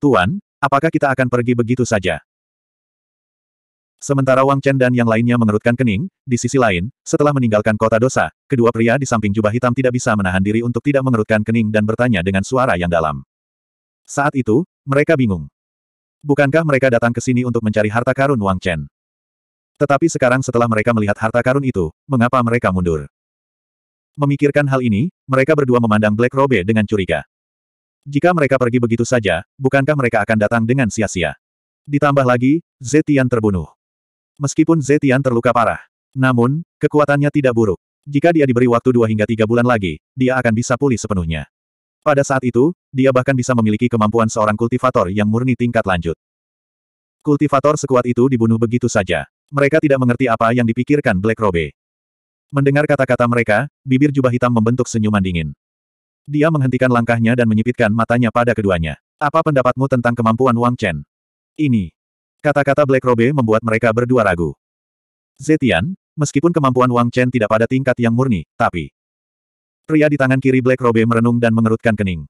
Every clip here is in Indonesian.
Tuan, apakah kita akan pergi begitu saja? Sementara Wang Chen dan yang lainnya mengerutkan kening, di sisi lain, setelah meninggalkan kota dosa, kedua pria di samping jubah hitam tidak bisa menahan diri untuk tidak mengerutkan kening dan bertanya dengan suara yang dalam. Saat itu, mereka bingung. Bukankah mereka datang ke sini untuk mencari harta karun Wang Chen? Tetapi sekarang setelah mereka melihat harta karun itu, mengapa mereka mundur? Memikirkan hal ini, mereka berdua memandang Black Robe dengan curiga. Jika mereka pergi begitu saja, bukankah mereka akan datang dengan sia-sia? Ditambah lagi, Zetian terbunuh. Meskipun Zetian terluka parah, namun, kekuatannya tidak buruk. Jika dia diberi waktu dua hingga tiga bulan lagi, dia akan bisa pulih sepenuhnya. Pada saat itu, dia bahkan bisa memiliki kemampuan seorang kultivator yang murni tingkat lanjut. Kultivator sekuat itu dibunuh begitu saja. Mereka tidak mengerti apa yang dipikirkan Black Robe. Mendengar kata-kata mereka, bibir jubah hitam membentuk senyuman dingin. Dia menghentikan langkahnya dan menyipitkan matanya pada keduanya. Apa pendapatmu tentang kemampuan Wang Chen? Ini. Kata-kata Black Robe membuat mereka berdua ragu. Zetian, meskipun kemampuan Wang Chen tidak pada tingkat yang murni, tapi... Pria di tangan kiri Black Robe merenung dan mengerutkan kening.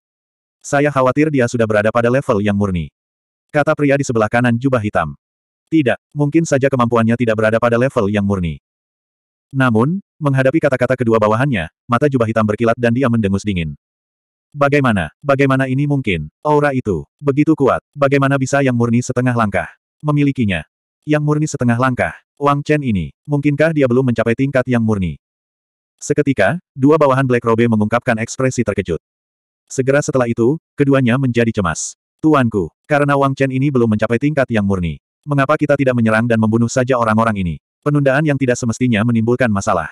Saya khawatir dia sudah berada pada level yang murni. Kata pria di sebelah kanan jubah hitam. Tidak, mungkin saja kemampuannya tidak berada pada level yang murni. Namun, menghadapi kata-kata kedua bawahannya, mata jubah hitam berkilat dan dia mendengus dingin. Bagaimana, bagaimana ini mungkin? Aura itu, begitu kuat, bagaimana bisa yang murni setengah langkah? Memilikinya. Yang murni setengah langkah, Wang Chen ini, mungkinkah dia belum mencapai tingkat yang murni? Seketika, dua bawahan Black Robe mengungkapkan ekspresi terkejut. Segera setelah itu, keduanya menjadi cemas. Tuanku, karena Wang Chen ini belum mencapai tingkat yang murni. Mengapa kita tidak menyerang dan membunuh saja orang-orang ini? Penundaan yang tidak semestinya menimbulkan masalah.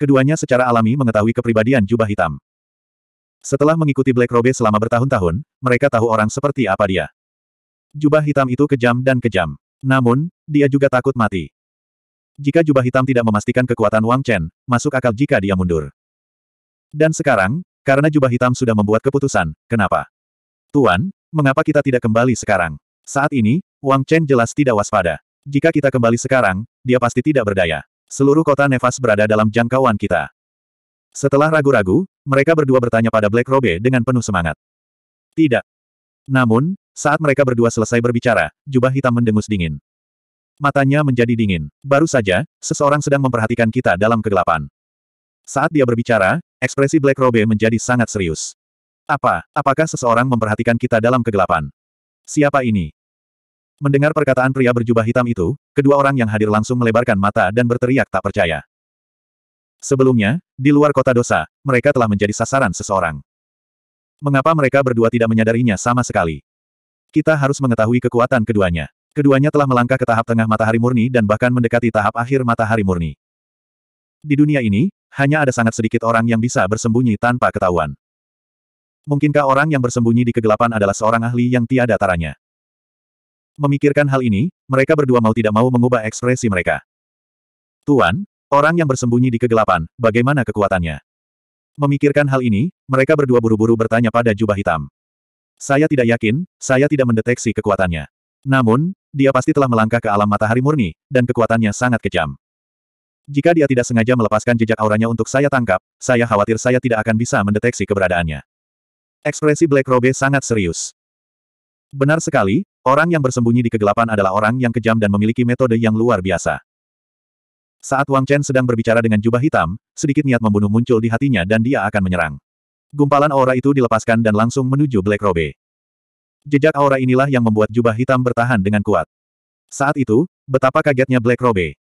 Keduanya secara alami mengetahui kepribadian jubah hitam. Setelah mengikuti Black Robe selama bertahun-tahun, mereka tahu orang seperti apa dia. Jubah hitam itu kejam dan kejam. Namun, dia juga takut mati. Jika jubah hitam tidak memastikan kekuatan Wang Chen, masuk akal jika dia mundur. Dan sekarang, karena jubah hitam sudah membuat keputusan, kenapa? Tuan, Mengapa kita tidak kembali sekarang? Saat ini, Wang Chen jelas tidak waspada. Jika kita kembali sekarang, dia pasti tidak berdaya. Seluruh kota Nevas berada dalam jangkauan kita. Setelah ragu-ragu, mereka berdua bertanya pada Black Robe dengan penuh semangat. Tidak. Namun, saat mereka berdua selesai berbicara, jubah hitam mendengus dingin. Matanya menjadi dingin. Baru saja, seseorang sedang memperhatikan kita dalam kegelapan. Saat dia berbicara, ekspresi Black Robe menjadi sangat serius. Apa, apakah seseorang memperhatikan kita dalam kegelapan? Siapa ini? Mendengar perkataan pria berjubah hitam itu, kedua orang yang hadir langsung melebarkan mata dan berteriak tak percaya. Sebelumnya, di luar kota dosa, mereka telah menjadi sasaran seseorang. Mengapa mereka berdua tidak menyadarinya sama sekali? Kita harus mengetahui kekuatan keduanya. Keduanya telah melangkah ke tahap tengah matahari murni dan bahkan mendekati tahap akhir matahari murni. Di dunia ini, hanya ada sangat sedikit orang yang bisa bersembunyi tanpa ketahuan. Mungkinkah orang yang bersembunyi di kegelapan adalah seorang ahli yang tiada taranya? Memikirkan hal ini, mereka berdua mau tidak mau mengubah ekspresi mereka. Tuan, orang yang bersembunyi di kegelapan, bagaimana kekuatannya? Memikirkan hal ini, mereka berdua buru-buru bertanya pada jubah hitam. Saya tidak yakin, saya tidak mendeteksi kekuatannya. Namun, dia pasti telah melangkah ke alam matahari murni, dan kekuatannya sangat kejam. Jika dia tidak sengaja melepaskan jejak auranya untuk saya tangkap, saya khawatir saya tidak akan bisa mendeteksi keberadaannya. Ekspresi Black Robe sangat serius. Benar sekali, orang yang bersembunyi di kegelapan adalah orang yang kejam dan memiliki metode yang luar biasa. Saat Wang Chen sedang berbicara dengan jubah hitam, sedikit niat membunuh muncul di hatinya dan dia akan menyerang. Gumpalan aura itu dilepaskan dan langsung menuju Black Robe. Jejak aura inilah yang membuat jubah hitam bertahan dengan kuat. Saat itu, betapa kagetnya Black Robe.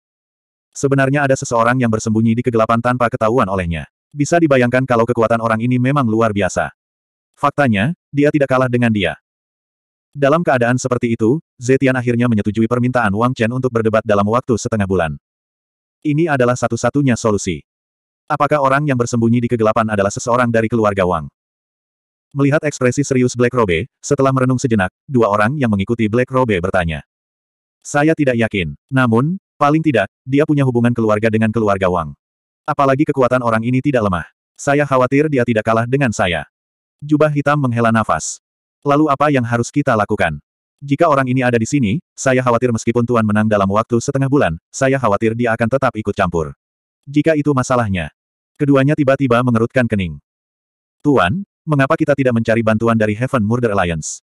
Sebenarnya ada seseorang yang bersembunyi di kegelapan tanpa ketahuan olehnya. Bisa dibayangkan kalau kekuatan orang ini memang luar biasa. Faktanya, dia tidak kalah dengan dia. Dalam keadaan seperti itu, Zetian akhirnya menyetujui permintaan Wang Chen untuk berdebat dalam waktu setengah bulan. Ini adalah satu-satunya solusi. Apakah orang yang bersembunyi di kegelapan adalah seseorang dari keluarga Wang? Melihat ekspresi serius Black Robe, setelah merenung sejenak, dua orang yang mengikuti Black Robe bertanya. Saya tidak yakin. Namun, paling tidak, dia punya hubungan keluarga dengan keluarga Wang. Apalagi kekuatan orang ini tidak lemah. Saya khawatir dia tidak kalah dengan saya. Jubah hitam menghela nafas. Lalu apa yang harus kita lakukan? Jika orang ini ada di sini, saya khawatir meskipun Tuan menang dalam waktu setengah bulan, saya khawatir dia akan tetap ikut campur. Jika itu masalahnya. Keduanya tiba-tiba mengerutkan kening. Tuan, mengapa kita tidak mencari bantuan dari Heaven Murder Alliance?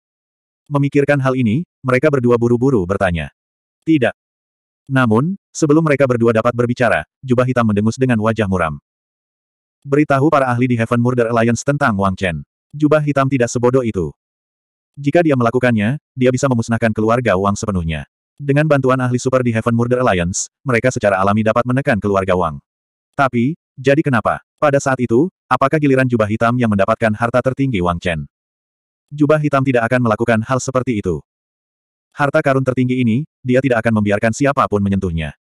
Memikirkan hal ini, mereka berdua buru-buru bertanya. Tidak. Namun, sebelum mereka berdua dapat berbicara, jubah hitam mendengus dengan wajah muram. Beritahu para ahli di Heaven Murder Alliance tentang Wang Chen. Jubah hitam tidak sebodoh itu. Jika dia melakukannya, dia bisa memusnahkan keluarga Wang sepenuhnya. Dengan bantuan ahli super di Heaven Murder Alliance, mereka secara alami dapat menekan keluarga Wang. Tapi, jadi kenapa? Pada saat itu, apakah giliran jubah hitam yang mendapatkan harta tertinggi Wang Chen? Jubah hitam tidak akan melakukan hal seperti itu. Harta karun tertinggi ini, dia tidak akan membiarkan siapapun menyentuhnya.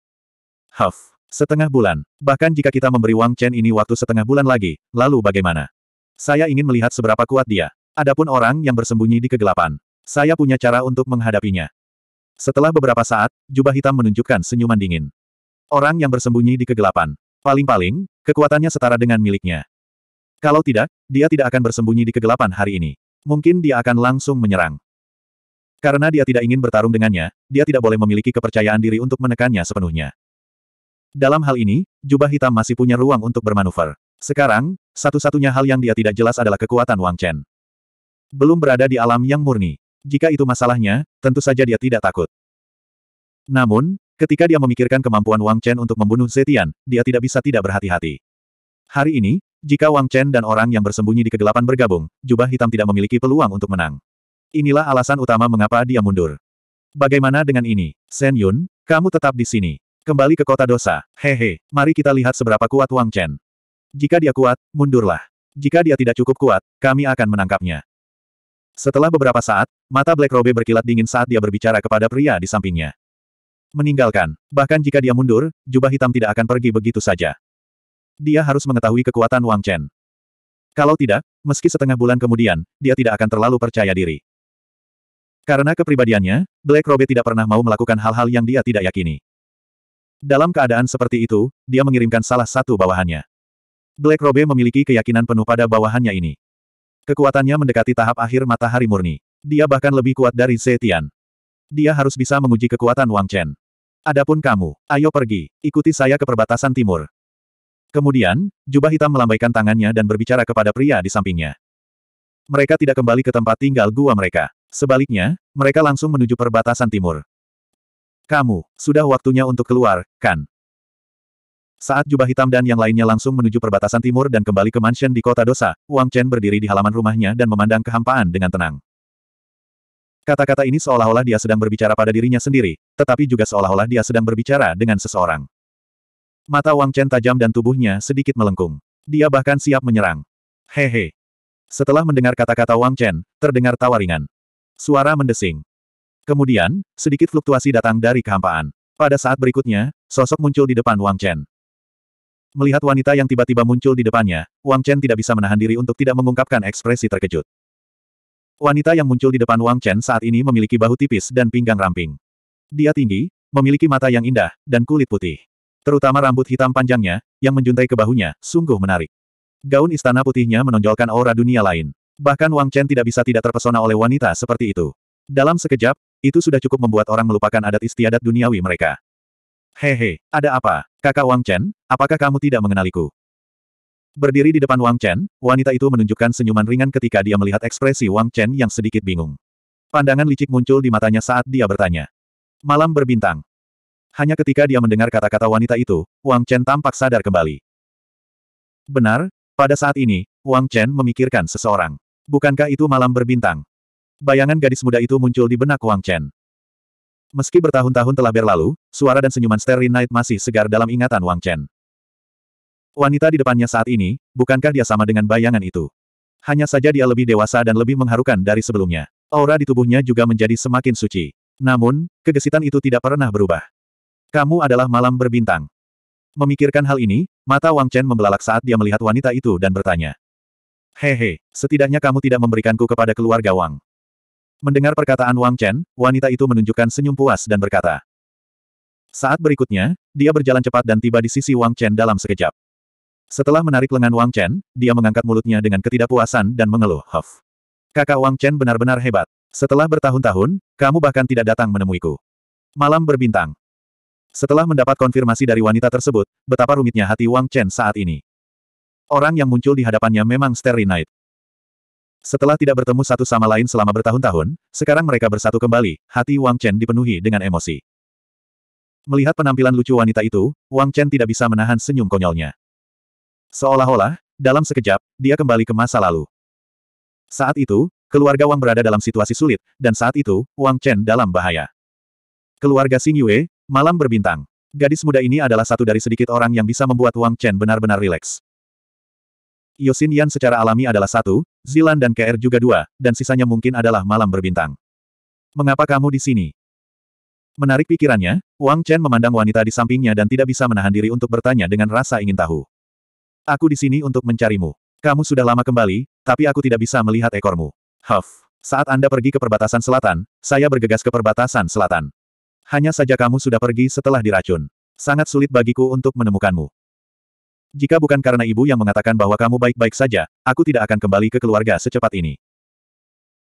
Huff. Setengah bulan. Bahkan jika kita memberi Wang Chen ini waktu setengah bulan lagi, lalu bagaimana? Saya ingin melihat seberapa kuat dia. Adapun orang yang bersembunyi di kegelapan. Saya punya cara untuk menghadapinya. Setelah beberapa saat, jubah hitam menunjukkan senyuman dingin. Orang yang bersembunyi di kegelapan. Paling-paling, kekuatannya setara dengan miliknya. Kalau tidak, dia tidak akan bersembunyi di kegelapan hari ini. Mungkin dia akan langsung menyerang. Karena dia tidak ingin bertarung dengannya, dia tidak boleh memiliki kepercayaan diri untuk menekannya sepenuhnya. Dalam hal ini, jubah hitam masih punya ruang untuk bermanuver. Sekarang, satu-satunya hal yang dia tidak jelas adalah kekuatan Wang Chen. Belum berada di alam yang murni. Jika itu masalahnya, tentu saja dia tidak takut. Namun, ketika dia memikirkan kemampuan Wang Chen untuk membunuh Zetian, dia tidak bisa tidak berhati-hati. Hari ini, jika Wang Chen dan orang yang bersembunyi di kegelapan bergabung, jubah hitam tidak memiliki peluang untuk menang. Inilah alasan utama mengapa dia mundur. Bagaimana dengan ini? Shen Yun, kamu tetap di sini. Kembali ke kota dosa. Hehe, mari kita lihat seberapa kuat Wang Chen. Jika dia kuat, mundurlah. Jika dia tidak cukup kuat, kami akan menangkapnya. Setelah beberapa saat, mata Black Robe berkilat dingin saat dia berbicara kepada pria di sampingnya. Meninggalkan. Bahkan jika dia mundur, jubah hitam tidak akan pergi begitu saja. Dia harus mengetahui kekuatan Wang Chen. Kalau tidak, meski setengah bulan kemudian, dia tidak akan terlalu percaya diri. Karena kepribadiannya, Black Robe tidak pernah mau melakukan hal-hal yang dia tidak yakini. Dalam keadaan seperti itu, dia mengirimkan salah satu bawahannya. Black Robe memiliki keyakinan penuh pada bawahannya ini. Kekuatannya mendekati tahap akhir matahari murni. Dia bahkan lebih kuat dari Zetian. Dia harus bisa menguji kekuatan Wang Chen. Adapun kamu, ayo pergi, ikuti saya ke perbatasan timur. Kemudian, jubah hitam melambaikan tangannya dan berbicara kepada pria di sampingnya. Mereka tidak kembali ke tempat tinggal gua mereka. Sebaliknya, mereka langsung menuju perbatasan timur. Kamu, sudah waktunya untuk keluar, kan? Saat jubah hitam dan yang lainnya langsung menuju perbatasan timur dan kembali ke mansion di kota dosa, Wang Chen berdiri di halaman rumahnya dan memandang kehampaan dengan tenang. Kata-kata ini seolah-olah dia sedang berbicara pada dirinya sendiri, tetapi juga seolah-olah dia sedang berbicara dengan seseorang. Mata Wang Chen tajam dan tubuhnya sedikit melengkung. Dia bahkan siap menyerang. Hehe. Setelah mendengar kata-kata Wang Chen, terdengar tawa ringan. Suara mendesing. Kemudian, sedikit fluktuasi datang dari kehampaan. Pada saat berikutnya, sosok muncul di depan Wang Chen. Melihat wanita yang tiba-tiba muncul di depannya, Wang Chen tidak bisa menahan diri untuk tidak mengungkapkan ekspresi terkejut. Wanita yang muncul di depan Wang Chen saat ini memiliki bahu tipis dan pinggang ramping. Dia tinggi, memiliki mata yang indah, dan kulit putih. Terutama rambut hitam panjangnya, yang menjuntai ke bahunya, sungguh menarik. Gaun istana putihnya menonjolkan aura dunia lain. Bahkan Wang Chen tidak bisa tidak terpesona oleh wanita seperti itu. Dalam sekejap, itu sudah cukup membuat orang melupakan adat istiadat duniawi mereka. Hehe, ada apa? Kakak Wang Chen, apakah kamu tidak mengenaliku? Berdiri di depan Wang Chen, wanita itu menunjukkan senyuman ringan ketika dia melihat ekspresi Wang Chen yang sedikit bingung. Pandangan licik muncul di matanya saat dia bertanya. Malam berbintang. Hanya ketika dia mendengar kata-kata wanita itu, Wang Chen tampak sadar kembali. Benar, pada saat ini, Wang Chen memikirkan seseorang. Bukankah itu malam berbintang? Bayangan gadis muda itu muncul di benak Wang Chen. Meski bertahun-tahun telah berlalu, suara dan senyuman Starry Night masih segar dalam ingatan Wang Chen. Wanita di depannya saat ini, bukankah dia sama dengan bayangan itu? Hanya saja dia lebih dewasa dan lebih mengharukan dari sebelumnya. Aura di tubuhnya juga menjadi semakin suci. Namun, kegesitan itu tidak pernah berubah. Kamu adalah malam berbintang. Memikirkan hal ini, mata Wang Chen membelalak saat dia melihat wanita itu dan bertanya. Hehe, setidaknya kamu tidak memberikanku kepada keluarga Wang. Mendengar perkataan Wang Chen, wanita itu menunjukkan senyum puas dan berkata. Saat berikutnya, dia berjalan cepat dan tiba di sisi Wang Chen dalam sekejap. Setelah menarik lengan Wang Chen, dia mengangkat mulutnya dengan ketidakpuasan dan mengeluh, Huff. Kakak Wang Chen benar-benar hebat. Setelah bertahun-tahun, kamu bahkan tidak datang menemuiku. Malam berbintang. Setelah mendapat konfirmasi dari wanita tersebut, betapa rumitnya hati Wang Chen saat ini. Orang yang muncul di hadapannya memang Starry Knight. Setelah tidak bertemu satu sama lain selama bertahun-tahun, sekarang mereka bersatu kembali, hati Wang Chen dipenuhi dengan emosi. Melihat penampilan lucu wanita itu, Wang Chen tidak bisa menahan senyum konyolnya. Seolah-olah, dalam sekejap, dia kembali ke masa lalu. Saat itu, keluarga Wang berada dalam situasi sulit, dan saat itu, Wang Chen dalam bahaya. Keluarga Xing Yue, malam berbintang. Gadis muda ini adalah satu dari sedikit orang yang bisa membuat Wang Chen benar-benar rileks. Yosin Yan secara alami adalah satu, Zilan dan KR juga dua, dan sisanya mungkin adalah malam berbintang. Mengapa kamu di sini? Menarik pikirannya, Wang Chen memandang wanita di sampingnya dan tidak bisa menahan diri untuk bertanya dengan rasa ingin tahu. Aku di sini untuk mencarimu. Kamu sudah lama kembali, tapi aku tidak bisa melihat ekormu. Huff. Saat Anda pergi ke perbatasan selatan, saya bergegas ke perbatasan selatan. Hanya saja kamu sudah pergi setelah diracun. Sangat sulit bagiku untuk menemukanmu. Jika bukan karena ibu yang mengatakan bahwa kamu baik-baik saja, aku tidak akan kembali ke keluarga secepat ini.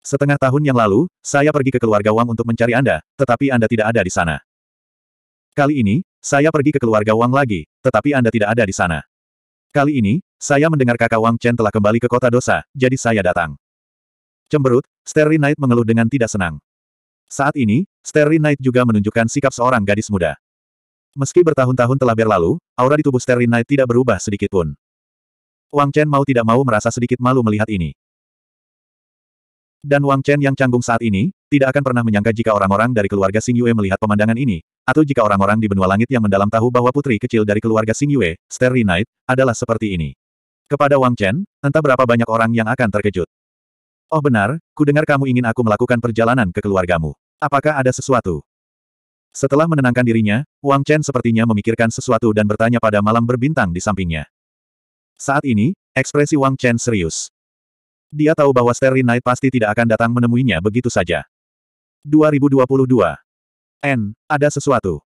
Setengah tahun yang lalu, saya pergi ke keluarga Wang untuk mencari Anda, tetapi Anda tidak ada di sana. Kali ini, saya pergi ke keluarga Wang lagi, tetapi Anda tidak ada di sana. Kali ini, saya mendengar kakak Wang Chen telah kembali ke kota dosa, jadi saya datang. Cemberut, Sterry Knight mengeluh dengan tidak senang. Saat ini, Sterry Knight juga menunjukkan sikap seorang gadis muda. Meski bertahun-tahun telah berlalu, aura di tubuh Sterling Knight tidak berubah sedikit pun. Wang Chen mau tidak mau merasa sedikit malu melihat ini. Dan Wang Chen yang canggung saat ini, tidak akan pernah menyangka jika orang-orang dari keluarga Sing Yue melihat pemandangan ini, atau jika orang-orang di benua langit yang mendalam tahu bahwa putri kecil dari keluarga Sing Yue, Sterling Knight, adalah seperti ini. Kepada Wang Chen, entah berapa banyak orang yang akan terkejut. Oh benar, ku dengar kamu ingin aku melakukan perjalanan ke keluargamu. Apakah ada sesuatu? Setelah menenangkan dirinya, Wang Chen sepertinya memikirkan sesuatu dan bertanya pada malam berbintang di sampingnya. Saat ini, ekspresi Wang Chen serius. Dia tahu bahwa Starry Knight pasti tidak akan datang menemuinya begitu saja. 2022. N, ada sesuatu.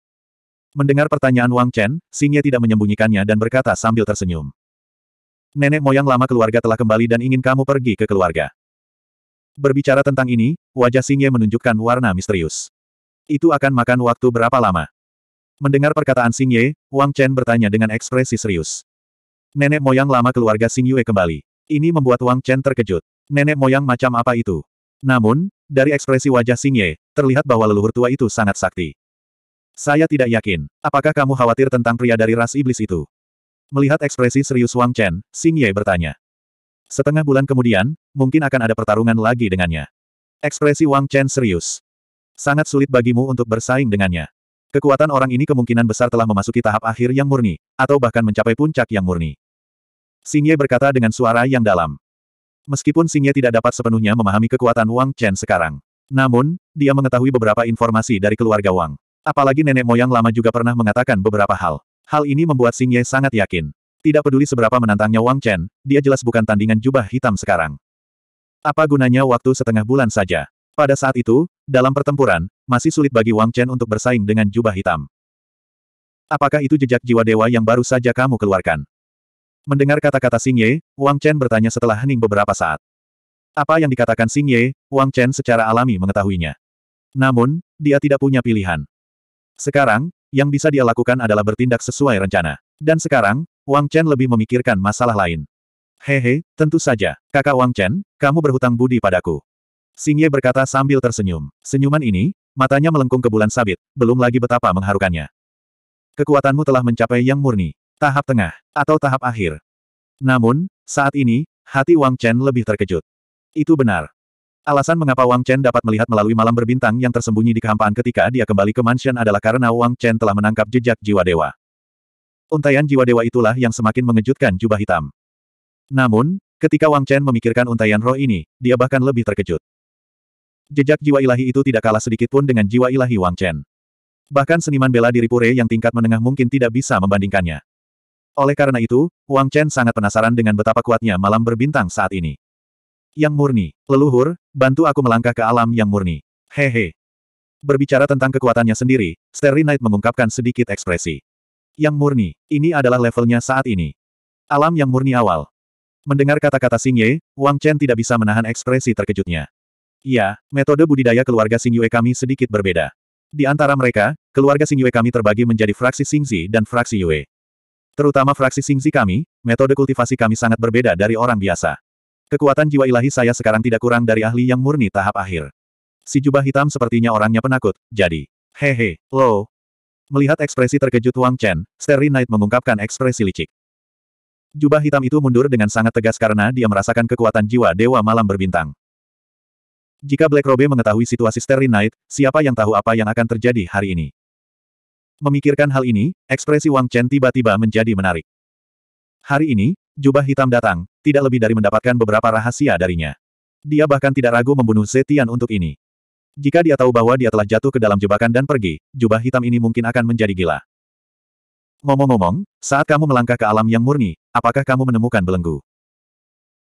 Mendengar pertanyaan Wang Chen, Xingye tidak menyembunyikannya dan berkata sambil tersenyum. Nenek moyang lama keluarga telah kembali dan ingin kamu pergi ke keluarga. Berbicara tentang ini, wajah Xingye menunjukkan warna misterius. Itu akan makan waktu berapa lama? Mendengar perkataan Xing Ye, Wang Chen bertanya dengan ekspresi serius. Nenek moyang lama keluarga Xing Yue kembali. Ini membuat Wang Chen terkejut. Nenek moyang macam apa itu? Namun, dari ekspresi wajah Xing Ye, terlihat bahwa leluhur tua itu sangat sakti. Saya tidak yakin. Apakah kamu khawatir tentang pria dari ras iblis itu? Melihat ekspresi serius Wang Chen, Xing Ye bertanya. Setengah bulan kemudian, mungkin akan ada pertarungan lagi dengannya. Ekspresi Wang Chen serius. Sangat sulit bagimu untuk bersaing dengannya. Kekuatan orang ini kemungkinan besar telah memasuki tahap akhir yang murni, atau bahkan mencapai puncak yang murni. Singye berkata dengan suara yang dalam. Meskipun Singye tidak dapat sepenuhnya memahami kekuatan Wang Chen sekarang. Namun, dia mengetahui beberapa informasi dari keluarga Wang. Apalagi nenek moyang lama juga pernah mengatakan beberapa hal. Hal ini membuat Singye sangat yakin. Tidak peduli seberapa menantangnya Wang Chen, dia jelas bukan tandingan jubah hitam sekarang. Apa gunanya waktu setengah bulan saja? Pada saat itu, dalam pertempuran, masih sulit bagi Wang Chen untuk bersaing dengan jubah hitam. Apakah itu jejak jiwa dewa yang baru saja kamu keluarkan? Mendengar kata-kata Xing Ye, Wang Chen bertanya setelah hening beberapa saat. Apa yang dikatakan Xing Ye, Wang Chen secara alami mengetahuinya. Namun, dia tidak punya pilihan. Sekarang, yang bisa dia lakukan adalah bertindak sesuai rencana. Dan sekarang, Wang Chen lebih memikirkan masalah lain. Hehe, tentu saja. Kakak Wang Chen, kamu berhutang budi padaku. Xingye berkata sambil tersenyum. Senyuman ini, matanya melengkung ke bulan sabit, belum lagi betapa mengharukannya. Kekuatanmu telah mencapai yang murni, tahap tengah, atau tahap akhir. Namun, saat ini, hati Wang Chen lebih terkejut. Itu benar. Alasan mengapa Wang Chen dapat melihat melalui malam berbintang yang tersembunyi di kehampaan ketika dia kembali ke mansion adalah karena Wang Chen telah menangkap jejak jiwa dewa. Untaian jiwa dewa itulah yang semakin mengejutkan jubah hitam. Namun, ketika Wang Chen memikirkan untaian roh ini, dia bahkan lebih terkejut. Jejak jiwa ilahi itu tidak kalah sedikit pun dengan jiwa ilahi Wang Chen. Bahkan seniman bela diri Pure yang tingkat menengah mungkin tidak bisa membandingkannya. Oleh karena itu, Wang Chen sangat penasaran dengan betapa kuatnya malam berbintang saat ini. Yang murni, leluhur, bantu aku melangkah ke alam yang murni. Hehe. Berbicara tentang kekuatannya sendiri, Starry Knight mengungkapkan sedikit ekspresi. Yang murni, ini adalah levelnya saat ini. Alam yang murni awal. Mendengar kata-kata Xing Ye, Wang Chen tidak bisa menahan ekspresi terkejutnya. Iya, metode budidaya keluarga Xing Yue kami sedikit berbeda. Di antara mereka, keluarga Xing Yue kami terbagi menjadi fraksi Xingzi dan fraksi Yue. Terutama fraksi Xingzi kami, metode kultivasi kami sangat berbeda dari orang biasa. Kekuatan jiwa ilahi saya sekarang tidak kurang dari ahli yang murni tahap akhir. Si jubah hitam sepertinya orangnya penakut, jadi, hehe, lo. Melihat ekspresi terkejut Wang Chen, Sterry Knight mengungkapkan ekspresi licik. Jubah hitam itu mundur dengan sangat tegas karena dia merasakan kekuatan jiwa Dewa Malam Berbintang. Jika Black Robe mengetahui situasi Starry Night, siapa yang tahu apa yang akan terjadi hari ini? Memikirkan hal ini, ekspresi Wang Chen tiba-tiba menjadi menarik. Hari ini, jubah hitam datang, tidak lebih dari mendapatkan beberapa rahasia darinya. Dia bahkan tidak ragu membunuh Zetian untuk ini. Jika dia tahu bahwa dia telah jatuh ke dalam jebakan dan pergi, jubah hitam ini mungkin akan menjadi gila. Ngomong-ngomong, saat kamu melangkah ke alam yang murni, apakah kamu menemukan belenggu?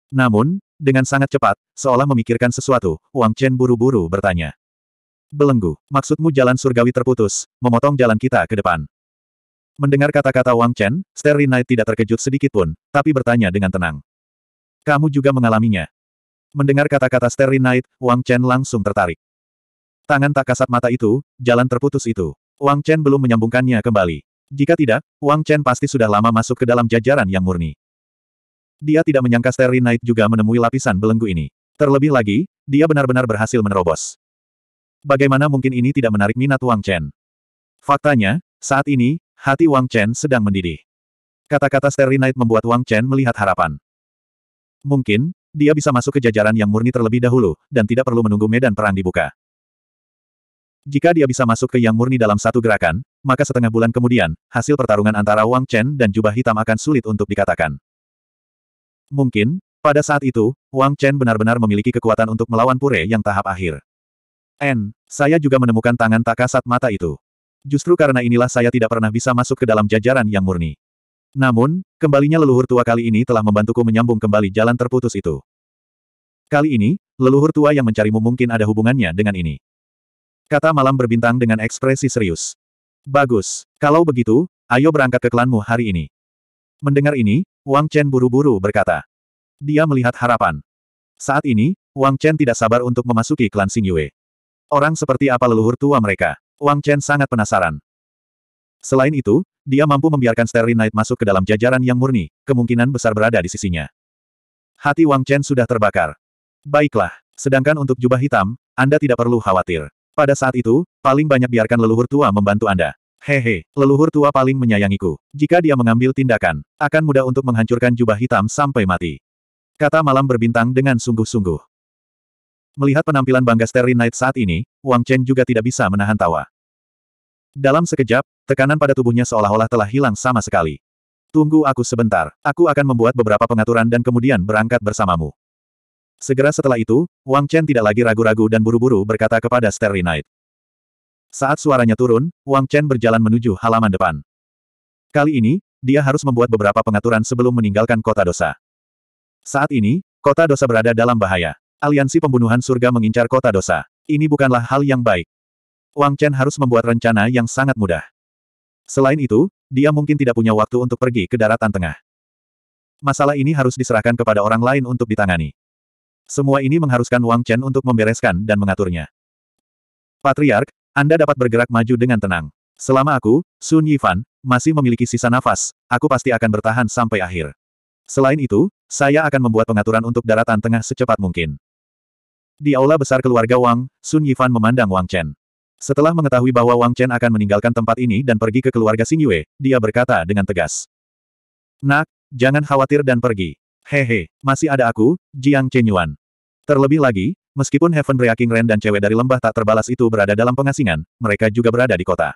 Namun, dengan sangat cepat, seolah memikirkan sesuatu, Wang Chen buru-buru bertanya. Belenggu, maksudmu jalan surgawi terputus, memotong jalan kita ke depan. Mendengar kata-kata Wang Chen, Sterry Knight tidak terkejut sedikitpun, tapi bertanya dengan tenang. Kamu juga mengalaminya. Mendengar kata-kata Sterry Knight, Wang Chen langsung tertarik. Tangan tak kasat mata itu, jalan terputus itu. Wang Chen belum menyambungkannya kembali. Jika tidak, Wang Chen pasti sudah lama masuk ke dalam jajaran yang murni. Dia tidak menyangka Starry Knight juga menemui lapisan belenggu ini. Terlebih lagi, dia benar-benar berhasil menerobos. Bagaimana mungkin ini tidak menarik minat Wang Chen? Faktanya, saat ini, hati Wang Chen sedang mendidih. Kata-kata Starry Knight membuat Wang Chen melihat harapan. Mungkin, dia bisa masuk ke jajaran yang murni terlebih dahulu, dan tidak perlu menunggu medan perang dibuka. Jika dia bisa masuk ke yang murni dalam satu gerakan, maka setengah bulan kemudian, hasil pertarungan antara Wang Chen dan jubah hitam akan sulit untuk dikatakan. Mungkin, pada saat itu, Wang Chen benar-benar memiliki kekuatan untuk melawan Pure yang tahap akhir. N, saya juga menemukan tangan tak kasat mata itu. Justru karena inilah saya tidak pernah bisa masuk ke dalam jajaran yang murni. Namun, kembalinya leluhur tua kali ini telah membantuku menyambung kembali jalan terputus itu. Kali ini, leluhur tua yang mencarimu mungkin ada hubungannya dengan ini. Kata malam berbintang dengan ekspresi serius. Bagus, kalau begitu, ayo berangkat ke klanmu hari ini. Mendengar ini, Wang Chen buru-buru berkata. Dia melihat harapan. Saat ini, Wang Chen tidak sabar untuk memasuki klan Sing Yue. Orang seperti apa leluhur tua mereka? Wang Chen sangat penasaran. Selain itu, dia mampu membiarkan Sterling Knight masuk ke dalam jajaran yang murni, kemungkinan besar berada di sisinya. Hati Wang Chen sudah terbakar. Baiklah, sedangkan untuk jubah hitam, Anda tidak perlu khawatir. Pada saat itu, paling banyak biarkan leluhur tua membantu Anda. Hehe, leluhur tua paling menyayangiku. Jika dia mengambil tindakan, akan mudah untuk menghancurkan jubah hitam sampai mati. Kata malam berbintang dengan sungguh-sungguh. Melihat penampilan bangga Sterling Knight saat ini, Wang Chen juga tidak bisa menahan tawa. Dalam sekejap, tekanan pada tubuhnya seolah-olah telah hilang sama sekali. Tunggu aku sebentar, aku akan membuat beberapa pengaturan dan kemudian berangkat bersamamu. Segera setelah itu, Wang Chen tidak lagi ragu-ragu dan buru-buru berkata kepada Sterling Knight. Saat suaranya turun, Wang Chen berjalan menuju halaman depan. Kali ini, dia harus membuat beberapa pengaturan sebelum meninggalkan kota dosa. Saat ini, kota dosa berada dalam bahaya. Aliansi pembunuhan surga mengincar kota dosa. Ini bukanlah hal yang baik. Wang Chen harus membuat rencana yang sangat mudah. Selain itu, dia mungkin tidak punya waktu untuk pergi ke daratan tengah. Masalah ini harus diserahkan kepada orang lain untuk ditangani. Semua ini mengharuskan Wang Chen untuk membereskan dan mengaturnya. Patriark, anda dapat bergerak maju dengan tenang. Selama aku, Sun Yifan, masih memiliki sisa nafas, aku pasti akan bertahan sampai akhir. Selain itu, saya akan membuat pengaturan untuk daratan tengah secepat mungkin. Di aula besar keluarga Wang, Sun Yifan memandang Wang Chen. Setelah mengetahui bahwa Wang Chen akan meninggalkan tempat ini dan pergi ke keluarga Xing Yue, dia berkata dengan tegas. Nak, jangan khawatir dan pergi. Hehe, masih ada aku, Jiang Chenyuan. Terlebih lagi, Meskipun Heaven Breaking Rain dan cewek dari lembah tak terbalas itu berada dalam pengasingan, mereka juga berada di kota.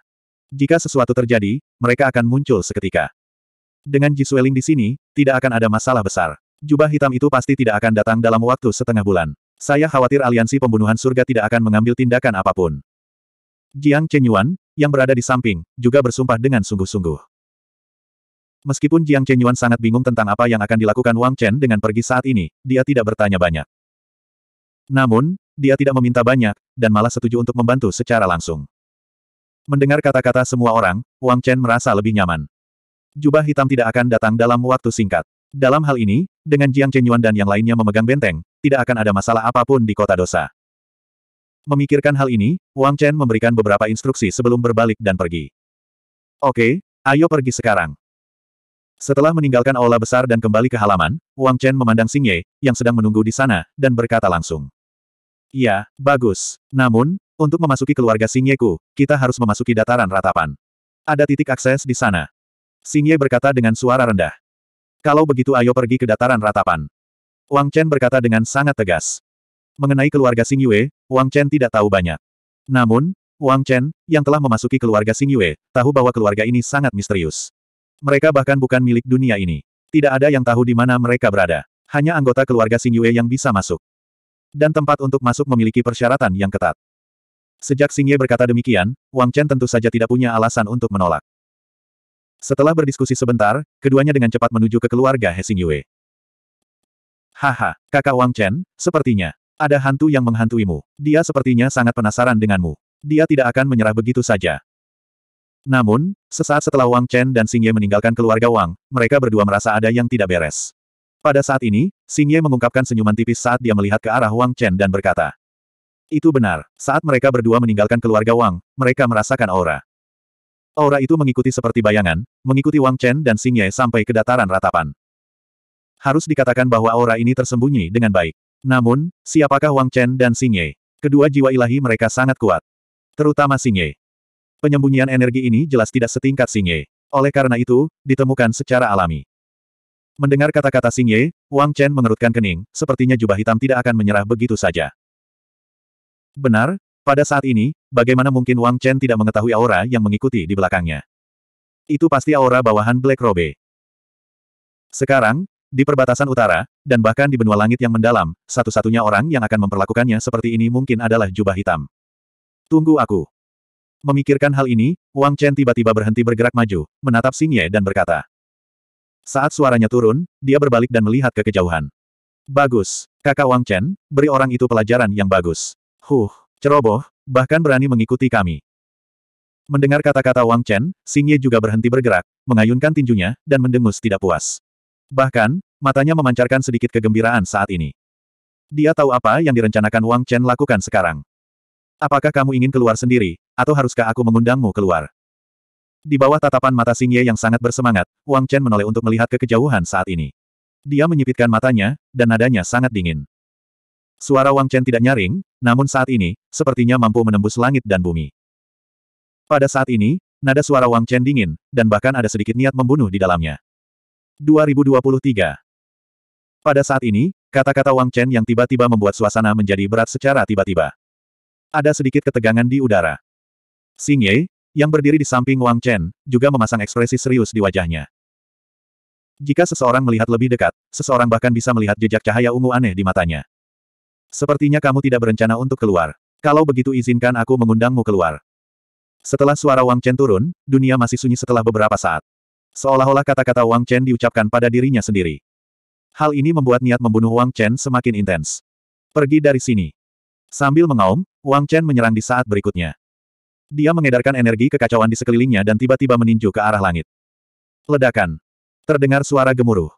Jika sesuatu terjadi, mereka akan muncul seketika. Dengan Jisweling di sini, tidak akan ada masalah besar. Jubah hitam itu pasti tidak akan datang dalam waktu setengah bulan. Saya khawatir aliansi pembunuhan surga tidak akan mengambil tindakan apapun. Jiang Chenyuan, yang berada di samping, juga bersumpah dengan sungguh-sungguh. Meskipun Jiang Chenyuan sangat bingung tentang apa yang akan dilakukan Wang Chen dengan pergi saat ini, dia tidak bertanya banyak. Namun, dia tidak meminta banyak, dan malah setuju untuk membantu secara langsung. Mendengar kata-kata semua orang, Wang Chen merasa lebih nyaman. Jubah hitam tidak akan datang dalam waktu singkat. Dalam hal ini, dengan Jiang Chen Yuan dan yang lainnya memegang benteng, tidak akan ada masalah apapun di kota dosa. Memikirkan hal ini, Wang Chen memberikan beberapa instruksi sebelum berbalik dan pergi. Oke, ayo pergi sekarang. Setelah meninggalkan aula besar dan kembali ke halaman, Wang Chen memandang Xing Ye, yang sedang menunggu di sana, dan berkata langsung. Ya, bagus. Namun, untuk memasuki keluarga Ku, kita harus memasuki dataran ratapan. Ada titik akses di sana. Xingye berkata dengan suara rendah. Kalau begitu ayo pergi ke dataran ratapan. Wang Chen berkata dengan sangat tegas. Mengenai keluarga Xing Wang Chen tidak tahu banyak. Namun, Wang Chen, yang telah memasuki keluarga Xing tahu bahwa keluarga ini sangat misterius. Mereka bahkan bukan milik dunia ini. Tidak ada yang tahu di mana mereka berada. Hanya anggota keluarga Xing yang bisa masuk dan tempat untuk masuk memiliki persyaratan yang ketat. Sejak Xing Ye berkata demikian, Wang Chen tentu saja tidak punya alasan untuk menolak. Setelah berdiskusi sebentar, keduanya dengan cepat menuju ke keluarga He Xing Yue. Haha, kakak Wang Chen, sepertinya ada hantu yang menghantuimu. Dia sepertinya sangat penasaran denganmu. Dia tidak akan menyerah begitu saja. Namun, sesaat setelah Wang Chen dan Xing Ye meninggalkan keluarga Wang, mereka berdua merasa ada yang tidak beres. Pada saat ini, Xing Ye mengungkapkan senyuman tipis saat dia melihat ke arah Wang Chen dan berkata. Itu benar, saat mereka berdua meninggalkan keluarga Wang, mereka merasakan aura. Aura itu mengikuti seperti bayangan, mengikuti Wang Chen dan Xing Ye sampai ke dataran ratapan. Harus dikatakan bahwa aura ini tersembunyi dengan baik. Namun, siapakah Wang Chen dan Xing Ye? Kedua jiwa ilahi mereka sangat kuat. Terutama Xing Ye. Penyembunyian energi ini jelas tidak setingkat Xing Ye. Oleh karena itu, ditemukan secara alami. Mendengar kata-kata Xing Ye, Wang Chen mengerutkan kening, sepertinya jubah hitam tidak akan menyerah begitu saja. Benar, pada saat ini, bagaimana mungkin Wang Chen tidak mengetahui aura yang mengikuti di belakangnya? Itu pasti aura bawahan Black Robe. Sekarang, di perbatasan utara, dan bahkan di benua langit yang mendalam, satu-satunya orang yang akan memperlakukannya seperti ini mungkin adalah jubah hitam. Tunggu aku. Memikirkan hal ini, Wang Chen tiba-tiba berhenti bergerak maju, menatap Xing Ye dan berkata. Saat suaranya turun, dia berbalik dan melihat ke kejauhan. Bagus, kakak Wang Chen, beri orang itu pelajaran yang bagus. Huh, ceroboh, bahkan berani mengikuti kami. Mendengar kata-kata Wang Chen, Xing Ye juga berhenti bergerak, mengayunkan tinjunya, dan mendengus tidak puas. Bahkan, matanya memancarkan sedikit kegembiraan saat ini. Dia tahu apa yang direncanakan Wang Chen lakukan sekarang. Apakah kamu ingin keluar sendiri, atau haruskah aku mengundangmu keluar? Di bawah tatapan mata Xing Ye yang sangat bersemangat, Wang Chen menoleh untuk melihat ke kejauhan saat ini. Dia menyipitkan matanya, dan nadanya sangat dingin. Suara Wang Chen tidak nyaring, namun saat ini, sepertinya mampu menembus langit dan bumi. Pada saat ini, nada suara Wang Chen dingin, dan bahkan ada sedikit niat membunuh di dalamnya. 2023 Pada saat ini, kata-kata Wang Chen yang tiba-tiba membuat suasana menjadi berat secara tiba-tiba. Ada sedikit ketegangan di udara. Xing Ye, yang berdiri di samping Wang Chen, juga memasang ekspresi serius di wajahnya. Jika seseorang melihat lebih dekat, seseorang bahkan bisa melihat jejak cahaya ungu aneh di matanya. Sepertinya kamu tidak berencana untuk keluar. Kalau begitu izinkan aku mengundangmu keluar. Setelah suara Wang Chen turun, dunia masih sunyi setelah beberapa saat. Seolah-olah kata-kata Wang Chen diucapkan pada dirinya sendiri. Hal ini membuat niat membunuh Wang Chen semakin intens. Pergi dari sini. Sambil mengaum, Wang Chen menyerang di saat berikutnya. Dia mengedarkan energi kekacauan di sekelilingnya dan tiba-tiba meninju ke arah langit. Ledakan. Terdengar suara gemuruh.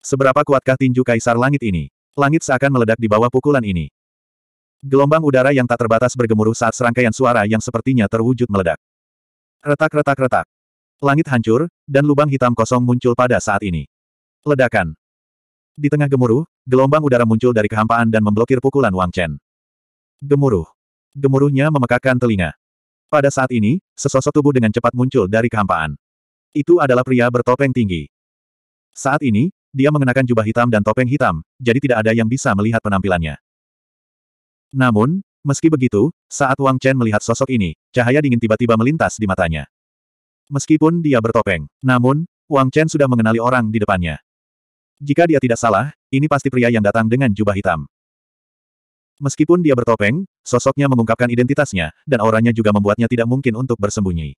Seberapa kuatkah tinju kaisar langit ini? Langit seakan meledak di bawah pukulan ini. Gelombang udara yang tak terbatas bergemuruh saat serangkaian suara yang sepertinya terwujud meledak. Retak-retak-retak. Langit hancur, dan lubang hitam kosong muncul pada saat ini. Ledakan. Di tengah gemuruh, gelombang udara muncul dari kehampaan dan memblokir pukulan Wang Chen. Gemuruh. Gemuruhnya memekakkan telinga. Pada saat ini, sesosok tubuh dengan cepat muncul dari kehampaan. Itu adalah pria bertopeng tinggi. Saat ini, dia mengenakan jubah hitam dan topeng hitam, jadi tidak ada yang bisa melihat penampilannya. Namun, meski begitu, saat Wang Chen melihat sosok ini, cahaya dingin tiba-tiba melintas di matanya. Meskipun dia bertopeng, namun, Wang Chen sudah mengenali orang di depannya. Jika dia tidak salah, ini pasti pria yang datang dengan jubah hitam. Meskipun dia bertopeng, sosoknya mengungkapkan identitasnya, dan auranya juga membuatnya tidak mungkin untuk bersembunyi.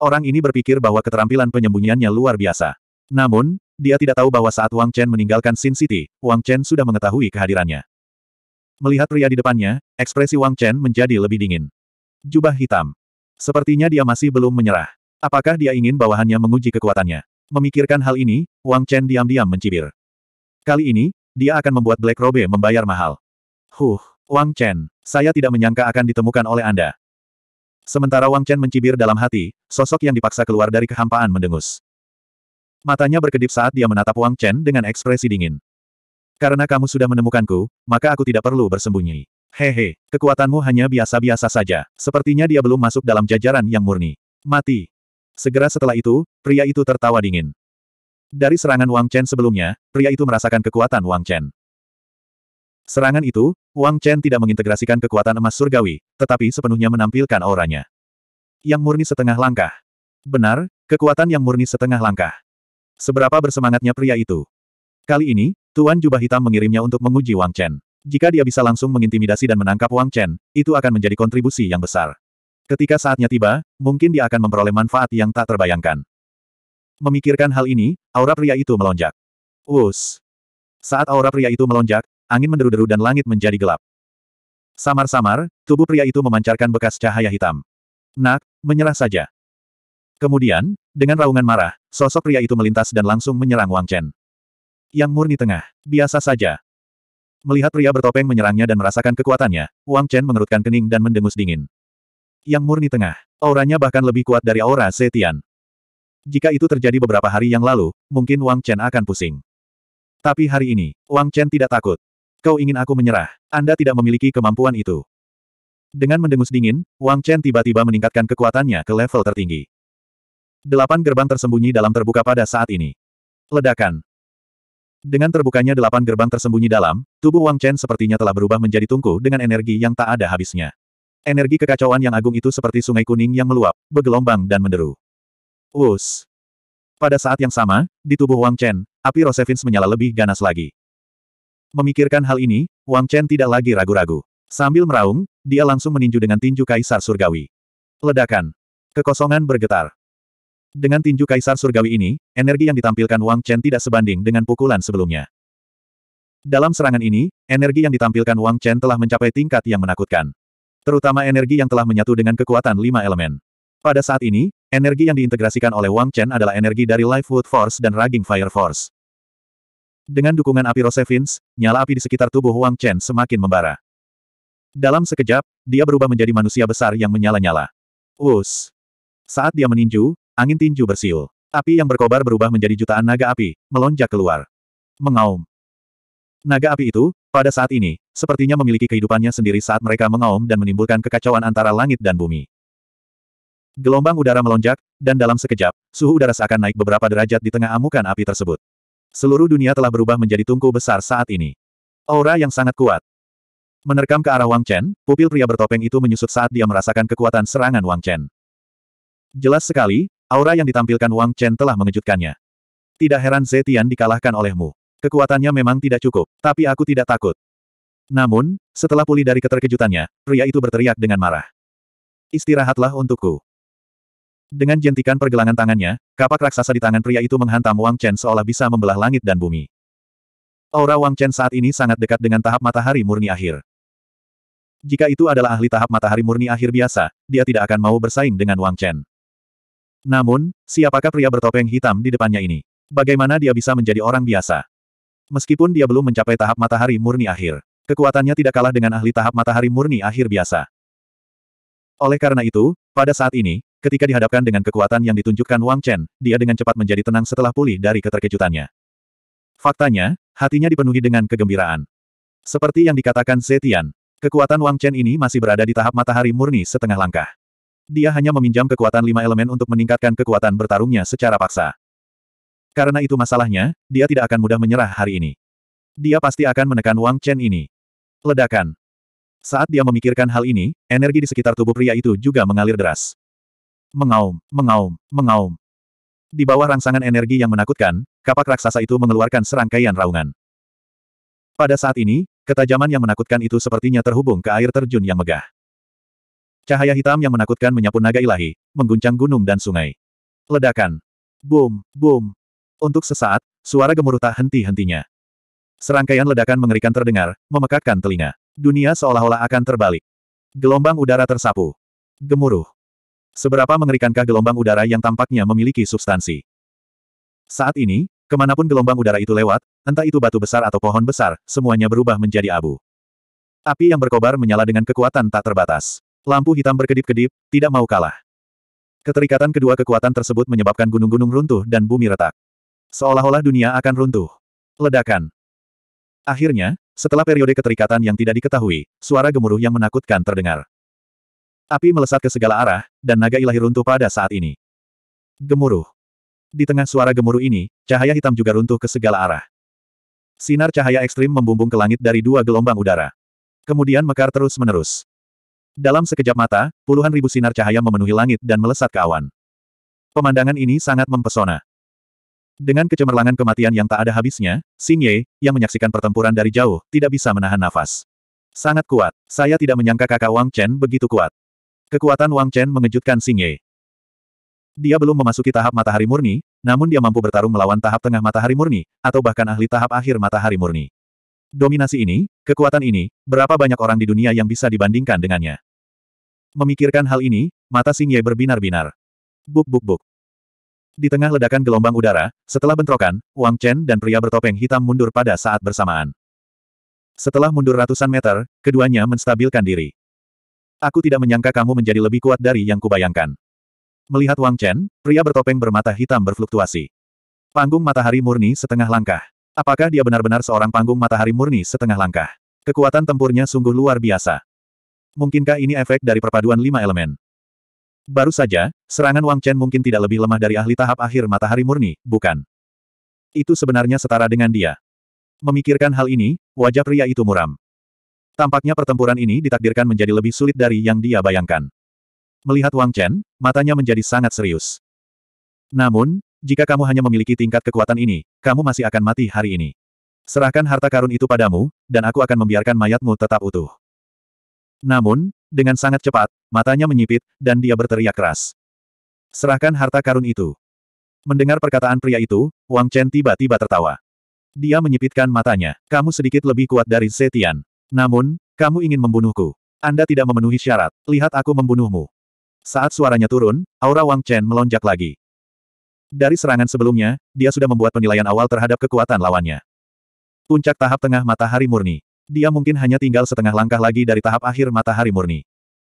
Orang ini berpikir bahwa keterampilan penyembunyiannya luar biasa. Namun, dia tidak tahu bahwa saat Wang Chen meninggalkan Sin City, Wang Chen sudah mengetahui kehadirannya. Melihat pria di depannya, ekspresi Wang Chen menjadi lebih dingin. Jubah hitam. Sepertinya dia masih belum menyerah. Apakah dia ingin bawahannya menguji kekuatannya? Memikirkan hal ini, Wang Chen diam-diam mencibir. Kali ini, dia akan membuat Black Robe membayar mahal. Huh, Wang Chen, saya tidak menyangka akan ditemukan oleh Anda. Sementara Wang Chen mencibir dalam hati, sosok yang dipaksa keluar dari kehampaan mendengus. Matanya berkedip saat dia menatap Wang Chen dengan ekspresi dingin. Karena kamu sudah menemukanku, maka aku tidak perlu bersembunyi. Hehe, kekuatanmu hanya biasa-biasa saja. Sepertinya dia belum masuk dalam jajaran yang murni. Mati. Segera setelah itu, pria itu tertawa dingin. Dari serangan Wang Chen sebelumnya, pria itu merasakan kekuatan Wang Chen. Serangan itu, Wang Chen tidak mengintegrasikan kekuatan emas surgawi, tetapi sepenuhnya menampilkan auranya. Yang murni setengah langkah. Benar, kekuatan yang murni setengah langkah. Seberapa bersemangatnya pria itu. Kali ini, Tuan Jubah Hitam mengirimnya untuk menguji Wang Chen. Jika dia bisa langsung mengintimidasi dan menangkap Wang Chen, itu akan menjadi kontribusi yang besar. Ketika saatnya tiba, mungkin dia akan memperoleh manfaat yang tak terbayangkan. Memikirkan hal ini, aura pria itu melonjak. Us. Saat aura pria itu melonjak, angin menderu-deru dan langit menjadi gelap. Samar-samar, tubuh pria itu memancarkan bekas cahaya hitam. Nak, menyerah saja. Kemudian, dengan raungan marah, sosok pria itu melintas dan langsung menyerang Wang Chen. Yang murni tengah, biasa saja. Melihat pria bertopeng menyerangnya dan merasakan kekuatannya, Wang Chen mengerutkan kening dan mendengus dingin. Yang murni tengah, auranya bahkan lebih kuat dari aura Setian. Jika itu terjadi beberapa hari yang lalu, mungkin Wang Chen akan pusing. Tapi hari ini, Wang Chen tidak takut. Kau ingin aku menyerah. Anda tidak memiliki kemampuan itu. Dengan mendengus dingin, Wang Chen tiba-tiba meningkatkan kekuatannya ke level tertinggi. Delapan gerbang tersembunyi dalam terbuka pada saat ini. Ledakan. Dengan terbukanya delapan gerbang tersembunyi dalam, tubuh Wang Chen sepertinya telah berubah menjadi tungku dengan energi yang tak ada habisnya. Energi kekacauan yang agung itu seperti sungai kuning yang meluap, bergelombang dan menderu. Wus. Pada saat yang sama, di tubuh Wang Chen, api Rosevins menyala lebih ganas lagi. Memikirkan hal ini, Wang Chen tidak lagi ragu-ragu. Sambil meraung, dia langsung meninju dengan tinju Kaisar Surgawi. Ledakan. Kekosongan bergetar. Dengan tinju Kaisar Surgawi ini, energi yang ditampilkan Wang Chen tidak sebanding dengan pukulan sebelumnya. Dalam serangan ini, energi yang ditampilkan Wang Chen telah mencapai tingkat yang menakutkan. Terutama energi yang telah menyatu dengan kekuatan lima elemen. Pada saat ini, energi yang diintegrasikan oleh Wang Chen adalah energi dari Lifewood Force dan Raging Fire Force. Dengan dukungan api Rosevins, nyala api di sekitar tubuh Huang Chen semakin membara. Dalam sekejap, dia berubah menjadi manusia besar yang menyala-nyala. Us. Saat dia meninju, angin tinju bersiul. Api yang berkobar berubah menjadi jutaan naga api, melonjak keluar. Mengaum. Naga api itu, pada saat ini, sepertinya memiliki kehidupannya sendiri saat mereka mengaum dan menimbulkan kekacauan antara langit dan bumi. Gelombang udara melonjak, dan dalam sekejap, suhu udara seakan naik beberapa derajat di tengah amukan api tersebut. Seluruh dunia telah berubah menjadi tungku besar saat ini. Aura yang sangat kuat. Menerkam ke arah Wang Chen, pupil pria bertopeng itu menyusut saat dia merasakan kekuatan serangan Wang Chen. Jelas sekali, aura yang ditampilkan Wang Chen telah mengejutkannya. Tidak heran Zetian dikalahkan olehmu. Kekuatannya memang tidak cukup, tapi aku tidak takut. Namun, setelah pulih dari keterkejutannya, pria itu berteriak dengan marah. Istirahatlah untukku. Dengan jentikan pergelangan tangannya, kapak raksasa di tangan pria itu menghantam Wang Chen seolah bisa membelah langit dan bumi. Aura Wang Chen saat ini sangat dekat dengan tahap matahari murni akhir. Jika itu adalah ahli tahap matahari murni akhir biasa, dia tidak akan mau bersaing dengan Wang Chen. Namun, siapakah pria bertopeng hitam di depannya ini? Bagaimana dia bisa menjadi orang biasa? Meskipun dia belum mencapai tahap matahari murni akhir, kekuatannya tidak kalah dengan ahli tahap matahari murni akhir biasa. Oleh karena itu, pada saat ini, ketika dihadapkan dengan kekuatan yang ditunjukkan Wang Chen, dia dengan cepat menjadi tenang setelah pulih dari keterkejutannya. Faktanya, hatinya dipenuhi dengan kegembiraan. Seperti yang dikatakan Zetian, kekuatan Wang Chen ini masih berada di tahap matahari murni setengah langkah. Dia hanya meminjam kekuatan lima elemen untuk meningkatkan kekuatan bertarungnya secara paksa. Karena itu masalahnya, dia tidak akan mudah menyerah hari ini. Dia pasti akan menekan Wang Chen ini. Ledakan. Saat dia memikirkan hal ini, energi di sekitar tubuh pria itu juga mengalir deras. Mengaum, mengaum, mengaum. Di bawah rangsangan energi yang menakutkan, kapak raksasa itu mengeluarkan serangkaian raungan. Pada saat ini, ketajaman yang menakutkan itu sepertinya terhubung ke air terjun yang megah. Cahaya hitam yang menakutkan menyapu naga ilahi, mengguncang gunung dan sungai. Ledakan. Boom, boom. Untuk sesaat, suara gemuruh tak henti-hentinya. Serangkaian ledakan mengerikan terdengar, memekakkan telinga. Dunia seolah-olah akan terbalik. Gelombang udara tersapu. Gemuruh. Seberapa mengerikankah gelombang udara yang tampaknya memiliki substansi? Saat ini, kemanapun gelombang udara itu lewat, entah itu batu besar atau pohon besar, semuanya berubah menjadi abu. Api yang berkobar menyala dengan kekuatan tak terbatas. Lampu hitam berkedip-kedip, tidak mau kalah. Keterikatan kedua kekuatan tersebut menyebabkan gunung-gunung runtuh dan bumi retak. Seolah-olah dunia akan runtuh. Ledakan. Akhirnya, setelah periode keterikatan yang tidak diketahui, suara gemuruh yang menakutkan terdengar. Api melesat ke segala arah, dan naga ilahi runtuh pada saat ini. Gemuruh. Di tengah suara gemuruh ini, cahaya hitam juga runtuh ke segala arah. Sinar cahaya ekstrim membumbung ke langit dari dua gelombang udara. Kemudian mekar terus-menerus. Dalam sekejap mata, puluhan ribu sinar cahaya memenuhi langit dan melesat ke awan. Pemandangan ini sangat mempesona. Dengan kecemerlangan kematian yang tak ada habisnya, Xing Ye, yang menyaksikan pertempuran dari jauh, tidak bisa menahan nafas. Sangat kuat. Saya tidak menyangka kakak Wang Chen begitu kuat. Kekuatan Wang Chen mengejutkan Xing Ye. Dia belum memasuki tahap matahari murni, namun dia mampu bertarung melawan tahap tengah matahari murni, atau bahkan ahli tahap akhir matahari murni. Dominasi ini, kekuatan ini, berapa banyak orang di dunia yang bisa dibandingkan dengannya. Memikirkan hal ini, mata Xing Ye berbinar-binar. Buk buk buk. Di tengah ledakan gelombang udara, setelah bentrokan, Wang Chen dan pria bertopeng hitam mundur pada saat bersamaan. Setelah mundur ratusan meter, keduanya menstabilkan diri. Aku tidak menyangka kamu menjadi lebih kuat dari yang kubayangkan. Melihat Wang Chen, pria bertopeng bermata hitam berfluktuasi. Panggung matahari murni setengah langkah. Apakah dia benar-benar seorang panggung matahari murni setengah langkah? Kekuatan tempurnya sungguh luar biasa. Mungkinkah ini efek dari perpaduan lima elemen? Baru saja, serangan Wang Chen mungkin tidak lebih lemah dari ahli tahap akhir matahari murni, bukan? Itu sebenarnya setara dengan dia. Memikirkan hal ini, wajah pria itu muram. Tampaknya pertempuran ini ditakdirkan menjadi lebih sulit dari yang dia bayangkan. Melihat Wang Chen, matanya menjadi sangat serius. Namun, jika kamu hanya memiliki tingkat kekuatan ini, kamu masih akan mati hari ini. Serahkan harta karun itu padamu, dan aku akan membiarkan mayatmu tetap utuh. Namun, dengan sangat cepat, matanya menyipit, dan dia berteriak keras. Serahkan harta karun itu. Mendengar perkataan pria itu, Wang Chen tiba-tiba tertawa. Dia menyipitkan matanya. Kamu sedikit lebih kuat dari Setian, Namun, kamu ingin membunuhku. Anda tidak memenuhi syarat. Lihat aku membunuhmu. Saat suaranya turun, aura Wang Chen melonjak lagi. Dari serangan sebelumnya, dia sudah membuat penilaian awal terhadap kekuatan lawannya. Puncak tahap tengah matahari murni. Dia mungkin hanya tinggal setengah langkah lagi dari tahap akhir matahari murni.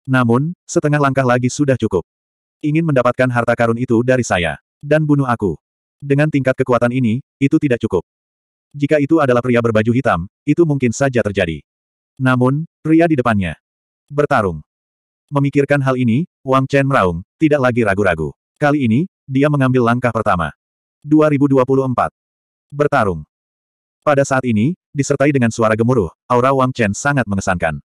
Namun, setengah langkah lagi sudah cukup. Ingin mendapatkan harta karun itu dari saya. Dan bunuh aku. Dengan tingkat kekuatan ini, itu tidak cukup. Jika itu adalah pria berbaju hitam, itu mungkin saja terjadi. Namun, pria di depannya. Bertarung. Memikirkan hal ini, Wang Chen meraung, tidak lagi ragu-ragu. Kali ini, dia mengambil langkah pertama. 2024. Bertarung. Pada saat ini, disertai dengan suara gemuruh, aura Wang Chen sangat mengesankan.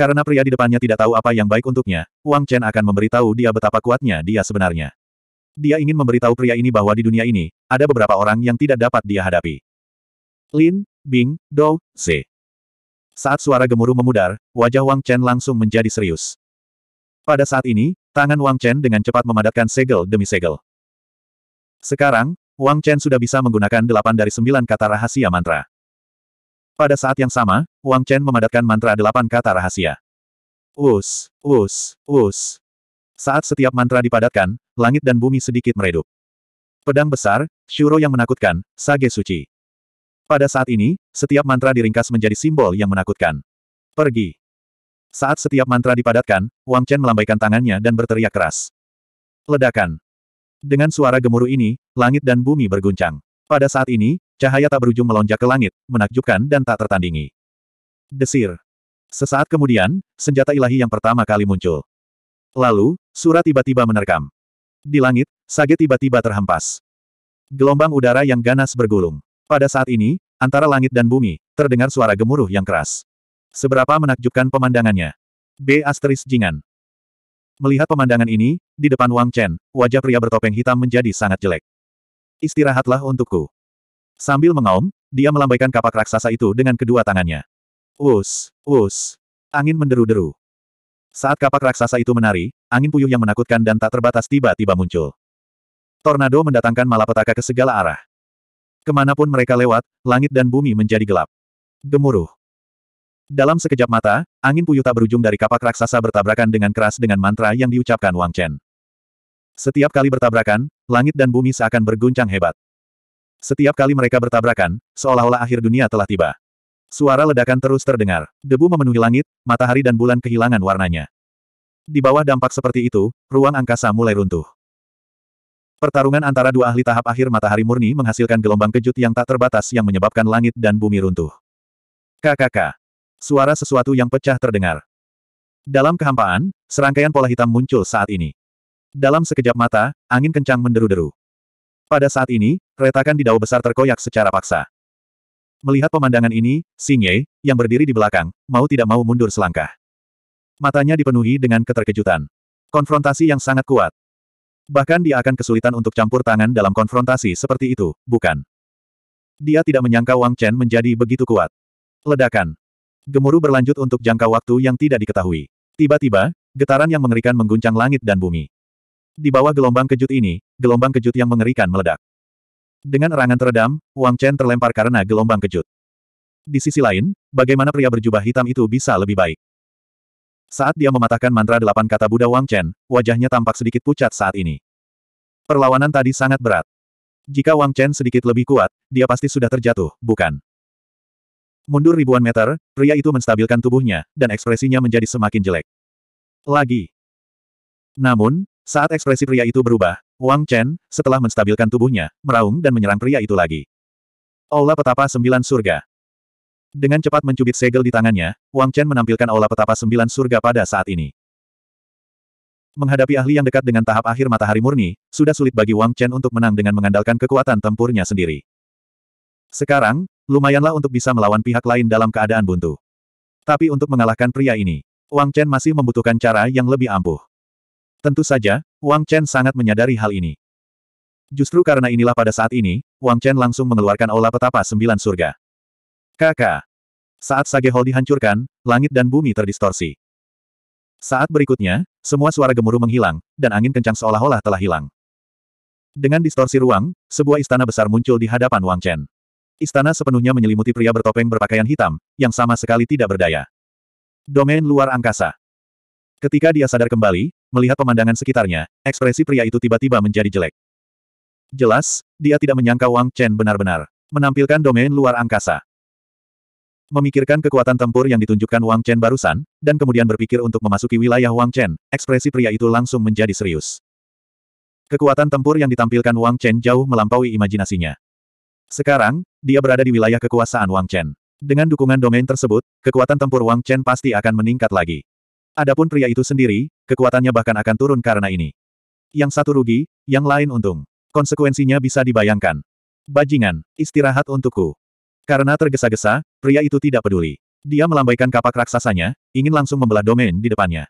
Karena pria di depannya tidak tahu apa yang baik untuknya, Wang Chen akan memberitahu dia betapa kuatnya dia sebenarnya. Dia ingin memberitahu pria ini bahwa di dunia ini, ada beberapa orang yang tidak dapat dia hadapi. Lin, Bing, Dou, C. Saat suara gemuruh memudar, wajah Wang Chen langsung menjadi serius. Pada saat ini, tangan Wang Chen dengan cepat memadatkan segel demi segel. Sekarang, Wang Chen sudah bisa menggunakan delapan dari sembilan kata rahasia mantra. Pada saat yang sama, Wang Chen memadatkan mantra delapan kata rahasia. Us, us, us. Saat setiap mantra dipadatkan, langit dan bumi sedikit meredup. Pedang besar, Shuro yang menakutkan, Sage Suci. Pada saat ini, setiap mantra diringkas menjadi simbol yang menakutkan. Pergi. Saat setiap mantra dipadatkan, Wang Chen melambaikan tangannya dan berteriak keras. Ledakan. Dengan suara gemuruh ini, langit dan bumi berguncang. Pada saat ini, cahaya tak berujung melonjak ke langit, menakjubkan dan tak tertandingi. Desir. Sesaat kemudian, senjata ilahi yang pertama kali muncul. Lalu, surat tiba-tiba menerkam. Di langit, Sage tiba-tiba terhempas. Gelombang udara yang ganas bergulung. Pada saat ini, antara langit dan bumi, terdengar suara gemuruh yang keras. Seberapa menakjubkan pemandangannya. B. Asteris Jingan. Melihat pemandangan ini, di depan Wang Chen, wajah pria bertopeng hitam menjadi sangat jelek. Istirahatlah untukku. Sambil mengaum, dia melambaikan kapak raksasa itu dengan kedua tangannya. Us, us. Angin menderu-deru. Saat kapak raksasa itu menari, angin puyuh yang menakutkan dan tak terbatas tiba-tiba muncul. Tornado mendatangkan malapetaka ke segala arah. Kemanapun mereka lewat, langit dan bumi menjadi gelap. Gemuruh. Dalam sekejap mata, angin puyuh tak berujung dari kapak raksasa bertabrakan dengan keras dengan mantra yang diucapkan Wang Chen. Setiap kali bertabrakan, langit dan bumi seakan berguncang hebat. Setiap kali mereka bertabrakan, seolah-olah akhir dunia telah tiba. Suara ledakan terus terdengar. Debu memenuhi langit, matahari dan bulan kehilangan warnanya. Di bawah dampak seperti itu, ruang angkasa mulai runtuh. Pertarungan antara dua ahli tahap akhir matahari murni menghasilkan gelombang kejut yang tak terbatas yang menyebabkan langit dan bumi runtuh. KKK. Suara sesuatu yang pecah terdengar. Dalam kehampaan, serangkaian pola hitam muncul saat ini. Dalam sekejap mata, angin kencang menderu-deru. Pada saat ini, retakan di dao besar terkoyak secara paksa. Melihat pemandangan ini, Xing Ye, yang berdiri di belakang, mau tidak mau mundur selangkah. Matanya dipenuhi dengan keterkejutan. Konfrontasi yang sangat kuat. Bahkan dia akan kesulitan untuk campur tangan dalam konfrontasi seperti itu, bukan? Dia tidak menyangka Wang Chen menjadi begitu kuat. Ledakan. Gemuruh berlanjut untuk jangka waktu yang tidak diketahui. Tiba-tiba, getaran yang mengerikan mengguncang langit dan bumi. Di bawah gelombang kejut ini, gelombang kejut yang mengerikan meledak. Dengan erangan teredam, Wang Chen terlempar karena gelombang kejut. Di sisi lain, bagaimana pria berjubah hitam itu bisa lebih baik? Saat dia mematahkan mantra delapan kata Buddha Wang Chen, wajahnya tampak sedikit pucat saat ini. Perlawanan tadi sangat berat. Jika Wang Chen sedikit lebih kuat, dia pasti sudah terjatuh, bukan? Mundur ribuan meter, pria itu menstabilkan tubuhnya, dan ekspresinya menjadi semakin jelek. Lagi. Namun, saat ekspresi pria itu berubah, Wang Chen, setelah menstabilkan tubuhnya, meraung dan menyerang pria itu lagi. Aula Petapa Sembilan Surga Dengan cepat mencubit segel di tangannya, Wang Chen menampilkan Aula Petapa Sembilan Surga pada saat ini. Menghadapi ahli yang dekat dengan tahap akhir matahari murni, sudah sulit bagi Wang Chen untuk menang dengan mengandalkan kekuatan tempurnya sendiri. Sekarang, Lumayanlah untuk bisa melawan pihak lain dalam keadaan buntu. Tapi untuk mengalahkan pria ini, Wang Chen masih membutuhkan cara yang lebih ampuh. Tentu saja, Wang Chen sangat menyadari hal ini. Justru karena inilah pada saat ini, Wang Chen langsung mengeluarkan Olah petapa sembilan surga. Kakak. Saat Sage Hall dihancurkan, langit dan bumi terdistorsi. Saat berikutnya, semua suara gemuruh menghilang, dan angin kencang seolah-olah telah hilang. Dengan distorsi ruang, sebuah istana besar muncul di hadapan Wang Chen. Istana sepenuhnya menyelimuti pria bertopeng berpakaian hitam, yang sama sekali tidak berdaya. Domain luar angkasa. Ketika dia sadar kembali, melihat pemandangan sekitarnya, ekspresi pria itu tiba-tiba menjadi jelek. Jelas, dia tidak menyangka Wang Chen benar-benar menampilkan domain luar angkasa. Memikirkan kekuatan tempur yang ditunjukkan Wang Chen barusan, dan kemudian berpikir untuk memasuki wilayah Wang Chen, ekspresi pria itu langsung menjadi serius. Kekuatan tempur yang ditampilkan Wang Chen jauh melampaui imajinasinya. Sekarang, dia berada di wilayah kekuasaan Wang Chen. Dengan dukungan domain tersebut, kekuatan tempur Wang Chen pasti akan meningkat lagi. Adapun pria itu sendiri, kekuatannya bahkan akan turun karena ini. Yang satu rugi, yang lain untung. Konsekuensinya bisa dibayangkan. Bajingan, istirahat untukku. Karena tergesa-gesa, pria itu tidak peduli. Dia melambaikan kapak raksasanya, ingin langsung membelah domain di depannya.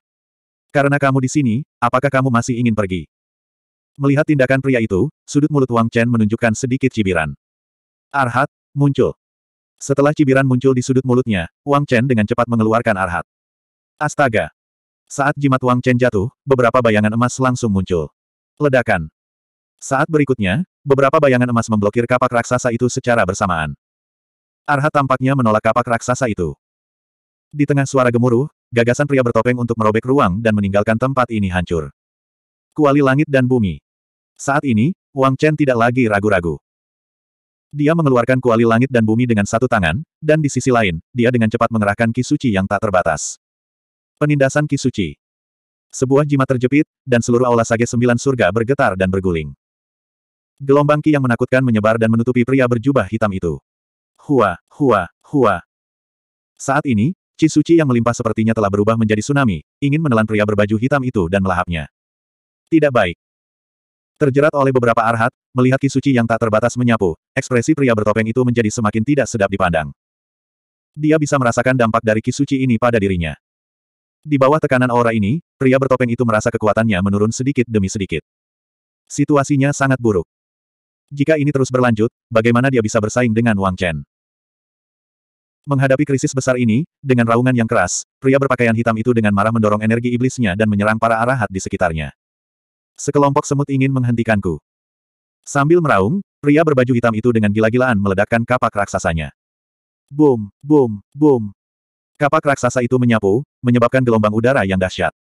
Karena kamu di sini, apakah kamu masih ingin pergi? Melihat tindakan pria itu, sudut mulut Wang Chen menunjukkan sedikit cibiran. Arhat, muncul. Setelah cibiran muncul di sudut mulutnya, Wang Chen dengan cepat mengeluarkan Arhat. Astaga! Saat jimat Wang Chen jatuh, beberapa bayangan emas langsung muncul. Ledakan. Saat berikutnya, beberapa bayangan emas memblokir kapak raksasa itu secara bersamaan. Arhat tampaknya menolak kapak raksasa itu. Di tengah suara gemuruh, gagasan pria bertopeng untuk merobek ruang dan meninggalkan tempat ini hancur. Kuali langit dan bumi. Saat ini, Wang Chen tidak lagi ragu-ragu. Dia mengeluarkan kuali langit dan bumi dengan satu tangan, dan di sisi lain, dia dengan cepat mengerahkan kisuci yang tak terbatas. Penindasan kisuci. Sebuah jimat terjepit, dan seluruh aula sage sembilan surga bergetar dan berguling. Gelombang ki yang menakutkan menyebar dan menutupi pria berjubah hitam itu. Hua, hua, hua. Saat ini, Cisuci yang melimpah sepertinya telah berubah menjadi tsunami, ingin menelan pria berbaju hitam itu dan melahapnya. Tidak baik. Terjerat oleh beberapa arhat, melihat kisuci yang tak terbatas menyapu, ekspresi pria bertopeng itu menjadi semakin tidak sedap dipandang. Dia bisa merasakan dampak dari kisuci ini pada dirinya. Di bawah tekanan aura ini, pria bertopeng itu merasa kekuatannya menurun sedikit demi sedikit. Situasinya sangat buruk. Jika ini terus berlanjut, bagaimana dia bisa bersaing dengan Wang Chen? Menghadapi krisis besar ini, dengan raungan yang keras, pria berpakaian hitam itu dengan marah mendorong energi iblisnya dan menyerang para arahat di sekitarnya. Sekelompok semut ingin menghentikanku. Sambil meraung, pria berbaju hitam itu dengan gila-gilaan meledakkan kapak raksasanya. Boom, boom, boom. Kapak raksasa itu menyapu, menyebabkan gelombang udara yang dahsyat.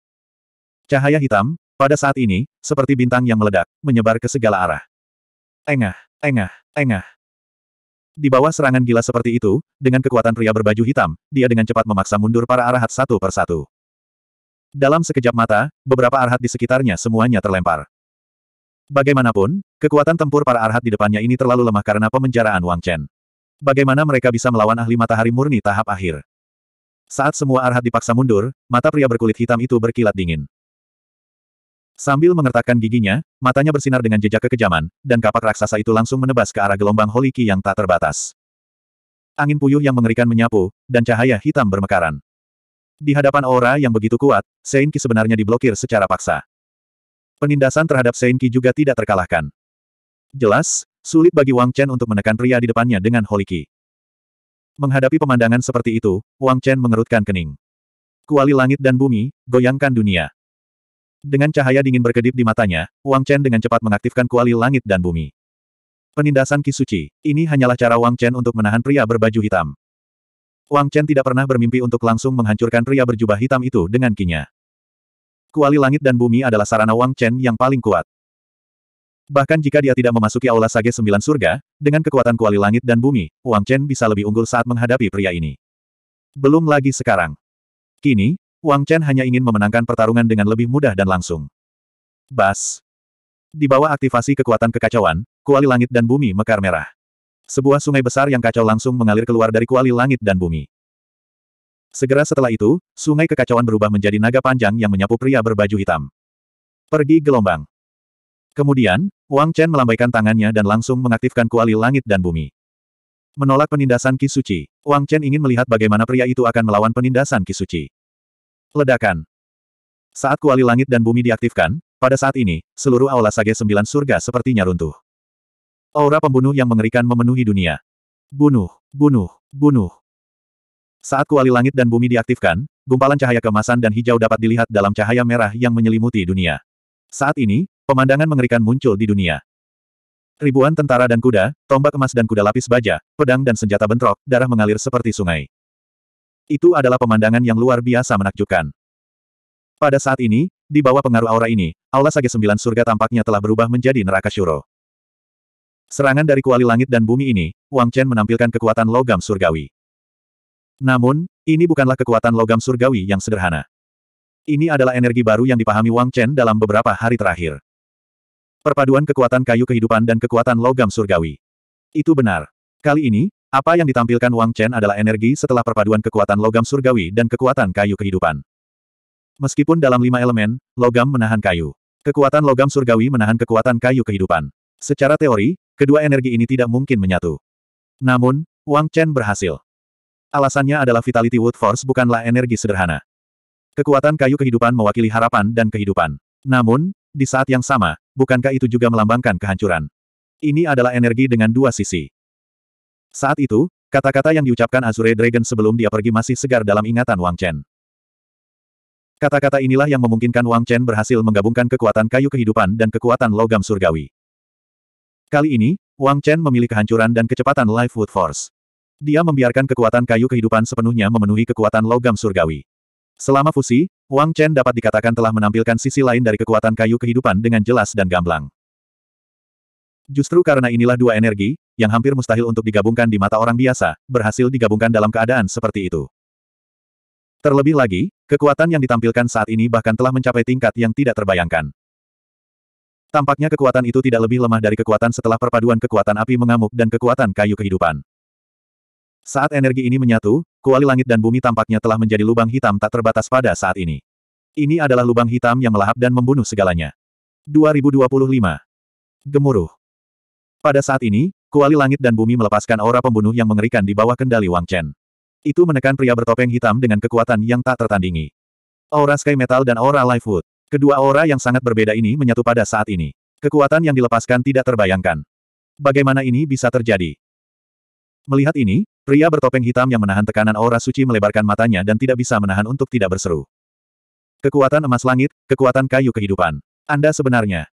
Cahaya hitam, pada saat ini, seperti bintang yang meledak, menyebar ke segala arah. Engah, engah, engah. Di bawah serangan gila seperti itu, dengan kekuatan pria berbaju hitam, dia dengan cepat memaksa mundur para arahat satu persatu. Dalam sekejap mata, beberapa arhat di sekitarnya semuanya terlempar. Bagaimanapun, kekuatan tempur para arhat di depannya ini terlalu lemah karena pemenjaraan Wang Chen. Bagaimana mereka bisa melawan ahli matahari murni tahap akhir? Saat semua arhat dipaksa mundur, mata pria berkulit hitam itu berkilat dingin. Sambil mengertakkan giginya, matanya bersinar dengan jejak kekejaman, dan kapak raksasa itu langsung menebas ke arah gelombang holiki yang tak terbatas. Angin puyuh yang mengerikan menyapu, dan cahaya hitam bermekaran. Di hadapan aura yang begitu kuat, Sein sebenarnya diblokir secara paksa. Penindasan terhadap Sein juga tidak terkalahkan. Jelas, sulit bagi Wang Chen untuk menekan pria di depannya dengan Holy Ki. Menghadapi pemandangan seperti itu, Wang Chen mengerutkan kening. Kuali langit dan bumi, goyangkan dunia. Dengan cahaya dingin berkedip di matanya, Wang Chen dengan cepat mengaktifkan kuali langit dan bumi. Penindasan Kisuci. ini hanyalah cara Wang Chen untuk menahan pria berbaju hitam. Wang Chen tidak pernah bermimpi untuk langsung menghancurkan pria berjubah hitam itu dengan kinya. Kuali langit dan bumi adalah sarana Wang Chen yang paling kuat. Bahkan jika dia tidak memasuki aula Sage Sembilan Surga, dengan kekuatan kuali langit dan bumi, Wang Chen bisa lebih unggul saat menghadapi pria ini. Belum lagi sekarang. Kini, Wang Chen hanya ingin memenangkan pertarungan dengan lebih mudah dan langsung. Bas. Di bawah aktivasi kekuatan kekacauan, kuali langit dan bumi mekar merah. Sebuah sungai besar yang kacau langsung mengalir keluar dari kuali langit dan bumi. Segera setelah itu, sungai kekacauan berubah menjadi naga panjang yang menyapu pria berbaju hitam. Pergi gelombang. Kemudian, Wang Chen melambaikan tangannya dan langsung mengaktifkan kuali langit dan bumi. Menolak penindasan Kisuci, Wang Chen ingin melihat bagaimana pria itu akan melawan penindasan Kisuci. Ledakan. Saat kuali langit dan bumi diaktifkan, pada saat ini, seluruh aula sage sembilan surga sepertinya runtuh. Aura pembunuh yang mengerikan memenuhi dunia. Bunuh, bunuh, bunuh. Saat kuali langit dan bumi diaktifkan, gumpalan cahaya kemasan dan hijau dapat dilihat dalam cahaya merah yang menyelimuti dunia. Saat ini, pemandangan mengerikan muncul di dunia. Ribuan tentara dan kuda, tombak emas dan kuda lapis baja, pedang dan senjata bentrok, darah mengalir seperti sungai. Itu adalah pemandangan yang luar biasa menakjubkan. Pada saat ini, di bawah pengaruh aura ini, Aula Sage Sembilan Surga tampaknya telah berubah menjadi neraka Syuro. Serangan dari kuali langit dan bumi ini, Wang Chen menampilkan kekuatan logam surgawi. Namun, ini bukanlah kekuatan logam surgawi yang sederhana. Ini adalah energi baru yang dipahami Wang Chen dalam beberapa hari terakhir. Perpaduan kekuatan kayu kehidupan dan kekuatan logam surgawi. Itu benar. Kali ini, apa yang ditampilkan Wang Chen adalah energi setelah perpaduan kekuatan logam surgawi dan kekuatan kayu kehidupan. Meskipun dalam lima elemen, logam menahan kayu. Kekuatan logam surgawi menahan kekuatan kayu kehidupan. Secara teori, Kedua energi ini tidak mungkin menyatu. Namun, Wang Chen berhasil. Alasannya adalah Vitality Wood Force bukanlah energi sederhana. Kekuatan kayu kehidupan mewakili harapan dan kehidupan. Namun, di saat yang sama, bukankah itu juga melambangkan kehancuran? Ini adalah energi dengan dua sisi. Saat itu, kata-kata yang diucapkan Azure Dragon sebelum dia pergi masih segar dalam ingatan Wang Chen. Kata-kata inilah yang memungkinkan Wang Chen berhasil menggabungkan kekuatan kayu kehidupan dan kekuatan logam surgawi. Kali ini, Wang Chen memilih kehancuran dan kecepatan Life Wood Force. Dia membiarkan kekuatan kayu kehidupan sepenuhnya memenuhi kekuatan logam surgawi. Selama fusi, Wang Chen dapat dikatakan telah menampilkan sisi lain dari kekuatan kayu kehidupan dengan jelas dan gamblang. Justru karena inilah dua energi, yang hampir mustahil untuk digabungkan di mata orang biasa, berhasil digabungkan dalam keadaan seperti itu. Terlebih lagi, kekuatan yang ditampilkan saat ini bahkan telah mencapai tingkat yang tidak terbayangkan. Tampaknya kekuatan itu tidak lebih lemah dari kekuatan setelah perpaduan kekuatan api mengamuk dan kekuatan kayu kehidupan. Saat energi ini menyatu, kuali langit dan bumi tampaknya telah menjadi lubang hitam tak terbatas pada saat ini. Ini adalah lubang hitam yang melahap dan membunuh segalanya. 2025. Gemuruh. Pada saat ini, kuali langit dan bumi melepaskan aura pembunuh yang mengerikan di bawah kendali Wang Chen. Itu menekan pria bertopeng hitam dengan kekuatan yang tak tertandingi. Aura Sky Metal dan Aura Lifewood. Kedua aura yang sangat berbeda ini menyatu pada saat ini. Kekuatan yang dilepaskan tidak terbayangkan. Bagaimana ini bisa terjadi? Melihat ini, pria bertopeng hitam yang menahan tekanan aura suci melebarkan matanya dan tidak bisa menahan untuk tidak berseru. Kekuatan emas langit, kekuatan kayu kehidupan. Anda sebenarnya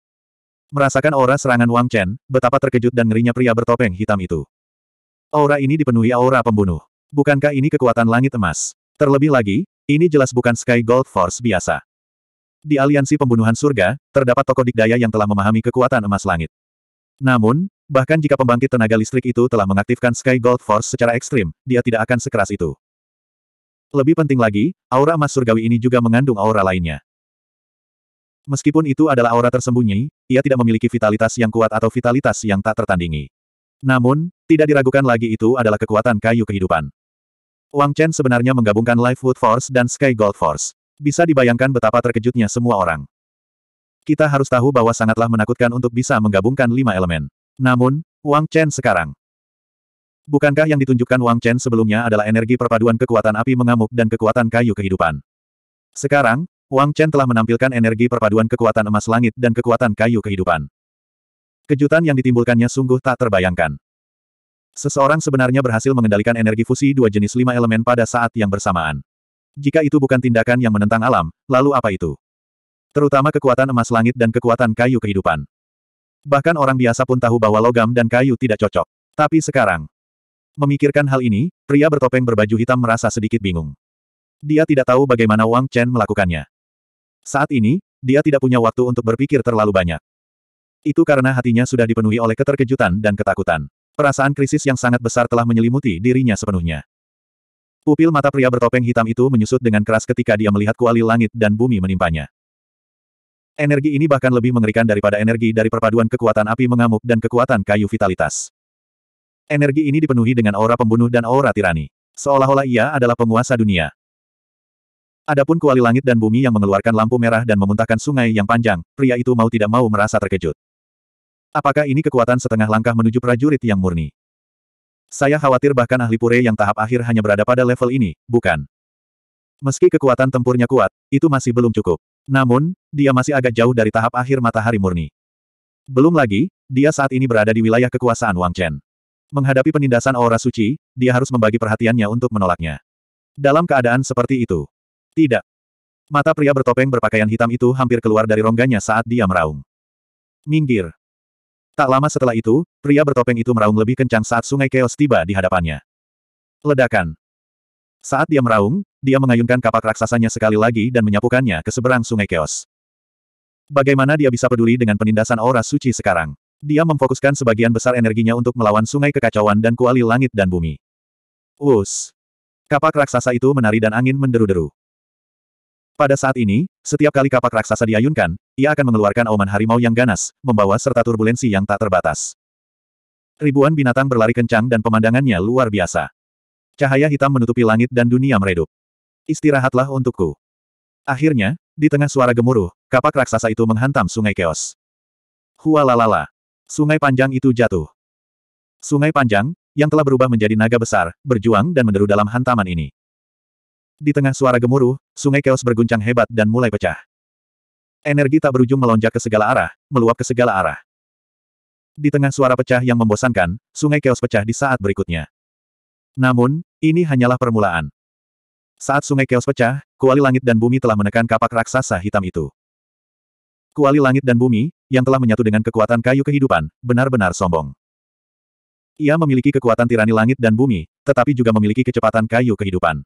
merasakan aura serangan Wang Chen, betapa terkejut dan ngerinya pria bertopeng hitam itu. Aura ini dipenuhi aura pembunuh. Bukankah ini kekuatan langit emas? Terlebih lagi, ini jelas bukan Sky Gold Force biasa. Di aliansi pembunuhan surga, terdapat tokoh dikdaya yang telah memahami kekuatan emas langit. Namun, bahkan jika pembangkit tenaga listrik itu telah mengaktifkan Sky Gold Force secara ekstrim, dia tidak akan sekeras itu. Lebih penting lagi, aura emas surgawi ini juga mengandung aura lainnya. Meskipun itu adalah aura tersembunyi, ia tidak memiliki vitalitas yang kuat atau vitalitas yang tak tertandingi. Namun, tidak diragukan lagi itu adalah kekuatan kayu kehidupan. Wang Chen sebenarnya menggabungkan Life Wood Force dan Sky Gold Force. Bisa dibayangkan betapa terkejutnya semua orang. Kita harus tahu bahwa sangatlah menakutkan untuk bisa menggabungkan lima elemen. Namun, Wang Chen sekarang. Bukankah yang ditunjukkan Wang Chen sebelumnya adalah energi perpaduan kekuatan api mengamuk dan kekuatan kayu kehidupan? Sekarang, Wang Chen telah menampilkan energi perpaduan kekuatan emas langit dan kekuatan kayu kehidupan. Kejutan yang ditimbulkannya sungguh tak terbayangkan. Seseorang sebenarnya berhasil mengendalikan energi fusi dua jenis lima elemen pada saat yang bersamaan. Jika itu bukan tindakan yang menentang alam, lalu apa itu? Terutama kekuatan emas langit dan kekuatan kayu kehidupan. Bahkan orang biasa pun tahu bahwa logam dan kayu tidak cocok. Tapi sekarang, memikirkan hal ini, pria bertopeng berbaju hitam merasa sedikit bingung. Dia tidak tahu bagaimana Wang Chen melakukannya. Saat ini, dia tidak punya waktu untuk berpikir terlalu banyak. Itu karena hatinya sudah dipenuhi oleh keterkejutan dan ketakutan. Perasaan krisis yang sangat besar telah menyelimuti dirinya sepenuhnya. Pupil mata pria bertopeng hitam itu menyusut dengan keras ketika dia melihat kuali langit dan bumi menimpanya. Energi ini bahkan lebih mengerikan daripada energi dari perpaduan kekuatan api mengamuk dan kekuatan kayu vitalitas. Energi ini dipenuhi dengan aura pembunuh dan aura tirani. Seolah-olah ia adalah penguasa dunia. Adapun kuali langit dan bumi yang mengeluarkan lampu merah dan memuntahkan sungai yang panjang, pria itu mau tidak mau merasa terkejut. Apakah ini kekuatan setengah langkah menuju prajurit yang murni? Saya khawatir bahkan ahli pure yang tahap akhir hanya berada pada level ini, bukan? Meski kekuatan tempurnya kuat, itu masih belum cukup. Namun, dia masih agak jauh dari tahap akhir matahari murni. Belum lagi, dia saat ini berada di wilayah kekuasaan Wang Chen. Menghadapi penindasan aura suci, dia harus membagi perhatiannya untuk menolaknya. Dalam keadaan seperti itu. Tidak. Mata pria bertopeng berpakaian hitam itu hampir keluar dari rongganya saat dia meraung. Minggir. Tak lama setelah itu, pria bertopeng itu meraung lebih kencang saat sungai Chaos tiba di hadapannya. Ledakan. Saat dia meraung, dia mengayunkan kapak raksasanya sekali lagi dan menyapukannya ke seberang sungai Chaos. Bagaimana dia bisa peduli dengan penindasan aura suci sekarang? Dia memfokuskan sebagian besar energinya untuk melawan sungai kekacauan dan kuali langit dan bumi. Wus. Kapak raksasa itu menari dan angin menderu-deru. Pada saat ini, setiap kali kapak raksasa diayunkan, ia akan mengeluarkan auman harimau yang ganas, membawa serta turbulensi yang tak terbatas. Ribuan binatang berlari kencang dan pemandangannya luar biasa. Cahaya hitam menutupi langit dan dunia meredup. Istirahatlah untukku. Akhirnya, di tengah suara gemuruh, kapak raksasa itu menghantam sungai keos. Hualalala. Sungai panjang itu jatuh. Sungai panjang, yang telah berubah menjadi naga besar, berjuang dan menderu dalam hantaman ini. Di tengah suara gemuruh, sungai keos berguncang hebat dan mulai pecah. Energi tak berujung melonjak ke segala arah, meluap ke segala arah. Di tengah suara pecah yang membosankan, sungai keos pecah di saat berikutnya. Namun, ini hanyalah permulaan. Saat sungai keos pecah, kuali langit dan bumi telah menekan kapak raksasa hitam itu. Kuali langit dan bumi, yang telah menyatu dengan kekuatan kayu kehidupan, benar-benar sombong. Ia memiliki kekuatan tirani langit dan bumi, tetapi juga memiliki kecepatan kayu kehidupan.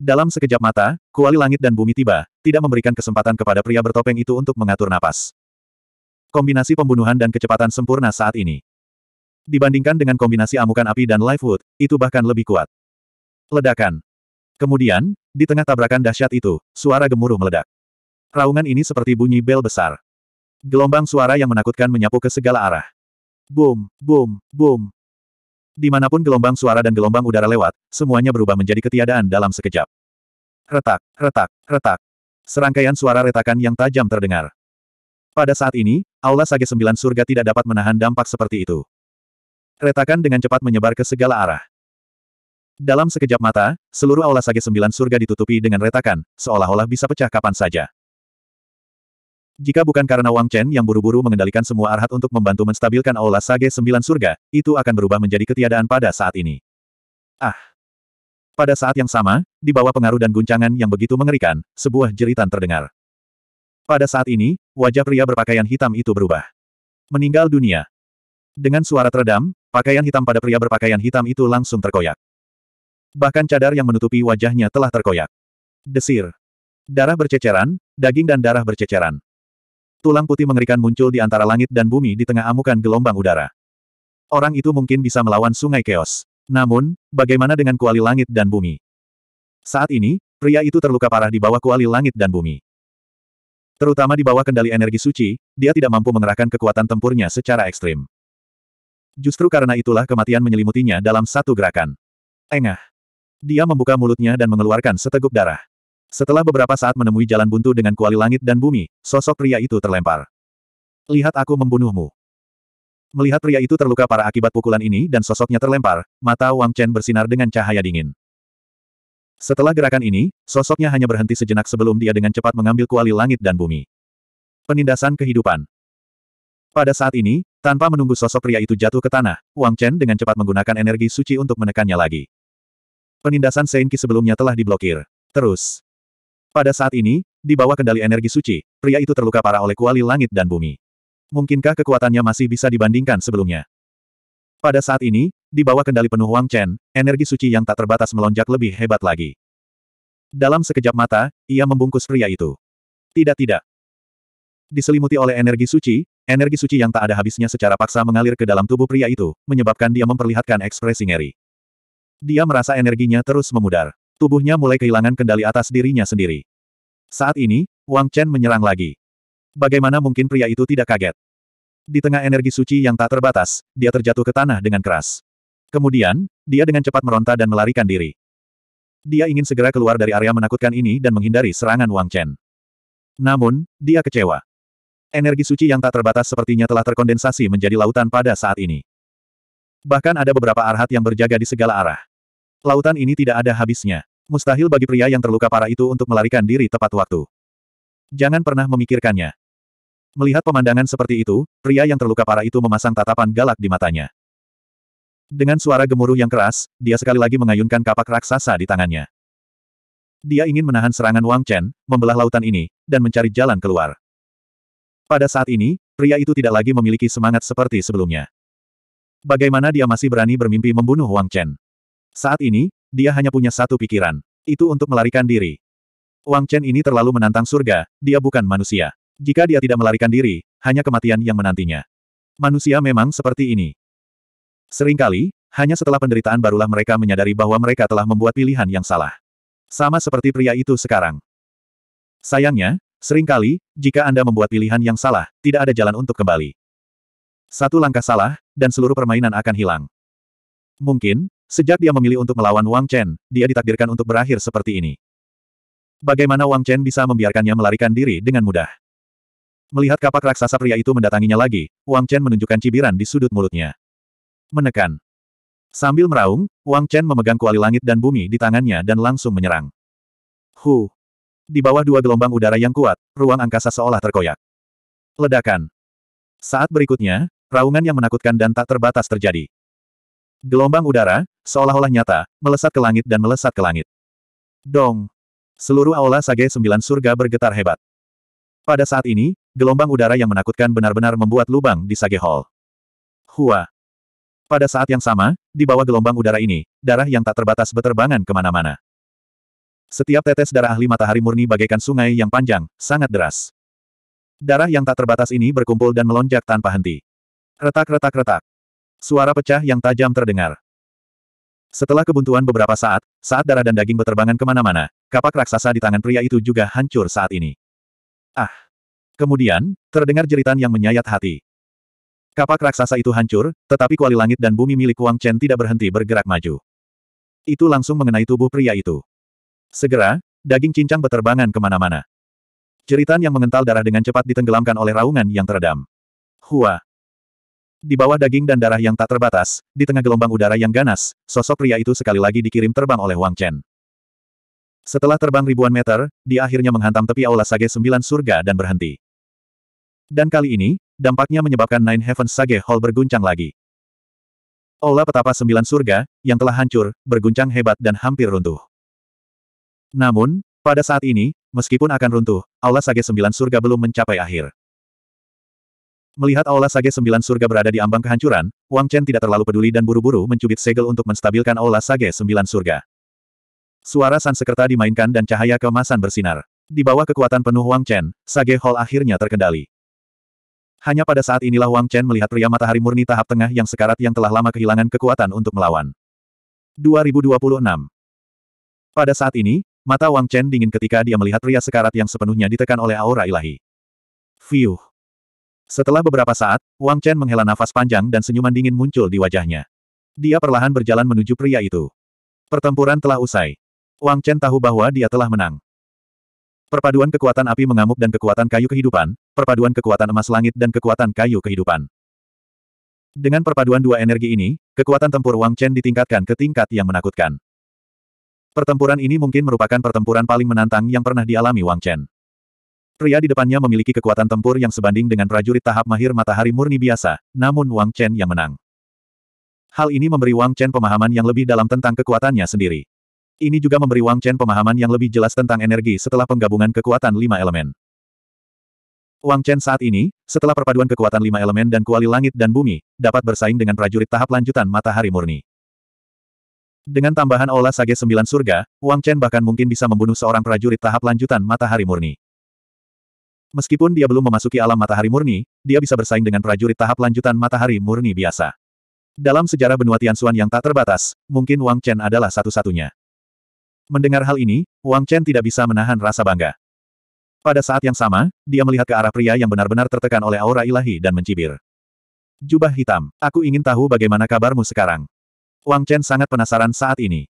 Dalam sekejap mata, kuali langit dan bumi tiba, tidak memberikan kesempatan kepada pria bertopeng itu untuk mengatur napas. Kombinasi pembunuhan dan kecepatan sempurna saat ini. Dibandingkan dengan kombinasi amukan api dan life wood, itu bahkan lebih kuat. Ledakan. Kemudian, di tengah tabrakan dahsyat itu, suara gemuruh meledak. Raungan ini seperti bunyi bel besar. Gelombang suara yang menakutkan menyapu ke segala arah. Boom, boom, boom, Dimanapun gelombang suara dan gelombang udara lewat, semuanya berubah menjadi ketiadaan dalam sekejap. Retak, retak, retak. Serangkaian suara retakan yang tajam terdengar. Pada saat ini, Aula Sage Sembilan Surga tidak dapat menahan dampak seperti itu. Retakan dengan cepat menyebar ke segala arah. Dalam sekejap mata, seluruh Aula Sage Sembilan Surga ditutupi dengan retakan, seolah-olah bisa pecah kapan saja. Jika bukan karena Wang Chen yang buru-buru mengendalikan semua arhat untuk membantu menstabilkan aula Sage Sembilan Surga, itu akan berubah menjadi ketiadaan pada saat ini. Ah! Pada saat yang sama, di bawah pengaruh dan guncangan yang begitu mengerikan, sebuah jeritan terdengar. Pada saat ini, wajah pria berpakaian hitam itu berubah. Meninggal dunia. Dengan suara teredam, pakaian hitam pada pria berpakaian hitam itu langsung terkoyak. Bahkan cadar yang menutupi wajahnya telah terkoyak. Desir. Darah berceceran, daging dan darah berceceran. Tulang putih mengerikan muncul di antara langit dan bumi di tengah amukan gelombang udara. Orang itu mungkin bisa melawan sungai keos. Namun, bagaimana dengan kuali langit dan bumi? Saat ini, pria itu terluka parah di bawah kuali langit dan bumi. Terutama di bawah kendali energi suci, dia tidak mampu mengerahkan kekuatan tempurnya secara ekstrim. Justru karena itulah kematian menyelimutinya dalam satu gerakan. Engah. Dia membuka mulutnya dan mengeluarkan seteguk darah. Setelah beberapa saat menemui jalan buntu dengan kuali langit dan bumi, sosok pria itu terlempar. Lihat aku membunuhmu. Melihat pria itu terluka parah akibat pukulan ini dan sosoknya terlempar, mata Wang Chen bersinar dengan cahaya dingin. Setelah gerakan ini, sosoknya hanya berhenti sejenak sebelum dia dengan cepat mengambil kuali langit dan bumi. Penindasan kehidupan. Pada saat ini, tanpa menunggu sosok pria itu jatuh ke tanah, Wang Chen dengan cepat menggunakan energi suci untuk menekannya lagi. Penindasan Seinki sebelumnya telah diblokir. Terus, pada saat ini, di bawah kendali energi suci, pria itu terluka parah oleh kuali langit dan bumi. Mungkinkah kekuatannya masih bisa dibandingkan sebelumnya? Pada saat ini, di bawah kendali penuh Wang Chen, energi suci yang tak terbatas melonjak lebih hebat lagi. Dalam sekejap mata, ia membungkus pria itu. Tidak-tidak. Diselimuti oleh energi suci, energi suci yang tak ada habisnya secara paksa mengalir ke dalam tubuh pria itu, menyebabkan dia memperlihatkan ekspresi ngeri. Dia merasa energinya terus memudar tubuhnya mulai kehilangan kendali atas dirinya sendiri. Saat ini, Wang Chen menyerang lagi. Bagaimana mungkin pria itu tidak kaget? Di tengah energi suci yang tak terbatas, dia terjatuh ke tanah dengan keras. Kemudian, dia dengan cepat meronta dan melarikan diri. Dia ingin segera keluar dari area menakutkan ini dan menghindari serangan Wang Chen. Namun, dia kecewa. Energi suci yang tak terbatas sepertinya telah terkondensasi menjadi lautan pada saat ini. Bahkan ada beberapa arhat yang berjaga di segala arah. Lautan ini tidak ada habisnya. Mustahil bagi pria yang terluka parah itu untuk melarikan diri tepat waktu. Jangan pernah memikirkannya. Melihat pemandangan seperti itu, pria yang terluka parah itu memasang tatapan galak di matanya. Dengan suara gemuruh yang keras, dia sekali lagi mengayunkan kapak raksasa di tangannya. Dia ingin menahan serangan Wang Chen, membelah lautan ini, dan mencari jalan keluar. Pada saat ini, pria itu tidak lagi memiliki semangat seperti sebelumnya. Bagaimana dia masih berani bermimpi membunuh Wang Chen? Saat ini, dia hanya punya satu pikiran. Itu untuk melarikan diri. Wang Chen ini terlalu menantang surga, dia bukan manusia. Jika dia tidak melarikan diri, hanya kematian yang menantinya. Manusia memang seperti ini. Seringkali, hanya setelah penderitaan barulah mereka menyadari bahwa mereka telah membuat pilihan yang salah. Sama seperti pria itu sekarang. Sayangnya, seringkali, jika Anda membuat pilihan yang salah, tidak ada jalan untuk kembali. Satu langkah salah, dan seluruh permainan akan hilang. Mungkin, Sejak dia memilih untuk melawan Wang Chen, dia ditakdirkan untuk berakhir seperti ini. Bagaimana Wang Chen bisa membiarkannya melarikan diri dengan mudah? Melihat kapak raksasa pria itu mendatanginya lagi, Wang Chen menunjukkan cibiran di sudut mulutnya. Menekan. Sambil meraung, Wang Chen memegang kuali langit dan bumi di tangannya dan langsung menyerang. Hu. Di bawah dua gelombang udara yang kuat, ruang angkasa seolah terkoyak. Ledakan. Saat berikutnya, raungan yang menakutkan dan tak terbatas terjadi. Gelombang udara, seolah-olah nyata, melesat ke langit dan melesat ke langit. Dong! Seluruh aula Sage Sembilan Surga bergetar hebat. Pada saat ini, gelombang udara yang menakutkan benar-benar membuat lubang di Sage Hall. Hua! Pada saat yang sama, di bawah gelombang udara ini, darah yang tak terbatas beterbangan kemana-mana. Setiap tetes darah ahli matahari murni bagaikan sungai yang panjang, sangat deras. Darah yang tak terbatas ini berkumpul dan melonjak tanpa henti. Retak-retak-retak. Suara pecah yang tajam terdengar. Setelah kebuntuan beberapa saat, saat darah dan daging beterbangan kemana-mana, kapak raksasa di tangan pria itu juga hancur saat ini. Ah! Kemudian, terdengar jeritan yang menyayat hati. Kapak raksasa itu hancur, tetapi kuali langit dan bumi milik Wang Chen tidak berhenti bergerak maju. Itu langsung mengenai tubuh pria itu. Segera, daging cincang beterbangan kemana-mana. Jeritan yang mengental darah dengan cepat ditenggelamkan oleh raungan yang teredam. Hua! Di bawah daging dan darah yang tak terbatas, di tengah gelombang udara yang ganas, sosok pria itu sekali lagi dikirim terbang oleh Wang Chen. Setelah terbang ribuan meter, dia akhirnya menghantam tepi aula Sage Sembilan Surga dan berhenti. Dan kali ini, dampaknya menyebabkan Nine Heavens Sage Hall berguncang lagi. Aula petapa Sembilan Surga, yang telah hancur, berguncang hebat dan hampir runtuh. Namun, pada saat ini, meskipun akan runtuh, Aula Sage Sembilan Surga belum mencapai akhir. Melihat aula Sage Sembilan Surga berada di ambang kehancuran, Wang Chen tidak terlalu peduli dan buru-buru mencubit segel untuk menstabilkan aula Sage Sembilan Surga. Suara Sansekerta dimainkan dan cahaya kemasan bersinar. Di bawah kekuatan penuh Wang Chen, Sage Hall akhirnya terkendali. Hanya pada saat inilah Wang Chen melihat pria matahari murni tahap tengah yang sekarat yang telah lama kehilangan kekuatan untuk melawan. 2026 Pada saat ini, mata Wang Chen dingin ketika dia melihat pria sekarat yang sepenuhnya ditekan oleh aura ilahi. Fiuh! Setelah beberapa saat, Wang Chen menghela nafas panjang dan senyuman dingin muncul di wajahnya. Dia perlahan berjalan menuju pria itu. Pertempuran telah usai. Wang Chen tahu bahwa dia telah menang. Perpaduan kekuatan api mengamuk dan kekuatan kayu kehidupan, perpaduan kekuatan emas langit dan kekuatan kayu kehidupan. Dengan perpaduan dua energi ini, kekuatan tempur Wang Chen ditingkatkan ke tingkat yang menakutkan. Pertempuran ini mungkin merupakan pertempuran paling menantang yang pernah dialami Wang Chen. Pria di depannya memiliki kekuatan tempur yang sebanding dengan prajurit tahap mahir matahari murni biasa, namun Wang Chen yang menang. Hal ini memberi Wang Chen pemahaman yang lebih dalam tentang kekuatannya sendiri. Ini juga memberi Wang Chen pemahaman yang lebih jelas tentang energi setelah penggabungan kekuatan lima elemen. Wang Chen saat ini, setelah perpaduan kekuatan lima elemen dan kuali langit dan bumi, dapat bersaing dengan prajurit tahap lanjutan matahari murni. Dengan tambahan olah sage sembilan surga, Wang Chen bahkan mungkin bisa membunuh seorang prajurit tahap lanjutan matahari murni. Meskipun dia belum memasuki alam matahari murni, dia bisa bersaing dengan prajurit tahap lanjutan matahari murni biasa. Dalam sejarah benua Tianxuan yang tak terbatas, mungkin Wang Chen adalah satu-satunya. Mendengar hal ini, Wang Chen tidak bisa menahan rasa bangga. Pada saat yang sama, dia melihat ke arah pria yang benar-benar tertekan oleh aura ilahi dan mencibir. Jubah hitam, aku ingin tahu bagaimana kabarmu sekarang. Wang Chen sangat penasaran saat ini.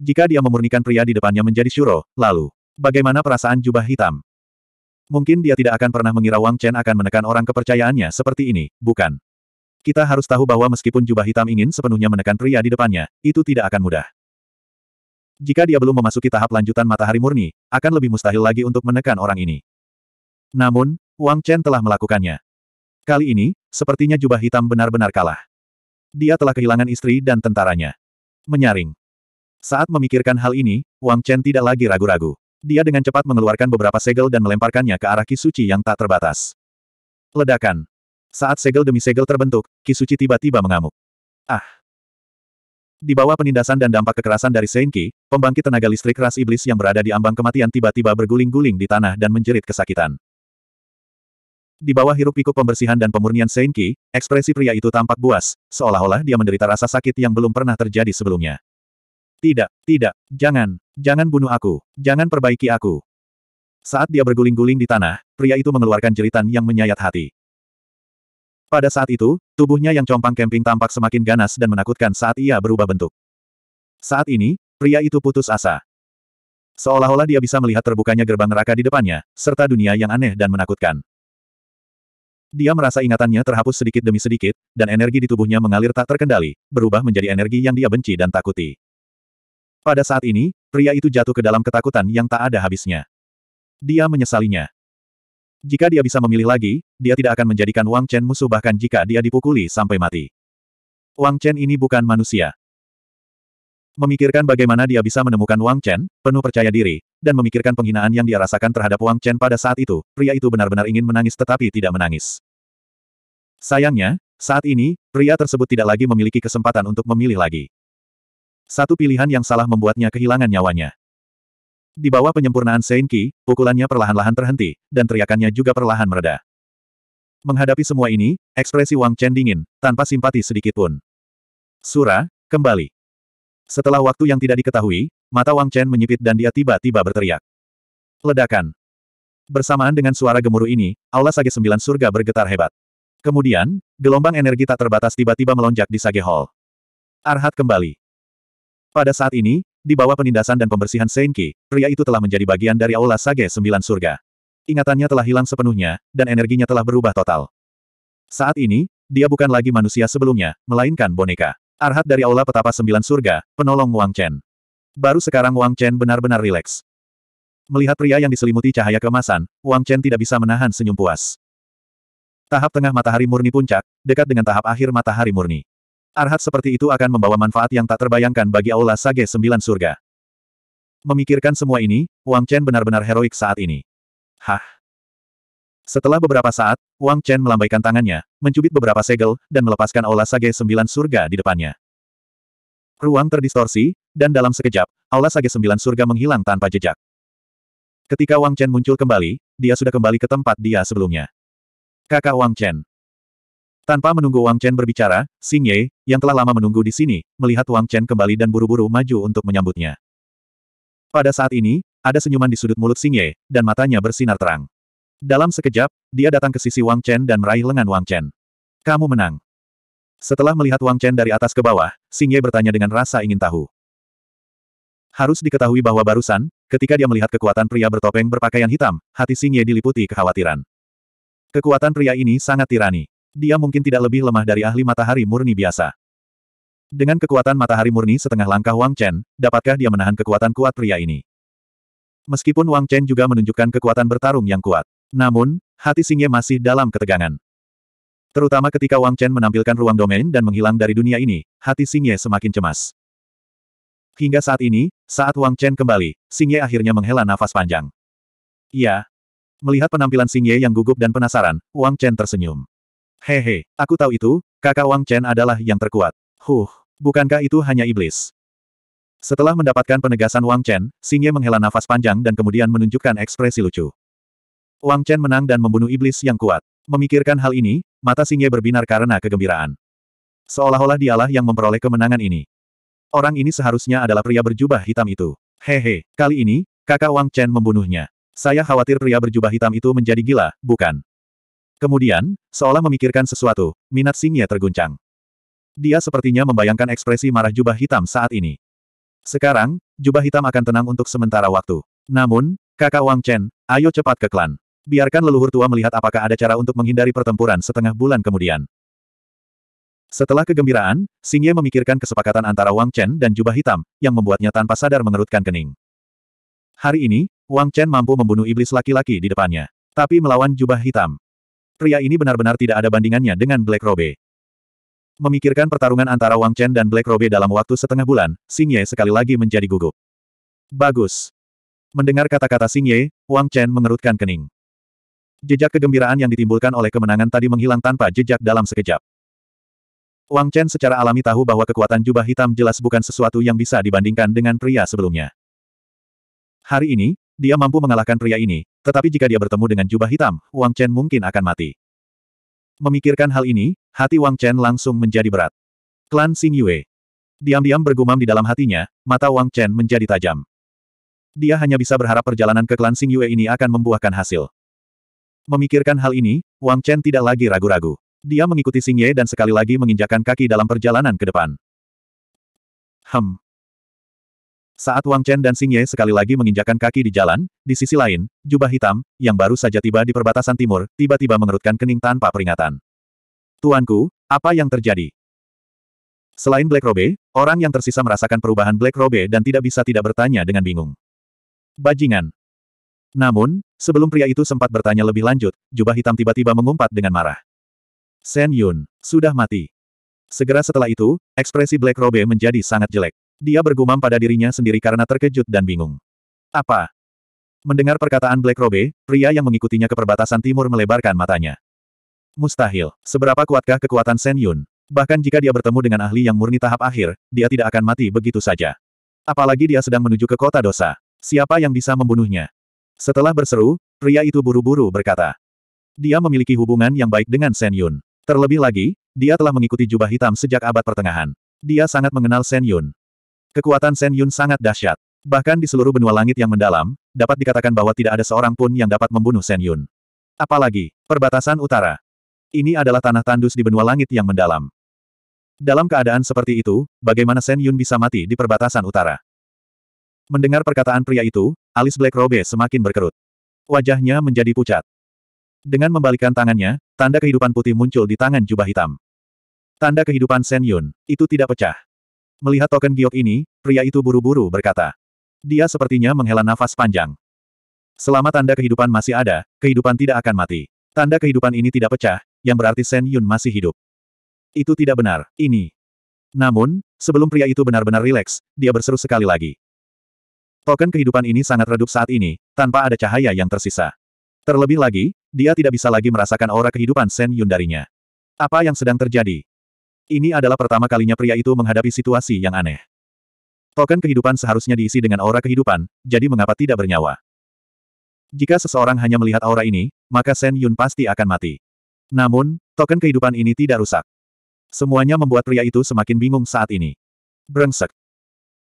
Jika dia memurnikan pria di depannya menjadi syuro, lalu, bagaimana perasaan jubah hitam? Mungkin dia tidak akan pernah mengira Wang Chen akan menekan orang kepercayaannya seperti ini, bukan? Kita harus tahu bahwa meskipun jubah hitam ingin sepenuhnya menekan pria di depannya, itu tidak akan mudah. Jika dia belum memasuki tahap lanjutan matahari murni, akan lebih mustahil lagi untuk menekan orang ini. Namun, Wang Chen telah melakukannya. Kali ini, sepertinya jubah hitam benar-benar kalah. Dia telah kehilangan istri dan tentaranya. Menyaring. Saat memikirkan hal ini, Wang Chen tidak lagi ragu-ragu. Dia dengan cepat mengeluarkan beberapa segel dan melemparkannya ke arah Kisuci yang tak terbatas. Ledakan. Saat segel demi segel terbentuk, Kisuci tiba-tiba mengamuk. Ah! Di bawah penindasan dan dampak kekerasan dari Seinki, pembangkit tenaga listrik ras iblis yang berada di ambang kematian tiba-tiba berguling-guling di tanah dan menjerit kesakitan. Di bawah hiruk pikuk pembersihan dan pemurnian Seinki, ekspresi pria itu tampak buas, seolah-olah dia menderita rasa sakit yang belum pernah terjadi sebelumnya. Tidak, tidak, jangan, jangan bunuh aku, jangan perbaiki aku. Saat dia berguling-guling di tanah, pria itu mengeluarkan jeritan yang menyayat hati. Pada saat itu, tubuhnya yang compang kemping tampak semakin ganas dan menakutkan saat ia berubah bentuk. Saat ini, pria itu putus asa. Seolah-olah dia bisa melihat terbukanya gerbang neraka di depannya, serta dunia yang aneh dan menakutkan. Dia merasa ingatannya terhapus sedikit demi sedikit, dan energi di tubuhnya mengalir tak terkendali, berubah menjadi energi yang dia benci dan takuti. Pada saat ini, pria itu jatuh ke dalam ketakutan yang tak ada habisnya. Dia menyesalinya. Jika dia bisa memilih lagi, dia tidak akan menjadikan Wang Chen musuh bahkan jika dia dipukuli sampai mati. Wang Chen ini bukan manusia. Memikirkan bagaimana dia bisa menemukan Wang Chen, penuh percaya diri, dan memikirkan penghinaan yang dia rasakan terhadap Wang Chen pada saat itu, pria itu benar-benar ingin menangis tetapi tidak menangis. Sayangnya, saat ini, pria tersebut tidak lagi memiliki kesempatan untuk memilih lagi. Satu pilihan yang salah membuatnya kehilangan nyawanya. Di bawah penyempurnaan Seinki, pukulannya perlahan-lahan terhenti, dan teriakannya juga perlahan mereda. Menghadapi semua ini, ekspresi Wang Chen dingin, tanpa simpati sedikit pun. Sura, kembali. Setelah waktu yang tidak diketahui, mata Wang Chen menyipit dan dia tiba-tiba berteriak. Ledakan. Bersamaan dengan suara gemuruh ini, Aula Sage Sembilan Surga bergetar hebat. Kemudian, gelombang energi tak terbatas tiba-tiba melonjak di Sage Hall. Arhat kembali. Pada saat ini, di bawah penindasan dan pembersihan Senki, pria itu telah menjadi bagian dari Aula Sage Sembilan Surga. Ingatannya telah hilang sepenuhnya, dan energinya telah berubah total. Saat ini, dia bukan lagi manusia sebelumnya, melainkan boneka. Arhat dari Aula Petapa Sembilan Surga, penolong Wang Chen. Baru sekarang Wang Chen benar-benar rileks. Melihat pria yang diselimuti cahaya kemasan, Wang Chen tidak bisa menahan senyum puas. Tahap tengah matahari murni puncak, dekat dengan tahap akhir matahari murni. Arhat seperti itu akan membawa manfaat yang tak terbayangkan bagi Aula Sage Sembilan Surga. Memikirkan semua ini, Wang Chen benar-benar heroik saat ini. Hah. Setelah beberapa saat, Wang Chen melambaikan tangannya, mencubit beberapa segel, dan melepaskan Aula Sage Sembilan Surga di depannya. Ruang terdistorsi, dan dalam sekejap, Aula Sage Sembilan Surga menghilang tanpa jejak. Ketika Wang Chen muncul kembali, dia sudah kembali ke tempat dia sebelumnya. Kakak Wang Chen. Tanpa menunggu Wang Chen berbicara, Xing Ye, yang telah lama menunggu di sini, melihat Wang Chen kembali dan buru-buru maju untuk menyambutnya. Pada saat ini, ada senyuman di sudut mulut Xing Ye, dan matanya bersinar terang. Dalam sekejap, dia datang ke sisi Wang Chen dan meraih lengan Wang Chen. Kamu menang. Setelah melihat Wang Chen dari atas ke bawah, Xing Ye bertanya dengan rasa ingin tahu. Harus diketahui bahwa barusan, ketika dia melihat kekuatan pria bertopeng berpakaian hitam, hati Xing Ye diliputi kekhawatiran. Kekuatan pria ini sangat tirani. Dia mungkin tidak lebih lemah dari ahli matahari murni biasa. Dengan kekuatan matahari murni setengah langkah Wang Chen, dapatkah dia menahan kekuatan kuat pria ini? Meskipun Wang Chen juga menunjukkan kekuatan bertarung yang kuat. Namun, hati Singye masih dalam ketegangan. Terutama ketika Wang Chen menampilkan ruang domain dan menghilang dari dunia ini, hati Singye semakin cemas. Hingga saat ini, saat Wang Chen kembali, Singye akhirnya menghela nafas panjang. Ya, Melihat penampilan Singye yang gugup dan penasaran, Wang Chen tersenyum. Hehe, aku tahu itu, kakak Wang Chen adalah yang terkuat. Huh, bukankah itu hanya iblis? Setelah mendapatkan penegasan Wang Chen, Ye menghela nafas panjang dan kemudian menunjukkan ekspresi lucu. Wang Chen menang dan membunuh iblis yang kuat. Memikirkan hal ini, mata Ye berbinar karena kegembiraan. Seolah-olah dialah yang memperoleh kemenangan ini. Orang ini seharusnya adalah pria berjubah hitam itu. Hehe, kali ini, kakak Wang Chen membunuhnya. Saya khawatir pria berjubah hitam itu menjadi gila, bukan? Kemudian, seolah memikirkan sesuatu, minat Xingye terguncang. Dia sepertinya membayangkan ekspresi marah jubah hitam saat ini. Sekarang, jubah hitam akan tenang untuk sementara waktu. Namun, kakak Wang Chen, ayo cepat ke klan. Biarkan leluhur tua melihat apakah ada cara untuk menghindari pertempuran setengah bulan kemudian. Setelah kegembiraan, Xingye memikirkan kesepakatan antara Wang Chen dan jubah hitam, yang membuatnya tanpa sadar mengerutkan kening. Hari ini, Wang Chen mampu membunuh iblis laki-laki di depannya. Tapi melawan jubah hitam, Pria ini benar-benar tidak ada bandingannya dengan Black Robe. Memikirkan pertarungan antara Wang Chen dan Black Robe dalam waktu setengah bulan, Xing Ye sekali lagi menjadi gugup. Bagus. Mendengar kata-kata Xing Ye, Wang Chen mengerutkan kening. Jejak kegembiraan yang ditimbulkan oleh kemenangan tadi menghilang tanpa jejak dalam sekejap. Wang Chen secara alami tahu bahwa kekuatan jubah hitam jelas bukan sesuatu yang bisa dibandingkan dengan pria sebelumnya. Hari ini, dia mampu mengalahkan pria ini, tetapi jika dia bertemu dengan jubah hitam, Wang Chen mungkin akan mati. Memikirkan hal ini, hati Wang Chen langsung menjadi berat. Klan Xing Yue. Diam-diam bergumam di dalam hatinya, mata Wang Chen menjadi tajam. Dia hanya bisa berharap perjalanan ke klan Xing Yue ini akan membuahkan hasil. Memikirkan hal ini, Wang Chen tidak lagi ragu-ragu. Dia mengikuti Xing Ye dan sekali lagi menginjakan kaki dalam perjalanan ke depan. Hem, saat Wang Chen dan Xing Ye sekali lagi menginjakan kaki di jalan, di sisi lain, jubah hitam, yang baru saja tiba di perbatasan timur, tiba-tiba mengerutkan kening tanpa peringatan. Tuanku, apa yang terjadi? Selain Black Robe, orang yang tersisa merasakan perubahan Black Robe dan tidak bisa tidak bertanya dengan bingung. Bajingan. Namun, sebelum pria itu sempat bertanya lebih lanjut, jubah hitam tiba-tiba mengumpat dengan marah. Sen Yun, sudah mati. Segera setelah itu, ekspresi Black Robe menjadi sangat jelek. Dia bergumam pada dirinya sendiri karena terkejut dan bingung. Apa? Mendengar perkataan Black Robe, pria yang mengikutinya ke perbatasan timur melebarkan matanya. Mustahil. Seberapa kuatkah kekuatan Sen Yun? Bahkan jika dia bertemu dengan ahli yang murni tahap akhir, dia tidak akan mati begitu saja. Apalagi dia sedang menuju ke kota dosa. Siapa yang bisa membunuhnya? Setelah berseru, pria itu buru-buru berkata. Dia memiliki hubungan yang baik dengan Sen Yun. Terlebih lagi, dia telah mengikuti jubah hitam sejak abad pertengahan. Dia sangat mengenal Sen Yun. Kekuatan Shen Yun sangat dahsyat. Bahkan di seluruh benua langit yang mendalam, dapat dikatakan bahwa tidak ada seorang pun yang dapat membunuh Shen Yun. Apalagi, perbatasan utara. Ini adalah tanah tandus di benua langit yang mendalam. Dalam keadaan seperti itu, bagaimana Shen Yun bisa mati di perbatasan utara? Mendengar perkataan pria itu, alis Black Robe semakin berkerut. Wajahnya menjadi pucat. Dengan membalikkan tangannya, tanda kehidupan putih muncul di tangan jubah hitam. Tanda kehidupan Shen Yun, itu tidak pecah. Melihat token giok ini, pria itu buru-buru berkata. Dia sepertinya menghela nafas panjang. Selama tanda kehidupan masih ada, kehidupan tidak akan mati. Tanda kehidupan ini tidak pecah, yang berarti Sen Yun masih hidup. Itu tidak benar, ini. Namun, sebelum pria itu benar-benar rileks, dia berseru sekali lagi. Token kehidupan ini sangat redup saat ini, tanpa ada cahaya yang tersisa. Terlebih lagi, dia tidak bisa lagi merasakan aura kehidupan Sen Yun darinya. Apa yang sedang terjadi? Ini adalah pertama kalinya pria itu menghadapi situasi yang aneh. Token kehidupan seharusnya diisi dengan aura kehidupan, jadi mengapa tidak bernyawa? Jika seseorang hanya melihat aura ini, maka Sen Yun pasti akan mati. Namun, token kehidupan ini tidak rusak. Semuanya membuat pria itu semakin bingung saat ini. Brengsek.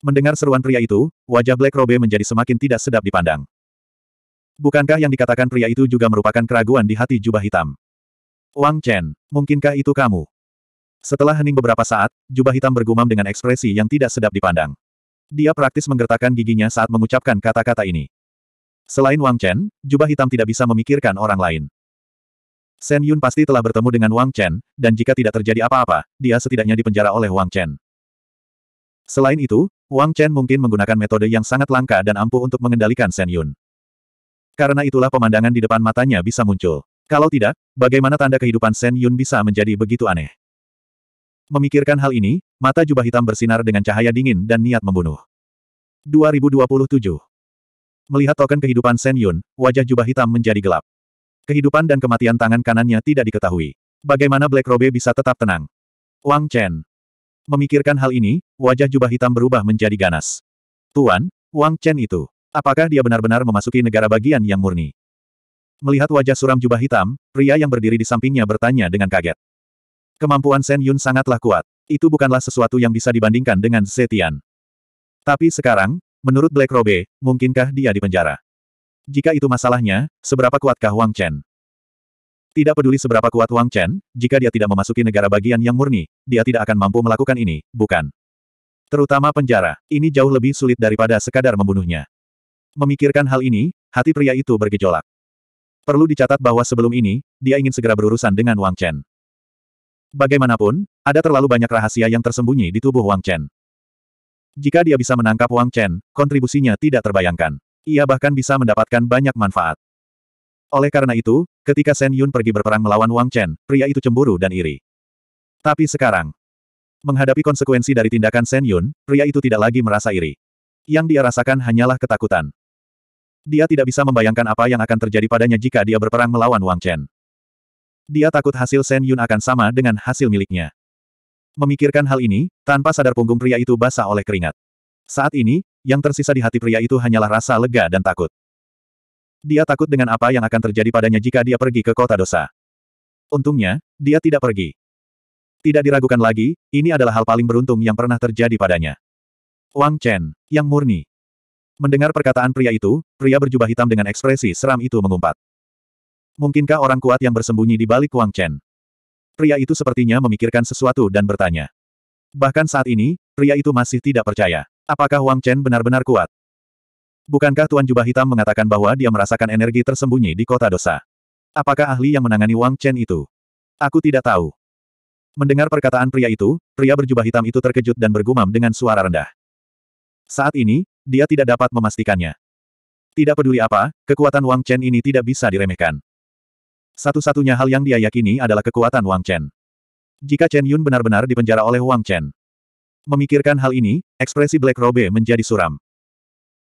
Mendengar seruan pria itu, wajah Black Robe menjadi semakin tidak sedap dipandang. Bukankah yang dikatakan pria itu juga merupakan keraguan di hati jubah hitam? Wang Chen, mungkinkah itu kamu? Setelah hening beberapa saat, jubah hitam bergumam dengan ekspresi yang tidak sedap dipandang. Dia praktis menggertakkan giginya saat mengucapkan kata-kata ini. Selain Wang Chen, jubah hitam tidak bisa memikirkan orang lain. Shen Yun pasti telah bertemu dengan Wang Chen, dan jika tidak terjadi apa-apa, dia setidaknya dipenjara oleh Wang Chen. Selain itu, Wang Chen mungkin menggunakan metode yang sangat langka dan ampuh untuk mengendalikan Shen Yun. Karena itulah pemandangan di depan matanya bisa muncul. Kalau tidak, bagaimana tanda kehidupan Shen Yun bisa menjadi begitu aneh? Memikirkan hal ini, mata jubah hitam bersinar dengan cahaya dingin dan niat membunuh. 2027 Melihat token kehidupan Shen Yun, wajah jubah hitam menjadi gelap. Kehidupan dan kematian tangan kanannya tidak diketahui. Bagaimana Black Robe bisa tetap tenang? Wang Chen. Memikirkan hal ini, wajah jubah hitam berubah menjadi ganas. Tuan, Wang Chen itu. Apakah dia benar-benar memasuki negara bagian yang murni? Melihat wajah suram jubah hitam, pria yang berdiri di sampingnya bertanya dengan kaget. Kemampuan Shen Yun sangatlah kuat. Itu bukanlah sesuatu yang bisa dibandingkan dengan Zetian. Tapi sekarang, menurut Black Robe, mungkinkah dia dipenjara? Jika itu masalahnya, seberapa kuatkah Wang Chen? Tidak peduli seberapa kuat Wang Chen, jika dia tidak memasuki negara bagian yang murni, dia tidak akan mampu melakukan ini, bukan? Terutama penjara, ini jauh lebih sulit daripada sekadar membunuhnya. Memikirkan hal ini, hati pria itu bergejolak. Perlu dicatat bahwa sebelum ini, dia ingin segera berurusan dengan Wang Chen. Bagaimanapun, ada terlalu banyak rahasia yang tersembunyi di tubuh Wang Chen. Jika dia bisa menangkap Wang Chen, kontribusinya tidak terbayangkan. Ia bahkan bisa mendapatkan banyak manfaat. Oleh karena itu, ketika Shen Yun pergi berperang melawan Wang Chen, pria itu cemburu dan iri. Tapi sekarang, menghadapi konsekuensi dari tindakan Shen Yun, pria itu tidak lagi merasa iri. Yang dia rasakan hanyalah ketakutan. Dia tidak bisa membayangkan apa yang akan terjadi padanya jika dia berperang melawan Wang Chen. Dia takut hasil Shen Yun akan sama dengan hasil miliknya. Memikirkan hal ini, tanpa sadar punggung pria itu basah oleh keringat. Saat ini, yang tersisa di hati pria itu hanyalah rasa lega dan takut. Dia takut dengan apa yang akan terjadi padanya jika dia pergi ke kota dosa. Untungnya, dia tidak pergi. Tidak diragukan lagi, ini adalah hal paling beruntung yang pernah terjadi padanya. Wang Chen, yang murni. Mendengar perkataan pria itu, pria berjubah hitam dengan ekspresi seram itu mengumpat. Mungkinkah orang kuat yang bersembunyi di balik Wang Chen? Pria itu sepertinya memikirkan sesuatu dan bertanya. Bahkan saat ini, pria itu masih tidak percaya. Apakah Wang Chen benar-benar kuat? Bukankah Tuan Jubah Hitam mengatakan bahwa dia merasakan energi tersembunyi di kota dosa? Apakah ahli yang menangani Wang Chen itu? Aku tidak tahu. Mendengar perkataan pria itu, pria berjubah hitam itu terkejut dan bergumam dengan suara rendah. Saat ini, dia tidak dapat memastikannya. Tidak peduli apa, kekuatan Wang Chen ini tidak bisa diremehkan. Satu-satunya hal yang dia yakini adalah kekuatan Wang Chen. Jika Chen Yun benar-benar dipenjara oleh Wang Chen. Memikirkan hal ini, ekspresi Black Robe menjadi suram.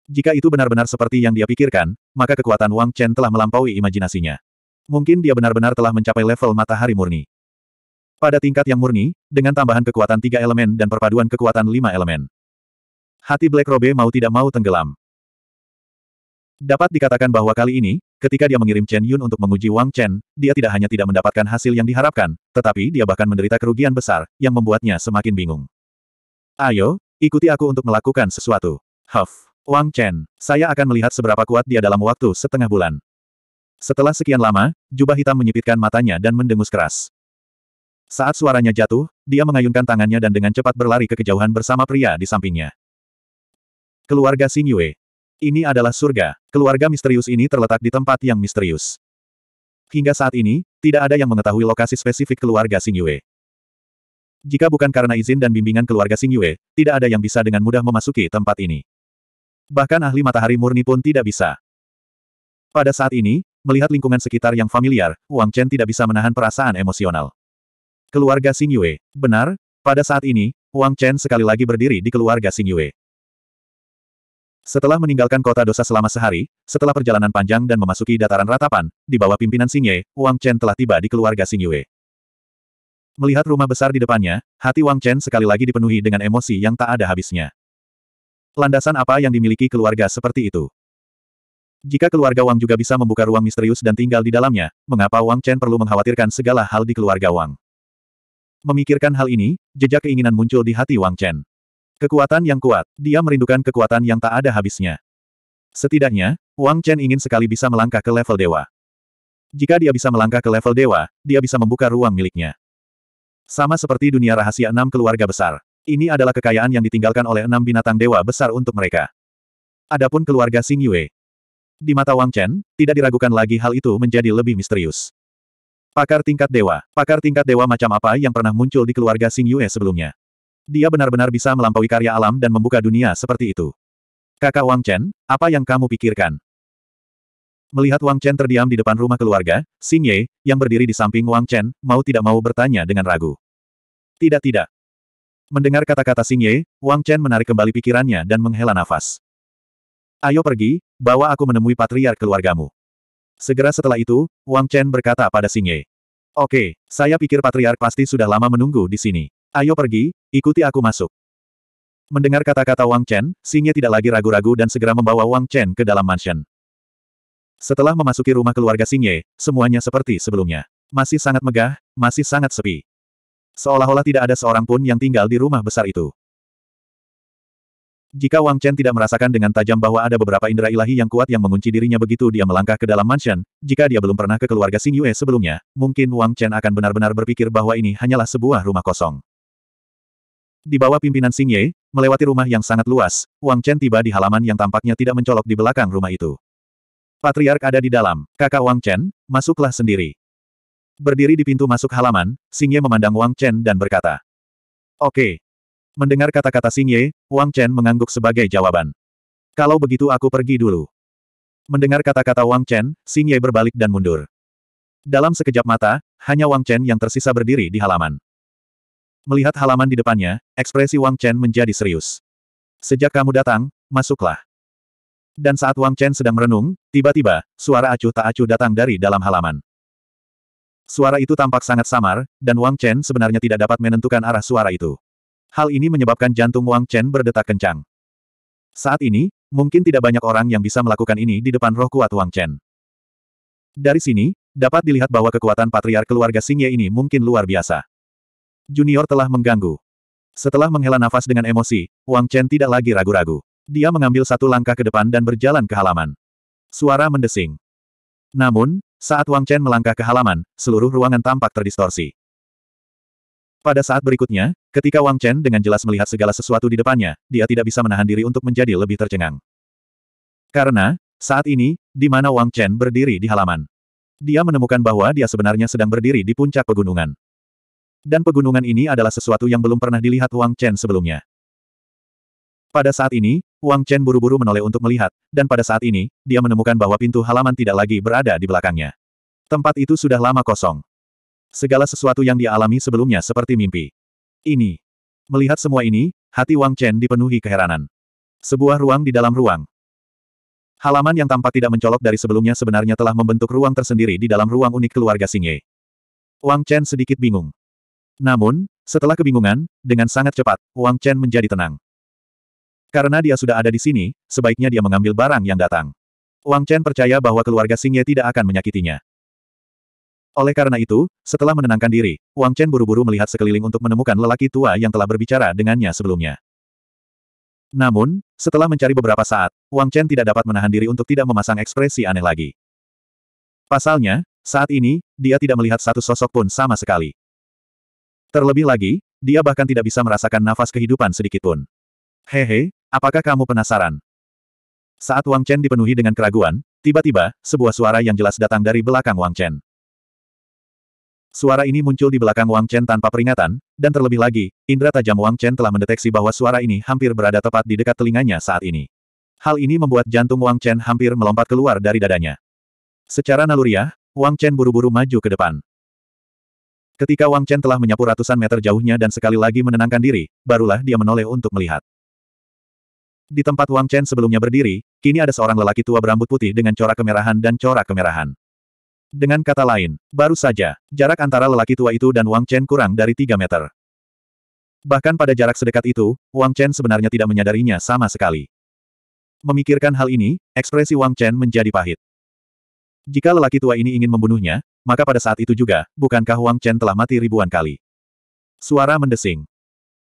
Jika itu benar-benar seperti yang dia pikirkan, maka kekuatan Wang Chen telah melampaui imajinasinya. Mungkin dia benar-benar telah mencapai level matahari murni. Pada tingkat yang murni, dengan tambahan kekuatan tiga elemen dan perpaduan kekuatan lima elemen. Hati Black Robe mau tidak mau tenggelam. Dapat dikatakan bahwa kali ini, Ketika dia mengirim Chen Yun untuk menguji Wang Chen, dia tidak hanya tidak mendapatkan hasil yang diharapkan, tetapi dia bahkan menderita kerugian besar, yang membuatnya semakin bingung. Ayo, ikuti aku untuk melakukan sesuatu. Huff. Wang Chen, saya akan melihat seberapa kuat dia dalam waktu setengah bulan. Setelah sekian lama, jubah hitam menyipitkan matanya dan mendengus keras. Saat suaranya jatuh, dia mengayunkan tangannya dan dengan cepat berlari ke kejauhan bersama pria di sampingnya. Keluarga Xin Yue, ini adalah surga, keluarga misterius ini terletak di tempat yang misterius. Hingga saat ini, tidak ada yang mengetahui lokasi spesifik keluarga Xing Yue. Jika bukan karena izin dan bimbingan keluarga Xing Yue, tidak ada yang bisa dengan mudah memasuki tempat ini. Bahkan ahli matahari murni pun tidak bisa. Pada saat ini, melihat lingkungan sekitar yang familiar, Wang Chen tidak bisa menahan perasaan emosional. Keluarga Xing Yue, benar, pada saat ini, Wang Chen sekali lagi berdiri di keluarga Xing Yue. Setelah meninggalkan kota dosa selama sehari, setelah perjalanan panjang dan memasuki dataran ratapan, di bawah pimpinan Xing Wang Chen telah tiba di keluarga Xing Melihat rumah besar di depannya, hati Wang Chen sekali lagi dipenuhi dengan emosi yang tak ada habisnya. Landasan apa yang dimiliki keluarga seperti itu? Jika keluarga Wang juga bisa membuka ruang misterius dan tinggal di dalamnya, mengapa Wang Chen perlu mengkhawatirkan segala hal di keluarga Wang? Memikirkan hal ini, jejak keinginan muncul di hati Wang Chen. Kekuatan yang kuat, dia merindukan kekuatan yang tak ada habisnya. Setidaknya, Wang Chen ingin sekali bisa melangkah ke level dewa. Jika dia bisa melangkah ke level dewa, dia bisa membuka ruang miliknya. Sama seperti dunia rahasia enam keluarga besar. Ini adalah kekayaan yang ditinggalkan oleh enam binatang dewa besar untuk mereka. Adapun keluarga Xing Yue. Di mata Wang Chen, tidak diragukan lagi hal itu menjadi lebih misterius. Pakar tingkat dewa. Pakar tingkat dewa macam apa yang pernah muncul di keluarga Xing Yue sebelumnya? Dia benar-benar bisa melampaui karya alam dan membuka dunia seperti itu. Kakak Wang Chen, apa yang kamu pikirkan? Melihat Wang Chen terdiam di depan rumah keluarga, Xing Ye, yang berdiri di samping Wang Chen, mau tidak mau bertanya dengan ragu. Tidak tidak. Mendengar kata-kata Xing Ye, Wang Chen menarik kembali pikirannya dan menghela nafas. Ayo pergi, bawa aku menemui patriar keluargamu. Segera setelah itu, Wang Chen berkata pada Xing Ye. Oke, saya pikir patriark pasti sudah lama menunggu di sini. Ayo pergi, ikuti aku masuk. Mendengar kata-kata Wang Chen, Xingye tidak lagi ragu-ragu dan segera membawa Wang Chen ke dalam mansion. Setelah memasuki rumah keluarga Xingye, semuanya seperti sebelumnya. Masih sangat megah, masih sangat sepi. Seolah-olah tidak ada seorang pun yang tinggal di rumah besar itu. Jika Wang Chen tidak merasakan dengan tajam bahwa ada beberapa indera ilahi yang kuat yang mengunci dirinya begitu dia melangkah ke dalam mansion, jika dia belum pernah ke keluarga Xing sebelumnya, mungkin Wang Chen akan benar-benar berpikir bahwa ini hanyalah sebuah rumah kosong. Di bawah pimpinan Xing Ye, melewati rumah yang sangat luas, Wang Chen tiba di halaman yang tampaknya tidak mencolok di belakang rumah itu. Patriark ada di dalam, kakak Wang Chen, masuklah sendiri. Berdiri di pintu masuk halaman, Xing Ye memandang Wang Chen dan berkata. Oke. Mendengar kata-kata Xing Ye, Wang Chen mengangguk sebagai jawaban. Kalau begitu aku pergi dulu. Mendengar kata-kata Wang Chen, Xing Ye berbalik dan mundur. Dalam sekejap mata, hanya Wang Chen yang tersisa berdiri di halaman. Melihat halaman di depannya, ekspresi Wang Chen menjadi serius. Sejak kamu datang, masuklah. Dan saat Wang Chen sedang merenung, tiba-tiba, suara acuh tak acuh datang dari dalam halaman. Suara itu tampak sangat samar, dan Wang Chen sebenarnya tidak dapat menentukan arah suara itu. Hal ini menyebabkan jantung Wang Chen berdetak kencang. Saat ini, mungkin tidak banyak orang yang bisa melakukan ini di depan roh kuat Wang Chen. Dari sini, dapat dilihat bahwa kekuatan patriar keluarga Xingye ini mungkin luar biasa. Junior telah mengganggu. Setelah menghela nafas dengan emosi, Wang Chen tidak lagi ragu-ragu. Dia mengambil satu langkah ke depan dan berjalan ke halaman. Suara mendesing. Namun, saat Wang Chen melangkah ke halaman, seluruh ruangan tampak terdistorsi. Pada saat berikutnya, ketika Wang Chen dengan jelas melihat segala sesuatu di depannya, dia tidak bisa menahan diri untuk menjadi lebih tercengang. Karena, saat ini, di mana Wang Chen berdiri di halaman. Dia menemukan bahwa dia sebenarnya sedang berdiri di puncak pegunungan. Dan pegunungan ini adalah sesuatu yang belum pernah dilihat Wang Chen sebelumnya. Pada saat ini, Wang Chen buru-buru menoleh untuk melihat, dan pada saat ini, dia menemukan bahwa pintu halaman tidak lagi berada di belakangnya. Tempat itu sudah lama kosong. Segala sesuatu yang dia alami sebelumnya seperti mimpi. Ini. Melihat semua ini, hati Wang Chen dipenuhi keheranan. Sebuah ruang di dalam ruang. Halaman yang tampak tidak mencolok dari sebelumnya sebenarnya telah membentuk ruang tersendiri di dalam ruang unik keluarga Singye. Wang Chen sedikit bingung. Namun, setelah kebingungan, dengan sangat cepat, Wang Chen menjadi tenang. Karena dia sudah ada di sini, sebaiknya dia mengambil barang yang datang. Wang Chen percaya bahwa keluarga Xing Ye tidak akan menyakitinya. Oleh karena itu, setelah menenangkan diri, Wang Chen buru-buru melihat sekeliling untuk menemukan lelaki tua yang telah berbicara dengannya sebelumnya. Namun, setelah mencari beberapa saat, Wang Chen tidak dapat menahan diri untuk tidak memasang ekspresi aneh lagi. Pasalnya, saat ini, dia tidak melihat satu sosok pun sama sekali. Terlebih lagi, dia bahkan tidak bisa merasakan nafas kehidupan sedikitpun. Hehe, apakah kamu penasaran? Saat Wang Chen dipenuhi dengan keraguan, tiba-tiba, sebuah suara yang jelas datang dari belakang Wang Chen. Suara ini muncul di belakang Wang Chen tanpa peringatan, dan terlebih lagi, indera tajam Wang Chen telah mendeteksi bahwa suara ini hampir berada tepat di dekat telinganya saat ini. Hal ini membuat jantung Wang Chen hampir melompat keluar dari dadanya. Secara naluriah, Wang Chen buru-buru maju ke depan. Ketika Wang Chen telah menyapu ratusan meter jauhnya dan sekali lagi menenangkan diri, barulah dia menoleh untuk melihat. Di tempat Wang Chen sebelumnya berdiri, kini ada seorang lelaki tua berambut putih dengan corak kemerahan dan corak kemerahan. Dengan kata lain, baru saja, jarak antara lelaki tua itu dan Wang Chen kurang dari 3 meter. Bahkan pada jarak sedekat itu, Wang Chen sebenarnya tidak menyadarinya sama sekali. Memikirkan hal ini, ekspresi Wang Chen menjadi pahit. Jika lelaki tua ini ingin membunuhnya, maka pada saat itu juga, bukankah Wang Chen telah mati ribuan kali? Suara mendesing.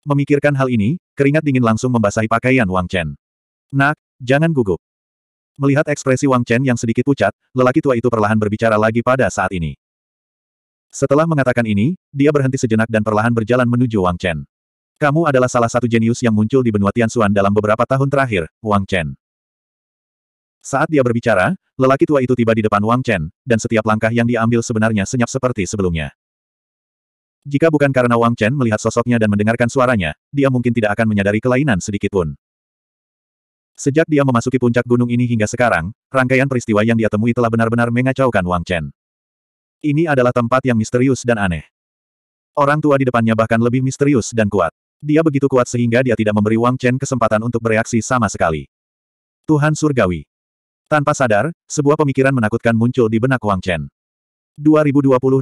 Memikirkan hal ini, keringat dingin langsung membasahi pakaian Wang Chen. Nak, jangan gugup. Melihat ekspresi Wang Chen yang sedikit pucat, lelaki tua itu perlahan berbicara lagi pada saat ini. Setelah mengatakan ini, dia berhenti sejenak dan perlahan berjalan menuju Wang Chen. Kamu adalah salah satu jenius yang muncul di benua Tianxuan dalam beberapa tahun terakhir, Wang Chen. Saat dia berbicara, lelaki tua itu tiba di depan Wang Chen, dan setiap langkah yang diambil sebenarnya senyap seperti sebelumnya. Jika bukan karena Wang Chen melihat sosoknya dan mendengarkan suaranya, dia mungkin tidak akan menyadari kelainan sedikitpun. Sejak dia memasuki puncak gunung ini hingga sekarang, rangkaian peristiwa yang dia temui telah benar-benar mengacaukan Wang Chen. Ini adalah tempat yang misterius dan aneh. Orang tua di depannya bahkan lebih misterius dan kuat. Dia begitu kuat sehingga dia tidak memberi Wang Chen kesempatan untuk bereaksi sama sekali. Tuhan Surgawi, tanpa sadar, sebuah pemikiran menakutkan muncul di benak Wang Chen. 2028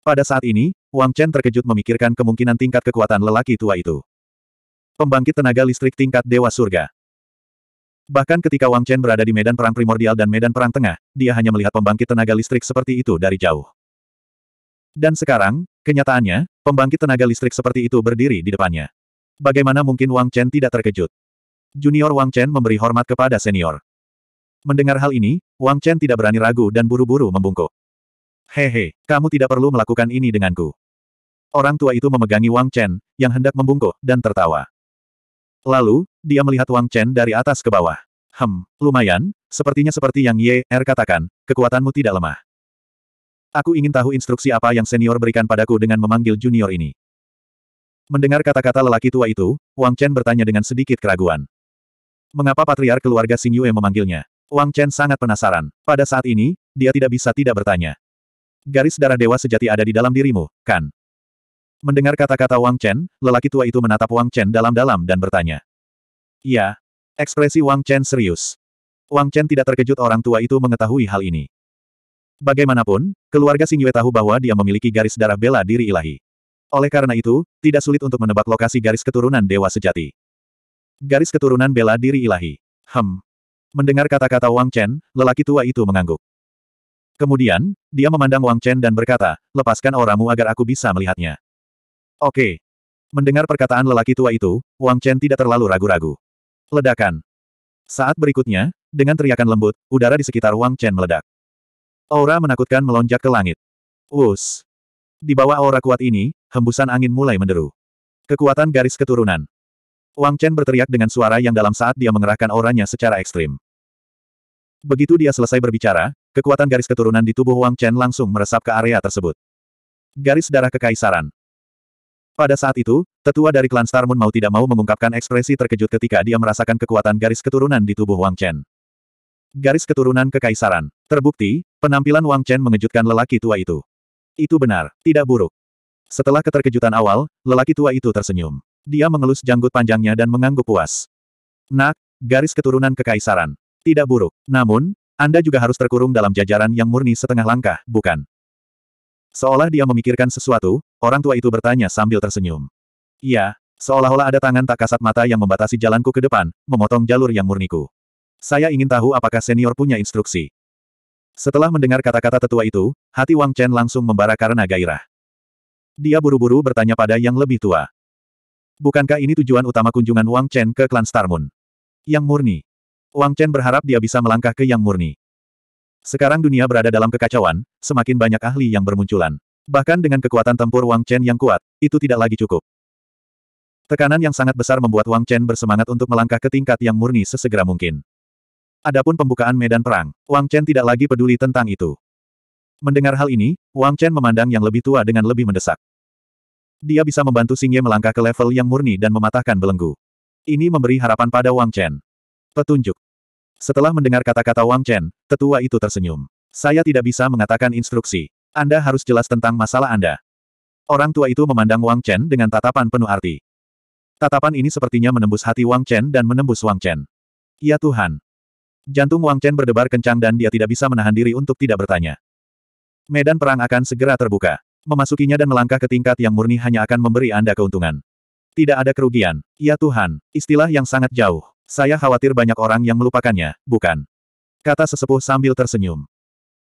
Pada saat ini, Wang Chen terkejut memikirkan kemungkinan tingkat kekuatan lelaki tua itu. Pembangkit tenaga listrik tingkat Dewa Surga. Bahkan ketika Wang Chen berada di medan perang primordial dan medan perang tengah, dia hanya melihat pembangkit tenaga listrik seperti itu dari jauh. Dan sekarang, kenyataannya, pembangkit tenaga listrik seperti itu berdiri di depannya. Bagaimana mungkin Wang Chen tidak terkejut? Junior Wang Chen memberi hormat kepada senior. Mendengar hal ini, Wang Chen tidak berani ragu dan buru-buru membungkuk. Hehe, kamu tidak perlu melakukan ini denganku. Orang tua itu memegangi Wang Chen, yang hendak membungkuk, dan tertawa. Lalu, dia melihat Wang Chen dari atas ke bawah. Hem, lumayan, sepertinya seperti yang Ye Er katakan, kekuatanmu tidak lemah. Aku ingin tahu instruksi apa yang senior berikan padaku dengan memanggil junior ini. Mendengar kata-kata lelaki tua itu, Wang Chen bertanya dengan sedikit keraguan. Mengapa patriar keluarga Xing Yue memanggilnya? Wang Chen sangat penasaran. Pada saat ini, dia tidak bisa tidak bertanya. Garis darah dewa sejati ada di dalam dirimu, kan? Mendengar kata-kata Wang Chen, lelaki tua itu menatap Wang Chen dalam-dalam dan bertanya. Ya, Ekspresi Wang Chen serius. Wang Chen tidak terkejut orang tua itu mengetahui hal ini. Bagaimanapun, keluarga Xing Yue tahu bahwa dia memiliki garis darah bela diri ilahi. Oleh karena itu, tidak sulit untuk menebak lokasi garis keturunan dewa sejati. Garis keturunan bela diri ilahi. Hem, Mendengar kata-kata Wang Chen, lelaki tua itu mengangguk. Kemudian, dia memandang Wang Chen dan berkata, lepaskan auramu agar aku bisa melihatnya. Oke. Mendengar perkataan lelaki tua itu, Wang Chen tidak terlalu ragu-ragu. Ledakan. Saat berikutnya, dengan teriakan lembut, udara di sekitar Wang Chen meledak. Aura menakutkan melonjak ke langit. Wus. Di bawah aura kuat ini, hembusan angin mulai menderu. Kekuatan garis keturunan. Wang Chen berteriak dengan suara yang dalam saat dia mengerahkan auranya secara ekstrim. Begitu dia selesai berbicara, kekuatan garis keturunan di tubuh Wang Chen langsung meresap ke area tersebut. Garis darah kekaisaran. Pada saat itu, tetua dari klan Star Moon mau tidak mau mengungkapkan ekspresi terkejut ketika dia merasakan kekuatan garis keturunan di tubuh Wang Chen. Garis keturunan kekaisaran. Terbukti, penampilan Wang Chen mengejutkan lelaki tua itu. Itu benar, tidak buruk. Setelah keterkejutan awal, lelaki tua itu tersenyum. Dia mengelus janggut panjangnya dan mengangguk puas. Nak, garis keturunan kekaisaran. Tidak buruk. Namun, Anda juga harus terkurung dalam jajaran yang murni setengah langkah, bukan? Seolah dia memikirkan sesuatu, orang tua itu bertanya sambil tersenyum. Iya, seolah-olah ada tangan tak kasat mata yang membatasi jalanku ke depan, memotong jalur yang murniku. Saya ingin tahu apakah senior punya instruksi. Setelah mendengar kata-kata tetua itu, hati Wang Chen langsung membara karena gairah. Dia buru-buru bertanya pada yang lebih tua. Bukankah ini tujuan utama kunjungan Wang Chen ke klan Star Moon? Yang murni, Wang Chen berharap dia bisa melangkah ke yang murni. Sekarang dunia berada dalam kekacauan, semakin banyak ahli yang bermunculan. Bahkan dengan kekuatan tempur Wang Chen yang kuat, itu tidak lagi cukup. Tekanan yang sangat besar membuat Wang Chen bersemangat untuk melangkah ke tingkat yang murni sesegera mungkin. Adapun pembukaan medan perang, Wang Chen tidak lagi peduli tentang itu. Mendengar hal ini, Wang Chen memandang yang lebih tua dengan lebih mendesak. Dia bisa membantu Xing Ye melangkah ke level yang murni dan mematahkan belenggu. Ini memberi harapan pada Wang Chen. Petunjuk. Setelah mendengar kata-kata Wang Chen, tetua itu tersenyum. Saya tidak bisa mengatakan instruksi. Anda harus jelas tentang masalah Anda. Orang tua itu memandang Wang Chen dengan tatapan penuh arti. Tatapan ini sepertinya menembus hati Wang Chen dan menembus Wang Chen. Ya Tuhan. Jantung Wang Chen berdebar kencang dan dia tidak bisa menahan diri untuk tidak bertanya. Medan perang akan segera terbuka. Memasukinya dan melangkah ke tingkat yang murni hanya akan memberi Anda keuntungan. Tidak ada kerugian. Ya Tuhan, istilah yang sangat jauh. Saya khawatir banyak orang yang melupakannya, bukan? Kata sesepuh sambil tersenyum.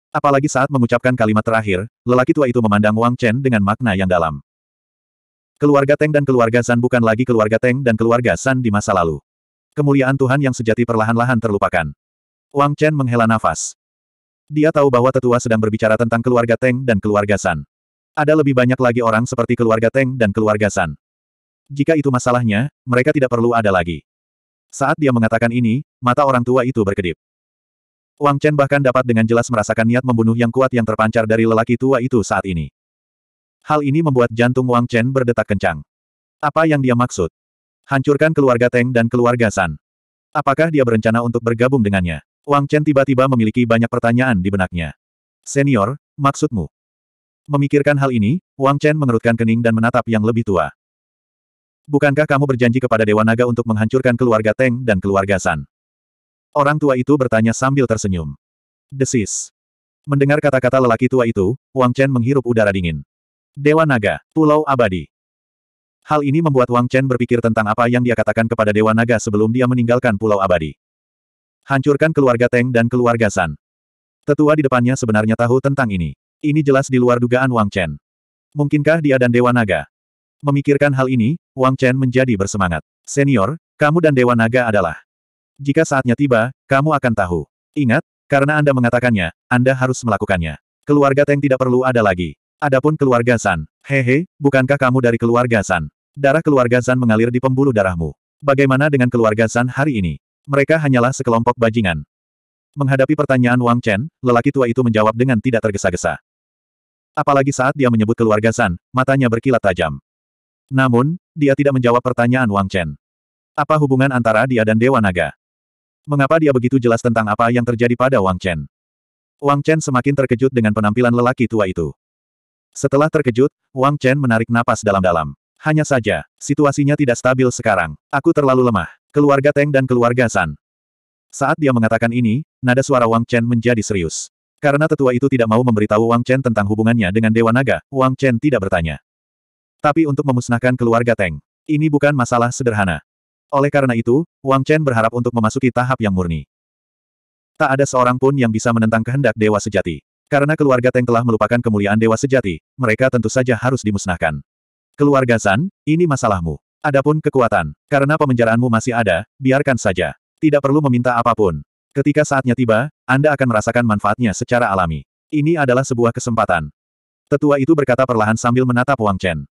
Apalagi saat mengucapkan kalimat terakhir, lelaki tua itu memandang Wang Chen dengan makna yang dalam. Keluarga Teng dan keluarga San bukan lagi keluarga Teng dan keluarga San di masa lalu. Kemuliaan Tuhan yang sejati perlahan-lahan terlupakan. Wang Chen menghela nafas. Dia tahu bahwa tetua sedang berbicara tentang keluarga Teng dan keluarga San. Ada lebih banyak lagi orang seperti keluarga Teng dan keluarga San. Jika itu masalahnya, mereka tidak perlu ada lagi. Saat dia mengatakan ini, mata orang tua itu berkedip. Wang Chen bahkan dapat dengan jelas merasakan niat membunuh yang kuat yang terpancar dari lelaki tua itu saat ini. Hal ini membuat jantung Wang Chen berdetak kencang. Apa yang dia maksud? Hancurkan keluarga Teng dan keluarga San. Apakah dia berencana untuk bergabung dengannya? Wang Chen tiba-tiba memiliki banyak pertanyaan di benaknya. Senior, maksudmu? Memikirkan hal ini, Wang Chen mengerutkan kening dan menatap yang lebih tua bukankah kamu berjanji kepada Dewa Naga untuk menghancurkan keluarga Teng dan keluarga San? Orang tua itu bertanya sambil tersenyum. Desis. Mendengar kata-kata lelaki tua itu, Wang Chen menghirup udara dingin. Dewa Naga, Pulau Abadi. Hal ini membuat Wang Chen berpikir tentang apa yang dia katakan kepada Dewa Naga sebelum dia meninggalkan Pulau Abadi. Hancurkan keluarga Teng dan keluarga San. Tetua di depannya sebenarnya tahu tentang ini. Ini jelas di luar dugaan Wang Chen. Mungkinkah dia dan Dewa Naga Memikirkan hal ini, Wang Chen menjadi bersemangat. Senior, kamu dan Dewa Naga adalah. Jika saatnya tiba, kamu akan tahu. Ingat, karena Anda mengatakannya, Anda harus melakukannya. Keluarga Teng tidak perlu ada lagi. Adapun keluarga San, hehe, bukankah kamu dari keluarga San? Darah keluarga San mengalir di pembuluh darahmu. Bagaimana dengan keluarga San hari ini? Mereka hanyalah sekelompok bajingan. Menghadapi pertanyaan Wang Chen, lelaki tua itu menjawab dengan tidak tergesa-gesa. Apalagi saat dia menyebut keluarga San, matanya berkilat tajam. Namun, dia tidak menjawab pertanyaan Wang Chen. Apa hubungan antara dia dan Dewa Naga? Mengapa dia begitu jelas tentang apa yang terjadi pada Wang Chen? Wang Chen semakin terkejut dengan penampilan lelaki tua itu. Setelah terkejut, Wang Chen menarik napas dalam-dalam. Hanya saja, situasinya tidak stabil sekarang. Aku terlalu lemah. Keluarga Teng dan keluarga San. Saat dia mengatakan ini, nada suara Wang Chen menjadi serius. Karena tetua itu tidak mau memberitahu Wang Chen tentang hubungannya dengan Dewa Naga, Wang Chen tidak bertanya. Tapi untuk memusnahkan keluarga Teng, ini bukan masalah sederhana. Oleh karena itu, Wang Chen berharap untuk memasuki tahap yang murni. Tak ada seorang pun yang bisa menentang kehendak Dewa Sejati. Karena keluarga Teng telah melupakan kemuliaan Dewa Sejati, mereka tentu saja harus dimusnahkan. Keluarga San, ini masalahmu. Adapun kekuatan, karena pemenjaraanmu masih ada, biarkan saja. Tidak perlu meminta apapun. Ketika saatnya tiba, Anda akan merasakan manfaatnya secara alami. Ini adalah sebuah kesempatan. Tetua itu berkata perlahan sambil menatap Wang Chen.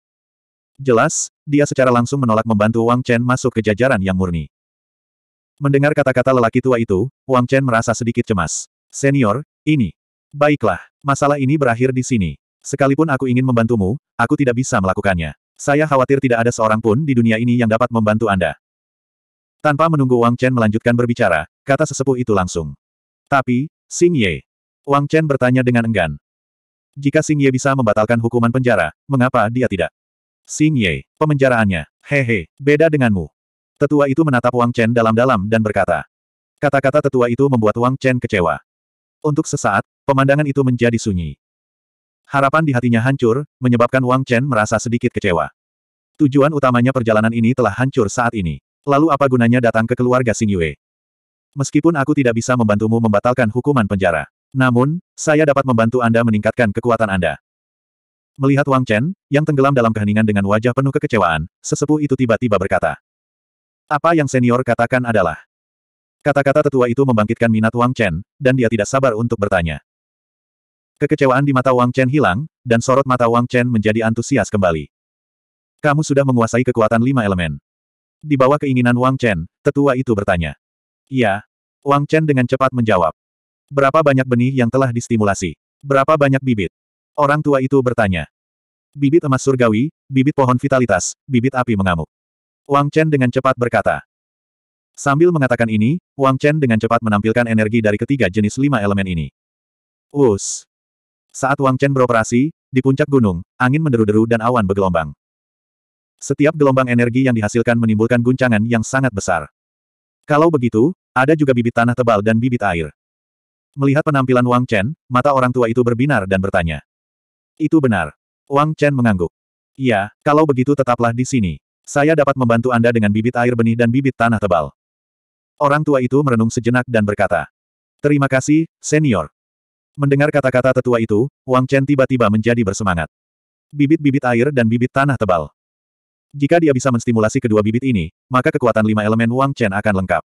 Jelas, dia secara langsung menolak membantu Wang Chen masuk ke jajaran yang murni. Mendengar kata-kata lelaki tua itu, Wang Chen merasa sedikit cemas. Senior, ini. Baiklah, masalah ini berakhir di sini. Sekalipun aku ingin membantumu, aku tidak bisa melakukannya. Saya khawatir tidak ada seorang pun di dunia ini yang dapat membantu Anda. Tanpa menunggu Wang Chen melanjutkan berbicara, kata sesepuh itu langsung. Tapi, Xing Ye. Wang Chen bertanya dengan enggan. Jika Xing Ye bisa membatalkan hukuman penjara, mengapa dia tidak? Xing Ye, pemenjaraannya, hehe, beda denganmu. Tetua itu menatap Wang Chen dalam-dalam dan berkata. Kata-kata tetua itu membuat Wang Chen kecewa. Untuk sesaat, pemandangan itu menjadi sunyi. Harapan di hatinya hancur, menyebabkan Wang Chen merasa sedikit kecewa. Tujuan utamanya perjalanan ini telah hancur saat ini. Lalu apa gunanya datang ke keluarga Xing Yue? Meskipun aku tidak bisa membantumu membatalkan hukuman penjara. Namun, saya dapat membantu Anda meningkatkan kekuatan Anda. Melihat Wang Chen, yang tenggelam dalam keheningan dengan wajah penuh kekecewaan, sesepuh itu tiba-tiba berkata. Apa yang senior katakan adalah. Kata-kata tetua itu membangkitkan minat Wang Chen, dan dia tidak sabar untuk bertanya. Kekecewaan di mata Wang Chen hilang, dan sorot mata Wang Chen menjadi antusias kembali. Kamu sudah menguasai kekuatan lima elemen. Di bawah keinginan Wang Chen, tetua itu bertanya. Iya. Wang Chen dengan cepat menjawab. Berapa banyak benih yang telah distimulasi? Berapa banyak bibit? Orang tua itu bertanya. Bibit emas surgawi, bibit pohon vitalitas, bibit api mengamuk. Wang Chen dengan cepat berkata. Sambil mengatakan ini, Wang Chen dengan cepat menampilkan energi dari ketiga jenis lima elemen ini. Us. Saat Wang Chen beroperasi, di puncak gunung, angin menderu-deru dan awan bergelombang. Setiap gelombang energi yang dihasilkan menimbulkan guncangan yang sangat besar. Kalau begitu, ada juga bibit tanah tebal dan bibit air. Melihat penampilan Wang Chen, mata orang tua itu berbinar dan bertanya. Itu benar. Wang Chen mengangguk. Iya, kalau begitu tetaplah di sini. Saya dapat membantu Anda dengan bibit air benih dan bibit tanah tebal. Orang tua itu merenung sejenak dan berkata. Terima kasih, senior. Mendengar kata-kata tetua itu, Wang Chen tiba-tiba menjadi bersemangat. Bibit-bibit air dan bibit tanah tebal. Jika dia bisa menstimulasi kedua bibit ini, maka kekuatan lima elemen Wang Chen akan lengkap.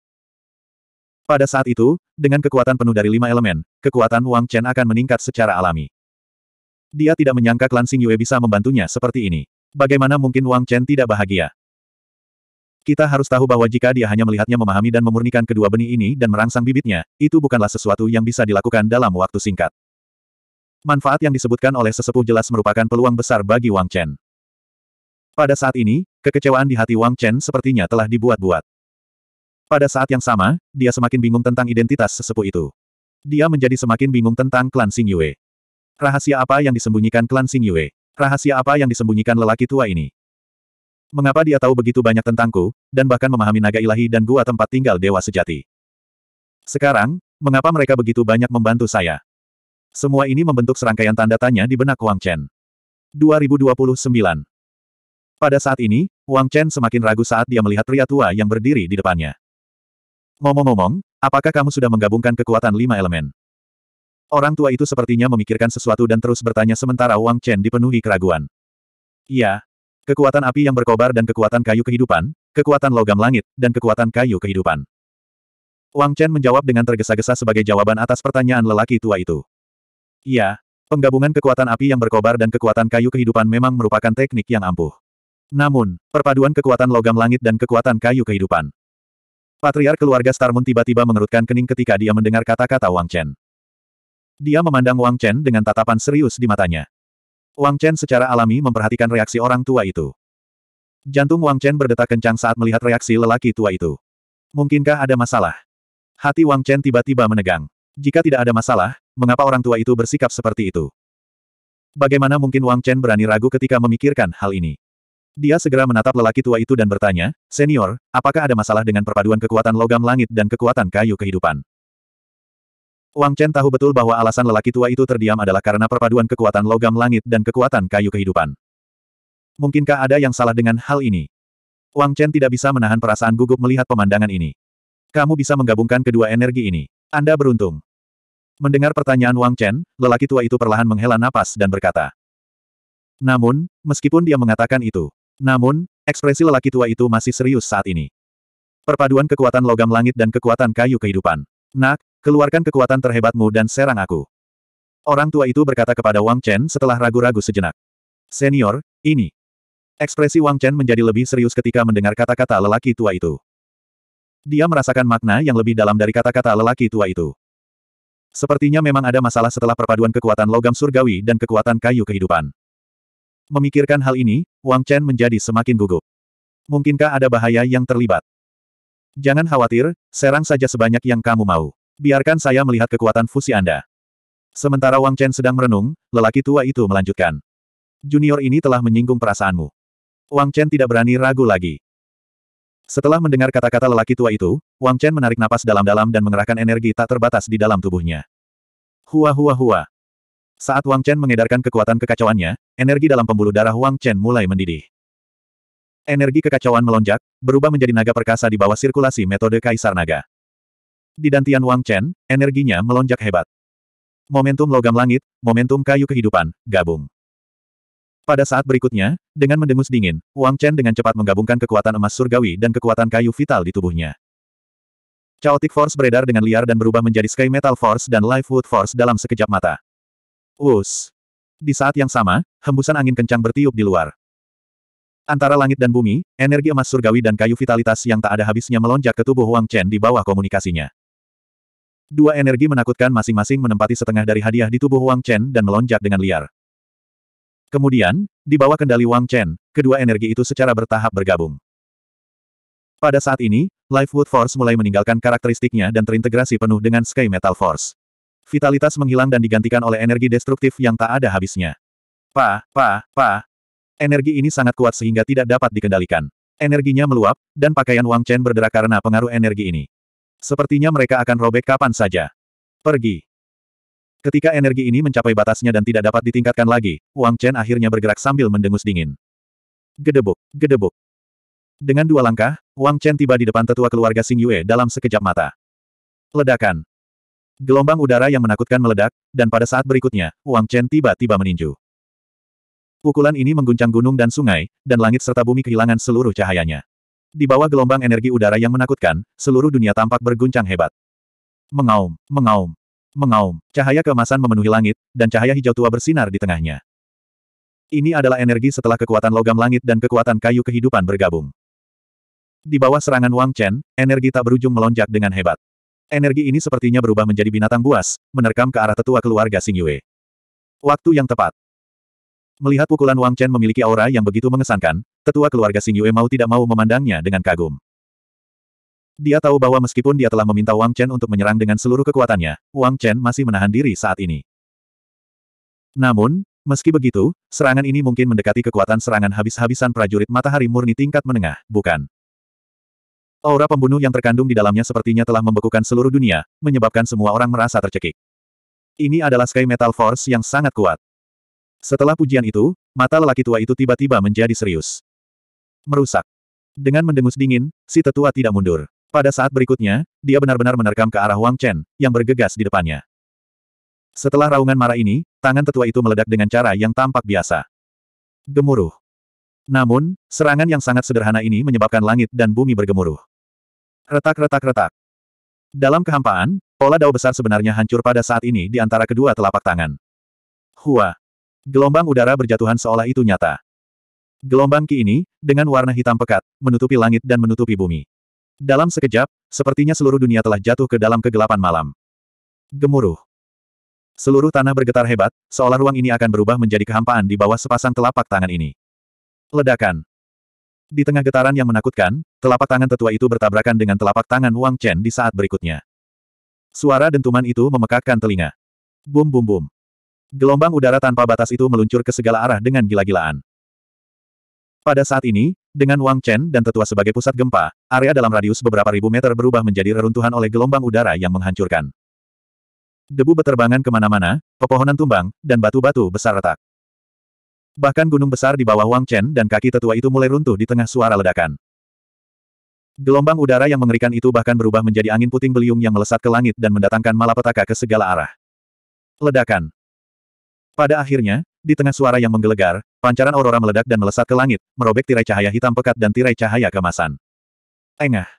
Pada saat itu, dengan kekuatan penuh dari lima elemen, kekuatan Wang Chen akan meningkat secara alami. Dia tidak menyangka klan Sing Yue bisa membantunya seperti ini. Bagaimana mungkin Wang Chen tidak bahagia? Kita harus tahu bahwa jika dia hanya melihatnya memahami dan memurnikan kedua benih ini dan merangsang bibitnya, itu bukanlah sesuatu yang bisa dilakukan dalam waktu singkat. Manfaat yang disebutkan oleh sesepuh jelas merupakan peluang besar bagi Wang Chen. Pada saat ini, kekecewaan di hati Wang Chen sepertinya telah dibuat-buat. Pada saat yang sama, dia semakin bingung tentang identitas sesepuh itu. Dia menjadi semakin bingung tentang klan Sing Yue. Rahasia apa yang disembunyikan klan Sing Yue? Rahasia apa yang disembunyikan lelaki tua ini? Mengapa dia tahu begitu banyak tentangku, dan bahkan memahami naga ilahi dan gua tempat tinggal dewa sejati? Sekarang, mengapa mereka begitu banyak membantu saya? Semua ini membentuk serangkaian tanda tanya di benak Wang Chen. 2029 Pada saat ini, Wang Chen semakin ragu saat dia melihat pria tua yang berdiri di depannya. Ngomong-ngomong, apakah kamu sudah menggabungkan kekuatan lima elemen? Orang tua itu sepertinya memikirkan sesuatu dan terus bertanya sementara Wang Chen dipenuhi keraguan. Iya. Kekuatan api yang berkobar dan kekuatan kayu kehidupan, kekuatan logam langit, dan kekuatan kayu kehidupan. Wang Chen menjawab dengan tergesa-gesa sebagai jawaban atas pertanyaan lelaki tua itu. Iya, penggabungan kekuatan api yang berkobar dan kekuatan kayu kehidupan memang merupakan teknik yang ampuh. Namun, perpaduan kekuatan logam langit dan kekuatan kayu kehidupan. Patriar keluarga Starmun tiba-tiba mengerutkan kening ketika dia mendengar kata-kata Wang Chen. Dia memandang Wang Chen dengan tatapan serius di matanya. Wang Chen secara alami memperhatikan reaksi orang tua itu. Jantung Wang Chen berdetak kencang saat melihat reaksi lelaki tua itu. Mungkinkah ada masalah? Hati Wang Chen tiba-tiba menegang. Jika tidak ada masalah, mengapa orang tua itu bersikap seperti itu? Bagaimana mungkin Wang Chen berani ragu ketika memikirkan hal ini? Dia segera menatap lelaki tua itu dan bertanya, Senior, apakah ada masalah dengan perpaduan kekuatan logam langit dan kekuatan kayu kehidupan? Wang Chen tahu betul bahwa alasan lelaki tua itu terdiam adalah karena perpaduan kekuatan logam langit dan kekuatan kayu kehidupan. Mungkinkah ada yang salah dengan hal ini? Wang Chen tidak bisa menahan perasaan gugup melihat pemandangan ini. Kamu bisa menggabungkan kedua energi ini. Anda beruntung. Mendengar pertanyaan Wang Chen, lelaki tua itu perlahan menghela napas dan berkata. Namun, meskipun dia mengatakan itu, namun, ekspresi lelaki tua itu masih serius saat ini. Perpaduan kekuatan logam langit dan kekuatan kayu kehidupan. Nak, Keluarkan kekuatan terhebatmu dan serang aku. Orang tua itu berkata kepada Wang Chen setelah ragu-ragu sejenak. Senior, ini. Ekspresi Wang Chen menjadi lebih serius ketika mendengar kata-kata lelaki tua itu. Dia merasakan makna yang lebih dalam dari kata-kata lelaki tua itu. Sepertinya memang ada masalah setelah perpaduan kekuatan logam surgawi dan kekuatan kayu kehidupan. Memikirkan hal ini, Wang Chen menjadi semakin gugup. Mungkinkah ada bahaya yang terlibat? Jangan khawatir, serang saja sebanyak yang kamu mau. Biarkan saya melihat kekuatan fusi Anda. Sementara Wang Chen sedang merenung, lelaki tua itu melanjutkan. Junior ini telah menyinggung perasaanmu. Wang Chen tidak berani ragu lagi. Setelah mendengar kata-kata lelaki tua itu, Wang Chen menarik napas dalam-dalam dan mengerahkan energi tak terbatas di dalam tubuhnya. Hua hua hua. Saat Wang Chen mengedarkan kekuatan kekacauannya, energi dalam pembuluh darah Wang Chen mulai mendidih. Energi kekacauan melonjak, berubah menjadi naga perkasa di bawah sirkulasi metode Kaisar Naga. Di dantian Wang Chen, energinya melonjak hebat. Momentum logam langit, momentum kayu kehidupan, gabung. Pada saat berikutnya, dengan mendengus dingin, Wang Chen dengan cepat menggabungkan kekuatan emas surgawi dan kekuatan kayu vital di tubuhnya. Chaotic Force beredar dengan liar dan berubah menjadi Sky Metal Force dan Life Wood Force dalam sekejap mata. Us. Di saat yang sama, hembusan angin kencang bertiup di luar. Antara langit dan bumi, energi emas surgawi dan kayu vitalitas yang tak ada habisnya melonjak ke tubuh Wang Chen di bawah komunikasinya. Dua energi menakutkan masing-masing menempati setengah dari hadiah di tubuh Wang Chen dan melonjak dengan liar. Kemudian, di bawah kendali Wang Chen, kedua energi itu secara bertahap bergabung. Pada saat ini, Lifewood Force mulai meninggalkan karakteristiknya dan terintegrasi penuh dengan Sky Metal Force. Vitalitas menghilang dan digantikan oleh energi destruktif yang tak ada habisnya. Pa, pa, pa. Energi ini sangat kuat sehingga tidak dapat dikendalikan. Energinya meluap, dan pakaian Wang Chen berderak karena pengaruh energi ini. Sepertinya mereka akan robek kapan saja. Pergi. Ketika energi ini mencapai batasnya dan tidak dapat ditingkatkan lagi, Wang Chen akhirnya bergerak sambil mendengus dingin. Gedebuk, gedebuk. Dengan dua langkah, Wang Chen tiba di depan tetua keluarga Sing Yue dalam sekejap mata. Ledakan. Gelombang udara yang menakutkan meledak, dan pada saat berikutnya, Wang Chen tiba-tiba meninju. Pukulan ini mengguncang gunung dan sungai, dan langit serta bumi kehilangan seluruh cahayanya. Di bawah gelombang energi udara yang menakutkan, seluruh dunia tampak berguncang hebat. Mengaum, mengaum, mengaum. Cahaya kemasan memenuhi langit, dan cahaya hijau tua bersinar di tengahnya. Ini adalah energi setelah kekuatan logam langit dan kekuatan kayu kehidupan bergabung. Di bawah serangan Wang Chen, energi tak berujung melonjak dengan hebat. Energi ini sepertinya berubah menjadi binatang buas, menerkam ke arah tetua keluarga Xing Yue. Waktu yang tepat. Melihat pukulan Wang Chen memiliki aura yang begitu mengesankan, tetua keluarga Xing Yue mau tidak mau memandangnya dengan kagum. Dia tahu bahwa meskipun dia telah meminta Wang Chen untuk menyerang dengan seluruh kekuatannya, Wang Chen masih menahan diri saat ini. Namun, meski begitu, serangan ini mungkin mendekati kekuatan serangan habis-habisan prajurit matahari murni tingkat menengah, bukan? Aura pembunuh yang terkandung di dalamnya sepertinya telah membekukan seluruh dunia, menyebabkan semua orang merasa tercekik. Ini adalah Sky Metal Force yang sangat kuat. Setelah pujian itu, mata lelaki tua itu tiba-tiba menjadi serius. Merusak. Dengan mendengus dingin, si tetua tidak mundur. Pada saat berikutnya, dia benar-benar menerkam ke arah Wang Chen, yang bergegas di depannya. Setelah raungan marah ini, tangan tetua itu meledak dengan cara yang tampak biasa. Gemuruh. Namun, serangan yang sangat sederhana ini menyebabkan langit dan bumi bergemuruh. Retak-retak-retak. Dalam kehampaan, pola dao besar sebenarnya hancur pada saat ini di antara kedua telapak tangan. Hua. Gelombang udara berjatuhan seolah itu nyata. Gelombang Ki ini, dengan warna hitam pekat, menutupi langit dan menutupi bumi. Dalam sekejap, sepertinya seluruh dunia telah jatuh ke dalam kegelapan malam. Gemuruh. Seluruh tanah bergetar hebat, seolah ruang ini akan berubah menjadi kehampaan di bawah sepasang telapak tangan ini. Ledakan. Di tengah getaran yang menakutkan, telapak tangan tetua itu bertabrakan dengan telapak tangan Wang Chen di saat berikutnya. Suara dentuman itu memekakkan telinga. Bum bum bum. Gelombang udara tanpa batas itu meluncur ke segala arah dengan gila-gilaan. Pada saat ini, dengan Wang Chen dan tetua sebagai pusat gempa, area dalam radius beberapa ribu meter berubah menjadi reruntuhan oleh gelombang udara yang menghancurkan. Debu beterbangan kemana-mana, pepohonan tumbang, dan batu-batu besar retak. Bahkan gunung besar di bawah Wang Chen dan kaki tetua itu mulai runtuh di tengah suara ledakan. Gelombang udara yang mengerikan itu bahkan berubah menjadi angin puting beliung yang melesat ke langit dan mendatangkan malapetaka ke segala arah. Ledakan. Pada akhirnya, di tengah suara yang menggelegar, pancaran aurora meledak dan melesat ke langit, merobek tirai cahaya hitam pekat dan tirai cahaya kemasan. Engah.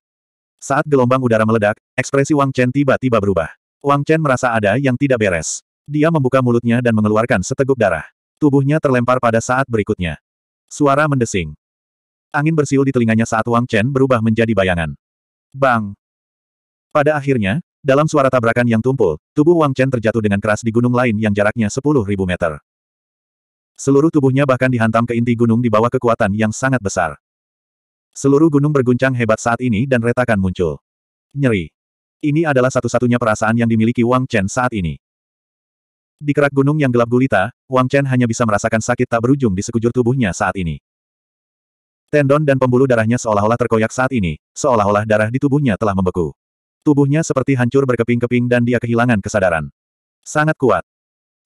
Saat gelombang udara meledak, ekspresi Wang Chen tiba-tiba berubah. Wang Chen merasa ada yang tidak beres. Dia membuka mulutnya dan mengeluarkan seteguk darah. Tubuhnya terlempar pada saat berikutnya. Suara mendesing. Angin bersiul di telinganya saat Wang Chen berubah menjadi bayangan. Bang! Pada akhirnya, dalam suara tabrakan yang tumpul, tubuh Wang Chen terjatuh dengan keras di gunung lain yang jaraknya 10.000 meter. Seluruh tubuhnya bahkan dihantam ke inti gunung di bawah kekuatan yang sangat besar. Seluruh gunung berguncang hebat saat ini dan retakan muncul. Nyeri. Ini adalah satu-satunya perasaan yang dimiliki Wang Chen saat ini. Di kerak gunung yang gelap gulita, Wang Chen hanya bisa merasakan sakit tak berujung di sekujur tubuhnya saat ini. Tendon dan pembuluh darahnya seolah-olah terkoyak saat ini, seolah-olah darah di tubuhnya telah membeku. Tubuhnya seperti hancur berkeping-keping dan dia kehilangan kesadaran. Sangat kuat.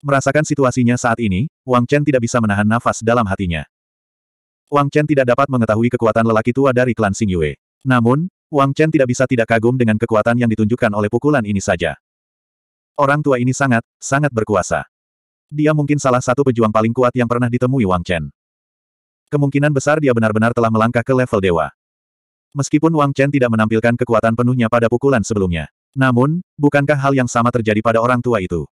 Merasakan situasinya saat ini, Wang Chen tidak bisa menahan nafas dalam hatinya. Wang Chen tidak dapat mengetahui kekuatan lelaki tua dari klan Xing Yue. Namun, Wang Chen tidak bisa tidak kagum dengan kekuatan yang ditunjukkan oleh pukulan ini saja. Orang tua ini sangat, sangat berkuasa. Dia mungkin salah satu pejuang paling kuat yang pernah ditemui Wang Chen. Kemungkinan besar dia benar-benar telah melangkah ke level dewa. Meskipun Wang Chen tidak menampilkan kekuatan penuhnya pada pukulan sebelumnya. Namun, bukankah hal yang sama terjadi pada orang tua itu?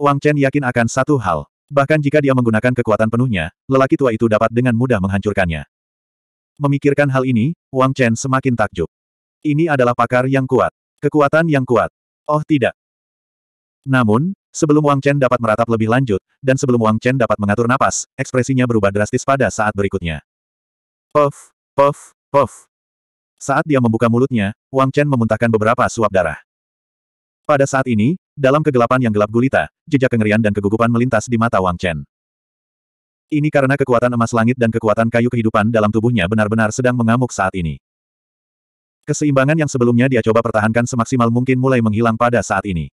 Wang Chen yakin akan satu hal. Bahkan jika dia menggunakan kekuatan penuhnya, lelaki tua itu dapat dengan mudah menghancurkannya. Memikirkan hal ini, Wang Chen semakin takjub. Ini adalah pakar yang kuat. Kekuatan yang kuat. Oh tidak. Namun, sebelum Wang Chen dapat meratap lebih lanjut, dan sebelum Wang Chen dapat mengatur napas, ekspresinya berubah drastis pada saat berikutnya. Puff, puff, puff. Saat dia membuka mulutnya, Wang Chen memuntahkan beberapa suap darah. Pada saat ini, dalam kegelapan yang gelap gulita, jejak kengerian dan kegugupan melintas di mata Wang Chen. Ini karena kekuatan emas langit dan kekuatan kayu kehidupan dalam tubuhnya benar-benar sedang mengamuk saat ini. Keseimbangan yang sebelumnya dia coba pertahankan semaksimal mungkin mulai menghilang pada saat ini.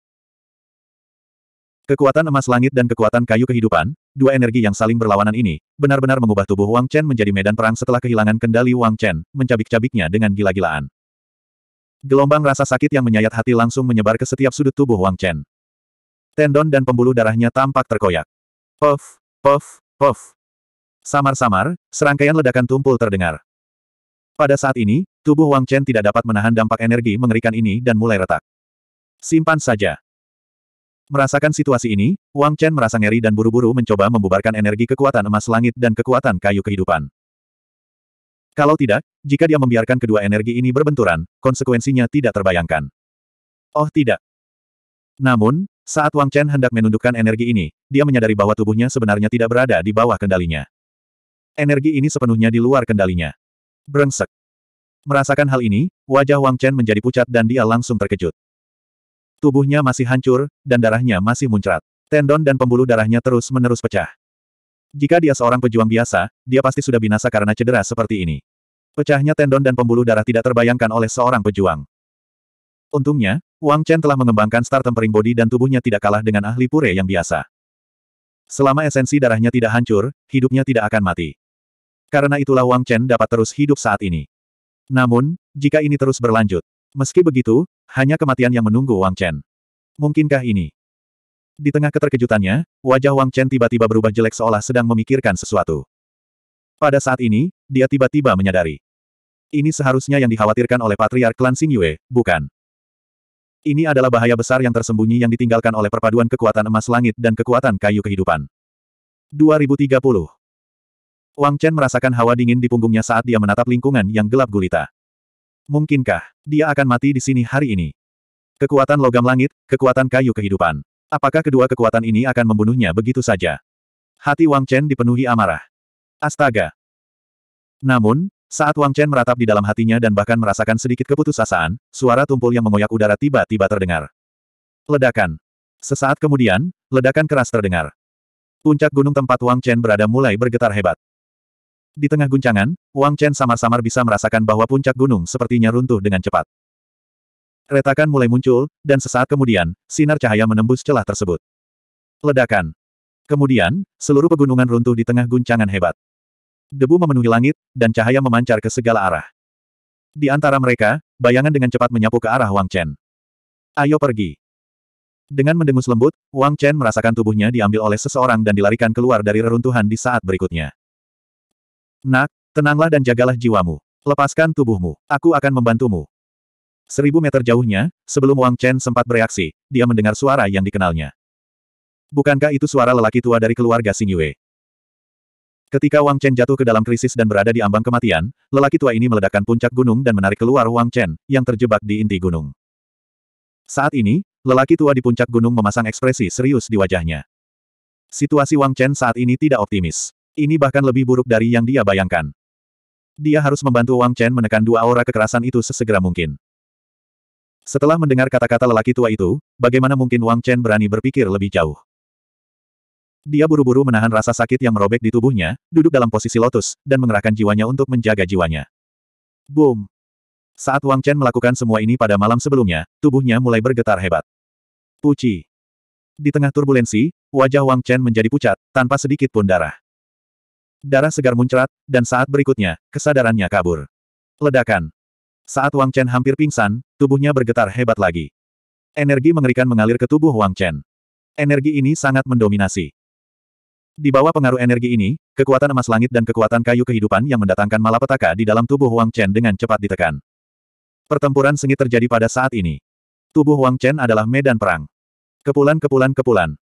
Kekuatan emas langit dan kekuatan kayu kehidupan, dua energi yang saling berlawanan ini, benar-benar mengubah tubuh Wang Chen menjadi medan perang setelah kehilangan kendali Wang Chen, mencabik-cabiknya dengan gila-gilaan. Gelombang rasa sakit yang menyayat hati langsung menyebar ke setiap sudut tubuh Wang Chen. Tendon dan pembuluh darahnya tampak terkoyak. Puff, puff, puff. Samar-samar, serangkaian ledakan tumpul terdengar. Pada saat ini, tubuh Wang Chen tidak dapat menahan dampak energi mengerikan ini dan mulai retak. Simpan saja. Merasakan situasi ini, Wang Chen merasa ngeri dan buru-buru mencoba membubarkan energi kekuatan emas langit dan kekuatan kayu kehidupan. Kalau tidak, jika dia membiarkan kedua energi ini berbenturan, konsekuensinya tidak terbayangkan. Oh tidak. Namun, saat Wang Chen hendak menundukkan energi ini, dia menyadari bahwa tubuhnya sebenarnya tidak berada di bawah kendalinya. Energi ini sepenuhnya di luar kendalinya. Brengsek. Merasakan hal ini, wajah Wang Chen menjadi pucat dan dia langsung terkejut. Tubuhnya masih hancur, dan darahnya masih muncrat. Tendon dan pembuluh darahnya terus-menerus pecah. Jika dia seorang pejuang biasa, dia pasti sudah binasa karena cedera seperti ini. Pecahnya tendon dan pembuluh darah tidak terbayangkan oleh seorang pejuang. Untungnya, Wang Chen telah mengembangkan star tempering body dan tubuhnya tidak kalah dengan ahli pure yang biasa. Selama esensi darahnya tidak hancur, hidupnya tidak akan mati. Karena itulah Wang Chen dapat terus hidup saat ini. Namun, jika ini terus berlanjut, meski begitu, hanya kematian yang menunggu Wang Chen. Mungkinkah ini? Di tengah keterkejutannya, wajah Wang Chen tiba-tiba berubah jelek seolah sedang memikirkan sesuatu. Pada saat ini, dia tiba-tiba menyadari. Ini seharusnya yang dikhawatirkan oleh Patriark Klan Xing Yue, bukan? Ini adalah bahaya besar yang tersembunyi yang ditinggalkan oleh perpaduan kekuatan emas langit dan kekuatan kayu kehidupan. 2030 Wang Chen merasakan hawa dingin di punggungnya saat dia menatap lingkungan yang gelap gulita. Mungkinkah dia akan mati di sini hari ini? Kekuatan logam langit, kekuatan kayu kehidupan. Apakah kedua kekuatan ini akan membunuhnya begitu saja? Hati Wang Chen dipenuhi amarah. Astaga! Namun, saat Wang Chen meratap di dalam hatinya dan bahkan merasakan sedikit keputusasaan, suara tumpul yang mengoyak udara tiba-tiba terdengar. Ledakan. Sesaat kemudian, ledakan keras terdengar. Puncak gunung tempat Wang Chen berada mulai bergetar hebat. Di tengah guncangan, Wang Chen samar-samar bisa merasakan bahwa puncak gunung sepertinya runtuh dengan cepat. Retakan mulai muncul, dan sesaat kemudian, sinar cahaya menembus celah tersebut. Ledakan. Kemudian, seluruh pegunungan runtuh di tengah guncangan hebat. Debu memenuhi langit, dan cahaya memancar ke segala arah. Di antara mereka, bayangan dengan cepat menyapu ke arah Wang Chen. Ayo pergi. Dengan mendengus lembut, Wang Chen merasakan tubuhnya diambil oleh seseorang dan dilarikan keluar dari reruntuhan di saat berikutnya. Nak, tenanglah dan jagalah jiwamu. Lepaskan tubuhmu, aku akan membantumu. Seribu meter jauhnya, sebelum Wang Chen sempat bereaksi, dia mendengar suara yang dikenalnya. Bukankah itu suara lelaki tua dari keluarga Sing Yue? Ketika Wang Chen jatuh ke dalam krisis dan berada di ambang kematian, lelaki tua ini meledakkan puncak gunung dan menarik keluar Wang Chen, yang terjebak di inti gunung. Saat ini, lelaki tua di puncak gunung memasang ekspresi serius di wajahnya. Situasi Wang Chen saat ini tidak optimis. Ini bahkan lebih buruk dari yang dia bayangkan. Dia harus membantu Wang Chen menekan dua aura kekerasan itu sesegera mungkin. Setelah mendengar kata-kata lelaki tua itu, bagaimana mungkin Wang Chen berani berpikir lebih jauh? Dia buru-buru menahan rasa sakit yang merobek di tubuhnya, duduk dalam posisi lotus, dan mengerahkan jiwanya untuk menjaga jiwanya. Boom! Saat Wang Chen melakukan semua ini pada malam sebelumnya, tubuhnya mulai bergetar hebat. Puci! Di tengah turbulensi, wajah Wang Chen menjadi pucat, tanpa sedikit pun darah. Darah segar muncrat, dan saat berikutnya, kesadarannya kabur. Ledakan. Saat Wang Chen hampir pingsan, tubuhnya bergetar hebat lagi. Energi mengerikan mengalir ke tubuh Wang Chen. Energi ini sangat mendominasi. Di bawah pengaruh energi ini, kekuatan emas langit dan kekuatan kayu kehidupan yang mendatangkan malapetaka di dalam tubuh Wang Chen dengan cepat ditekan. Pertempuran sengit terjadi pada saat ini. Tubuh Wang Chen adalah medan perang. Kepulan-kepulan-kepulan.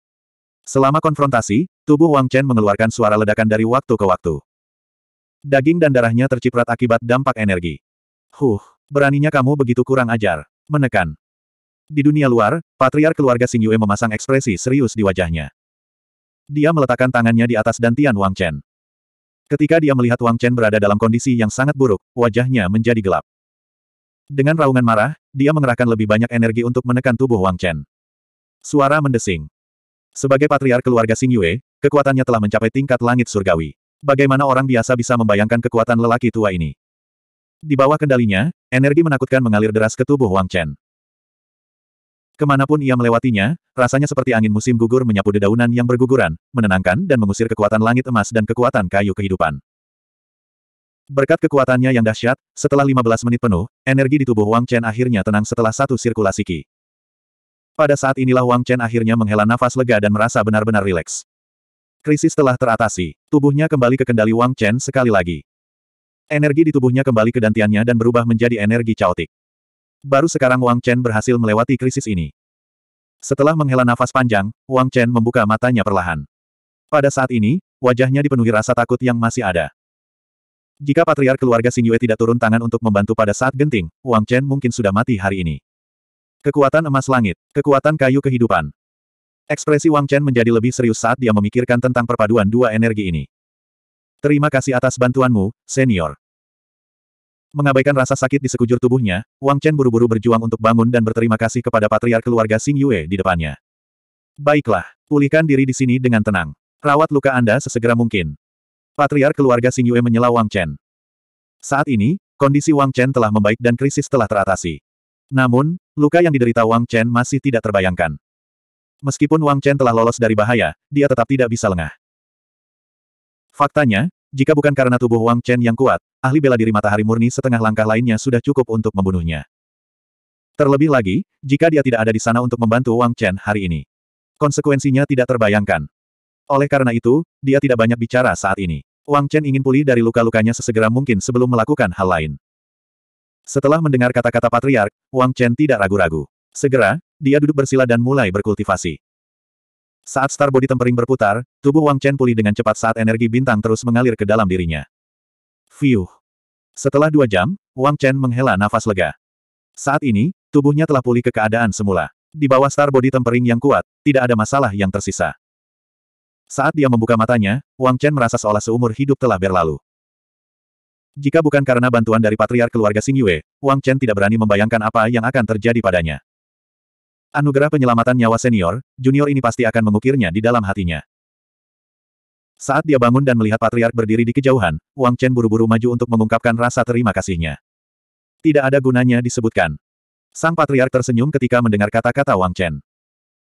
Selama konfrontasi, tubuh Wang Chen mengeluarkan suara ledakan dari waktu ke waktu. Daging dan darahnya terciprat akibat dampak energi. Huh, beraninya kamu begitu kurang ajar. Menekan. Di dunia luar, patriar keluarga Xing Yue memasang ekspresi serius di wajahnya. Dia meletakkan tangannya di atas dantian Wang Chen. Ketika dia melihat Wang Chen berada dalam kondisi yang sangat buruk, wajahnya menjadi gelap. Dengan raungan marah, dia mengerahkan lebih banyak energi untuk menekan tubuh Wang Chen. Suara mendesing. Sebagai patriark keluarga Sing Yue, kekuatannya telah mencapai tingkat langit surgawi. Bagaimana orang biasa bisa membayangkan kekuatan lelaki tua ini? Di bawah kendalinya, energi menakutkan mengalir deras ke tubuh Wang Chen. Kemanapun ia melewatinya, rasanya seperti angin musim gugur menyapu dedaunan yang berguguran, menenangkan dan mengusir kekuatan langit emas dan kekuatan kayu kehidupan. Berkat kekuatannya yang dahsyat, setelah 15 menit penuh, energi di tubuh Wang Chen akhirnya tenang setelah satu sirkulasi Qi. Pada saat inilah Wang Chen akhirnya menghela nafas lega dan merasa benar-benar rileks. Krisis telah teratasi, tubuhnya kembali ke kendali Wang Chen sekali lagi. Energi di tubuhnya kembali ke dantiannya dan berubah menjadi energi caotik. Baru sekarang Wang Chen berhasil melewati krisis ini. Setelah menghela nafas panjang, Wang Chen membuka matanya perlahan. Pada saat ini, wajahnya dipenuhi rasa takut yang masih ada. Jika patriark keluarga Xing Yue tidak turun tangan untuk membantu pada saat genting, Wang Chen mungkin sudah mati hari ini. Kekuatan emas langit. Kekuatan kayu kehidupan. Ekspresi Wang Chen menjadi lebih serius saat dia memikirkan tentang perpaduan dua energi ini. Terima kasih atas bantuanmu, senior. Mengabaikan rasa sakit di sekujur tubuhnya, Wang Chen buru-buru berjuang untuk bangun dan berterima kasih kepada Patriar keluarga Xing Yue di depannya. Baiklah, pulihkan diri di sini dengan tenang. Rawat luka Anda sesegera mungkin. Patriar keluarga Xing Yue menyela Wang Chen. Saat ini, kondisi Wang Chen telah membaik dan krisis telah teratasi. Namun, Luka yang diderita Wang Chen masih tidak terbayangkan. Meskipun Wang Chen telah lolos dari bahaya, dia tetap tidak bisa lengah. Faktanya, jika bukan karena tubuh Wang Chen yang kuat, ahli bela diri matahari murni setengah langkah lainnya sudah cukup untuk membunuhnya. Terlebih lagi, jika dia tidak ada di sana untuk membantu Wang Chen hari ini. Konsekuensinya tidak terbayangkan. Oleh karena itu, dia tidak banyak bicara saat ini. Wang Chen ingin pulih dari luka-lukanya sesegera mungkin sebelum melakukan hal lain. Setelah mendengar kata-kata patriark, Wang Chen tidak ragu-ragu. Segera, dia duduk bersila dan mulai berkultivasi. Saat star body tempering berputar, tubuh Wang Chen pulih dengan cepat saat energi bintang terus mengalir ke dalam dirinya. Fiuh. Setelah dua jam, Wang Chen menghela nafas lega. Saat ini, tubuhnya telah pulih ke keadaan semula. Di bawah star body tempering yang kuat, tidak ada masalah yang tersisa. Saat dia membuka matanya, Wang Chen merasa seolah seumur hidup telah berlalu. Jika bukan karena bantuan dari patriark keluarga Sing Yue, Wang Chen tidak berani membayangkan apa yang akan terjadi padanya. Anugerah penyelamatan nyawa senior, junior ini pasti akan mengukirnya di dalam hatinya. Saat dia bangun dan melihat patriark berdiri di kejauhan, Wang Chen buru-buru maju untuk mengungkapkan rasa terima kasihnya. Tidak ada gunanya disebutkan. Sang patriark tersenyum ketika mendengar kata-kata Wang Chen.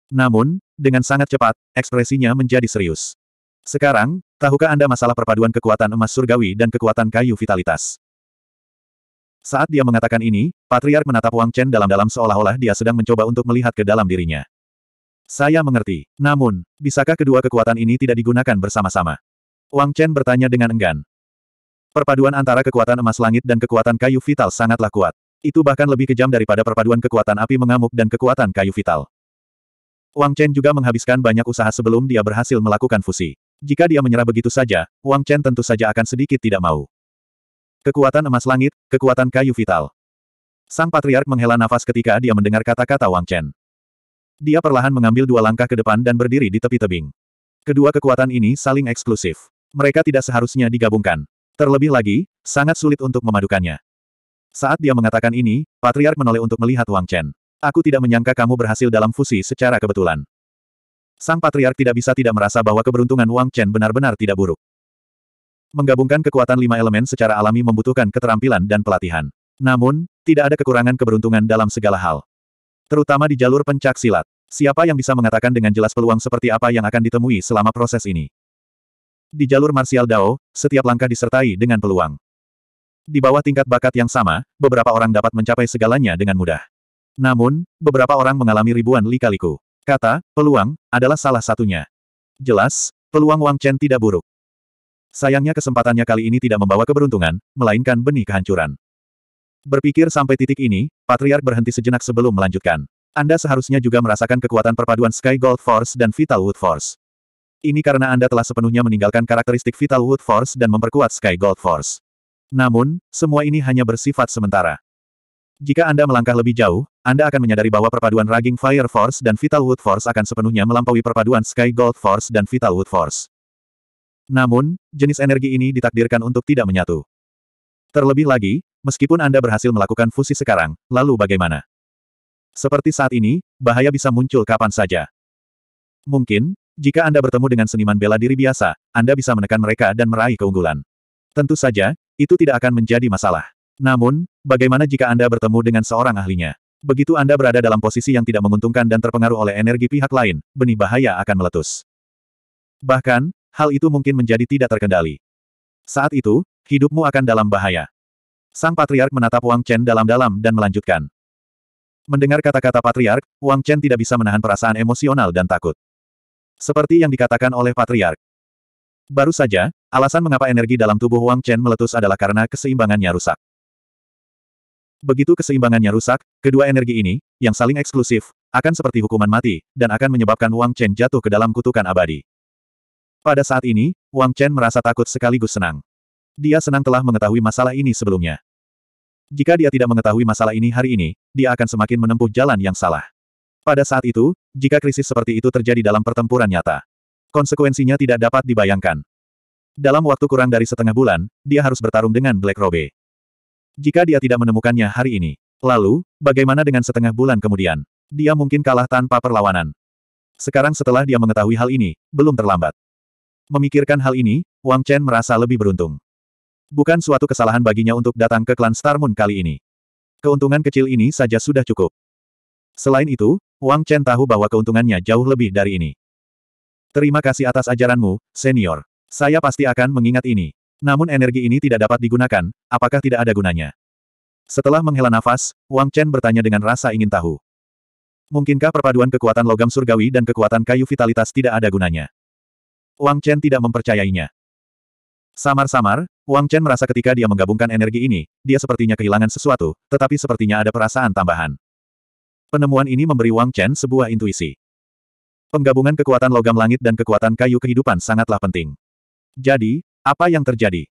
Namun, dengan sangat cepat, ekspresinya menjadi serius. Sekarang, tahukah Anda masalah perpaduan kekuatan emas surgawi dan kekuatan kayu vitalitas? Saat dia mengatakan ini, Patriark menatap Wang Chen dalam-dalam seolah-olah dia sedang mencoba untuk melihat ke dalam dirinya. Saya mengerti. Namun, bisakah kedua kekuatan ini tidak digunakan bersama-sama? Wang Chen bertanya dengan enggan. Perpaduan antara kekuatan emas langit dan kekuatan kayu vital sangatlah kuat. Itu bahkan lebih kejam daripada perpaduan kekuatan api mengamuk dan kekuatan kayu vital. Wang Chen juga menghabiskan banyak usaha sebelum dia berhasil melakukan fusi. Jika dia menyerah begitu saja, Wang Chen tentu saja akan sedikit tidak mau. Kekuatan emas langit, kekuatan kayu vital. Sang patriark menghela nafas ketika dia mendengar kata-kata Wang Chen. Dia perlahan mengambil dua langkah ke depan dan berdiri di tepi tebing. Kedua kekuatan ini saling eksklusif. Mereka tidak seharusnya digabungkan. Terlebih lagi, sangat sulit untuk memadukannya. Saat dia mengatakan ini, patriark menoleh untuk melihat Wang Chen. Aku tidak menyangka kamu berhasil dalam fusi secara kebetulan. Sang Patriark tidak bisa tidak merasa bahwa keberuntungan Wang Chen benar-benar tidak buruk. Menggabungkan kekuatan lima elemen secara alami membutuhkan keterampilan dan pelatihan. Namun, tidak ada kekurangan keberuntungan dalam segala hal. Terutama di jalur pencak silat. Siapa yang bisa mengatakan dengan jelas peluang seperti apa yang akan ditemui selama proses ini? Di jalur martial Dao, setiap langkah disertai dengan peluang. Di bawah tingkat bakat yang sama, beberapa orang dapat mencapai segalanya dengan mudah. Namun, beberapa orang mengalami ribuan likaliku. Kata, peluang, adalah salah satunya. Jelas, peluang Wang Chen tidak buruk. Sayangnya kesempatannya kali ini tidak membawa keberuntungan, melainkan benih kehancuran. Berpikir sampai titik ini, Patriark berhenti sejenak sebelum melanjutkan. Anda seharusnya juga merasakan kekuatan perpaduan Sky Gold Force dan Vital Wood Force. Ini karena Anda telah sepenuhnya meninggalkan karakteristik Vital Wood Force dan memperkuat Sky Gold Force. Namun, semua ini hanya bersifat sementara. Jika Anda melangkah lebih jauh, Anda akan menyadari bahwa perpaduan Raging Fire Force dan Vital Wood Force akan sepenuhnya melampaui perpaduan Sky Gold Force dan Vital Wood Force. Namun, jenis energi ini ditakdirkan untuk tidak menyatu. Terlebih lagi, meskipun Anda berhasil melakukan fusi sekarang, lalu bagaimana? Seperti saat ini, bahaya bisa muncul kapan saja. Mungkin, jika Anda bertemu dengan seniman bela diri biasa, Anda bisa menekan mereka dan meraih keunggulan. Tentu saja, itu tidak akan menjadi masalah. Namun, Bagaimana jika Anda bertemu dengan seorang ahlinya? Begitu Anda berada dalam posisi yang tidak menguntungkan dan terpengaruh oleh energi pihak lain, benih bahaya akan meletus. Bahkan, hal itu mungkin menjadi tidak terkendali. Saat itu, hidupmu akan dalam bahaya. Sang Patriark menatap Wang Chen dalam-dalam dan melanjutkan. Mendengar kata-kata Patriark, Wang Chen tidak bisa menahan perasaan emosional dan takut. Seperti yang dikatakan oleh Patriark. Baru saja, alasan mengapa energi dalam tubuh Wang Chen meletus adalah karena keseimbangannya rusak. Begitu keseimbangannya rusak, kedua energi ini, yang saling eksklusif, akan seperti hukuman mati, dan akan menyebabkan Wang Chen jatuh ke dalam kutukan abadi. Pada saat ini, Wang Chen merasa takut sekaligus senang. Dia senang telah mengetahui masalah ini sebelumnya. Jika dia tidak mengetahui masalah ini hari ini, dia akan semakin menempuh jalan yang salah. Pada saat itu, jika krisis seperti itu terjadi dalam pertempuran nyata, konsekuensinya tidak dapat dibayangkan. Dalam waktu kurang dari setengah bulan, dia harus bertarung dengan Black Robe. Jika dia tidak menemukannya hari ini, lalu, bagaimana dengan setengah bulan kemudian? Dia mungkin kalah tanpa perlawanan. Sekarang setelah dia mengetahui hal ini, belum terlambat. Memikirkan hal ini, Wang Chen merasa lebih beruntung. Bukan suatu kesalahan baginya untuk datang ke klan Star Moon kali ini. Keuntungan kecil ini saja sudah cukup. Selain itu, Wang Chen tahu bahwa keuntungannya jauh lebih dari ini. Terima kasih atas ajaranmu, senior. Saya pasti akan mengingat ini. Namun energi ini tidak dapat digunakan, apakah tidak ada gunanya? Setelah menghela nafas, Wang Chen bertanya dengan rasa ingin tahu. Mungkinkah perpaduan kekuatan logam surgawi dan kekuatan kayu vitalitas tidak ada gunanya? Wang Chen tidak mempercayainya. Samar-samar, Wang Chen merasa ketika dia menggabungkan energi ini, dia sepertinya kehilangan sesuatu, tetapi sepertinya ada perasaan tambahan. Penemuan ini memberi Wang Chen sebuah intuisi. Penggabungan kekuatan logam langit dan kekuatan kayu kehidupan sangatlah penting. Jadi, apa yang terjadi?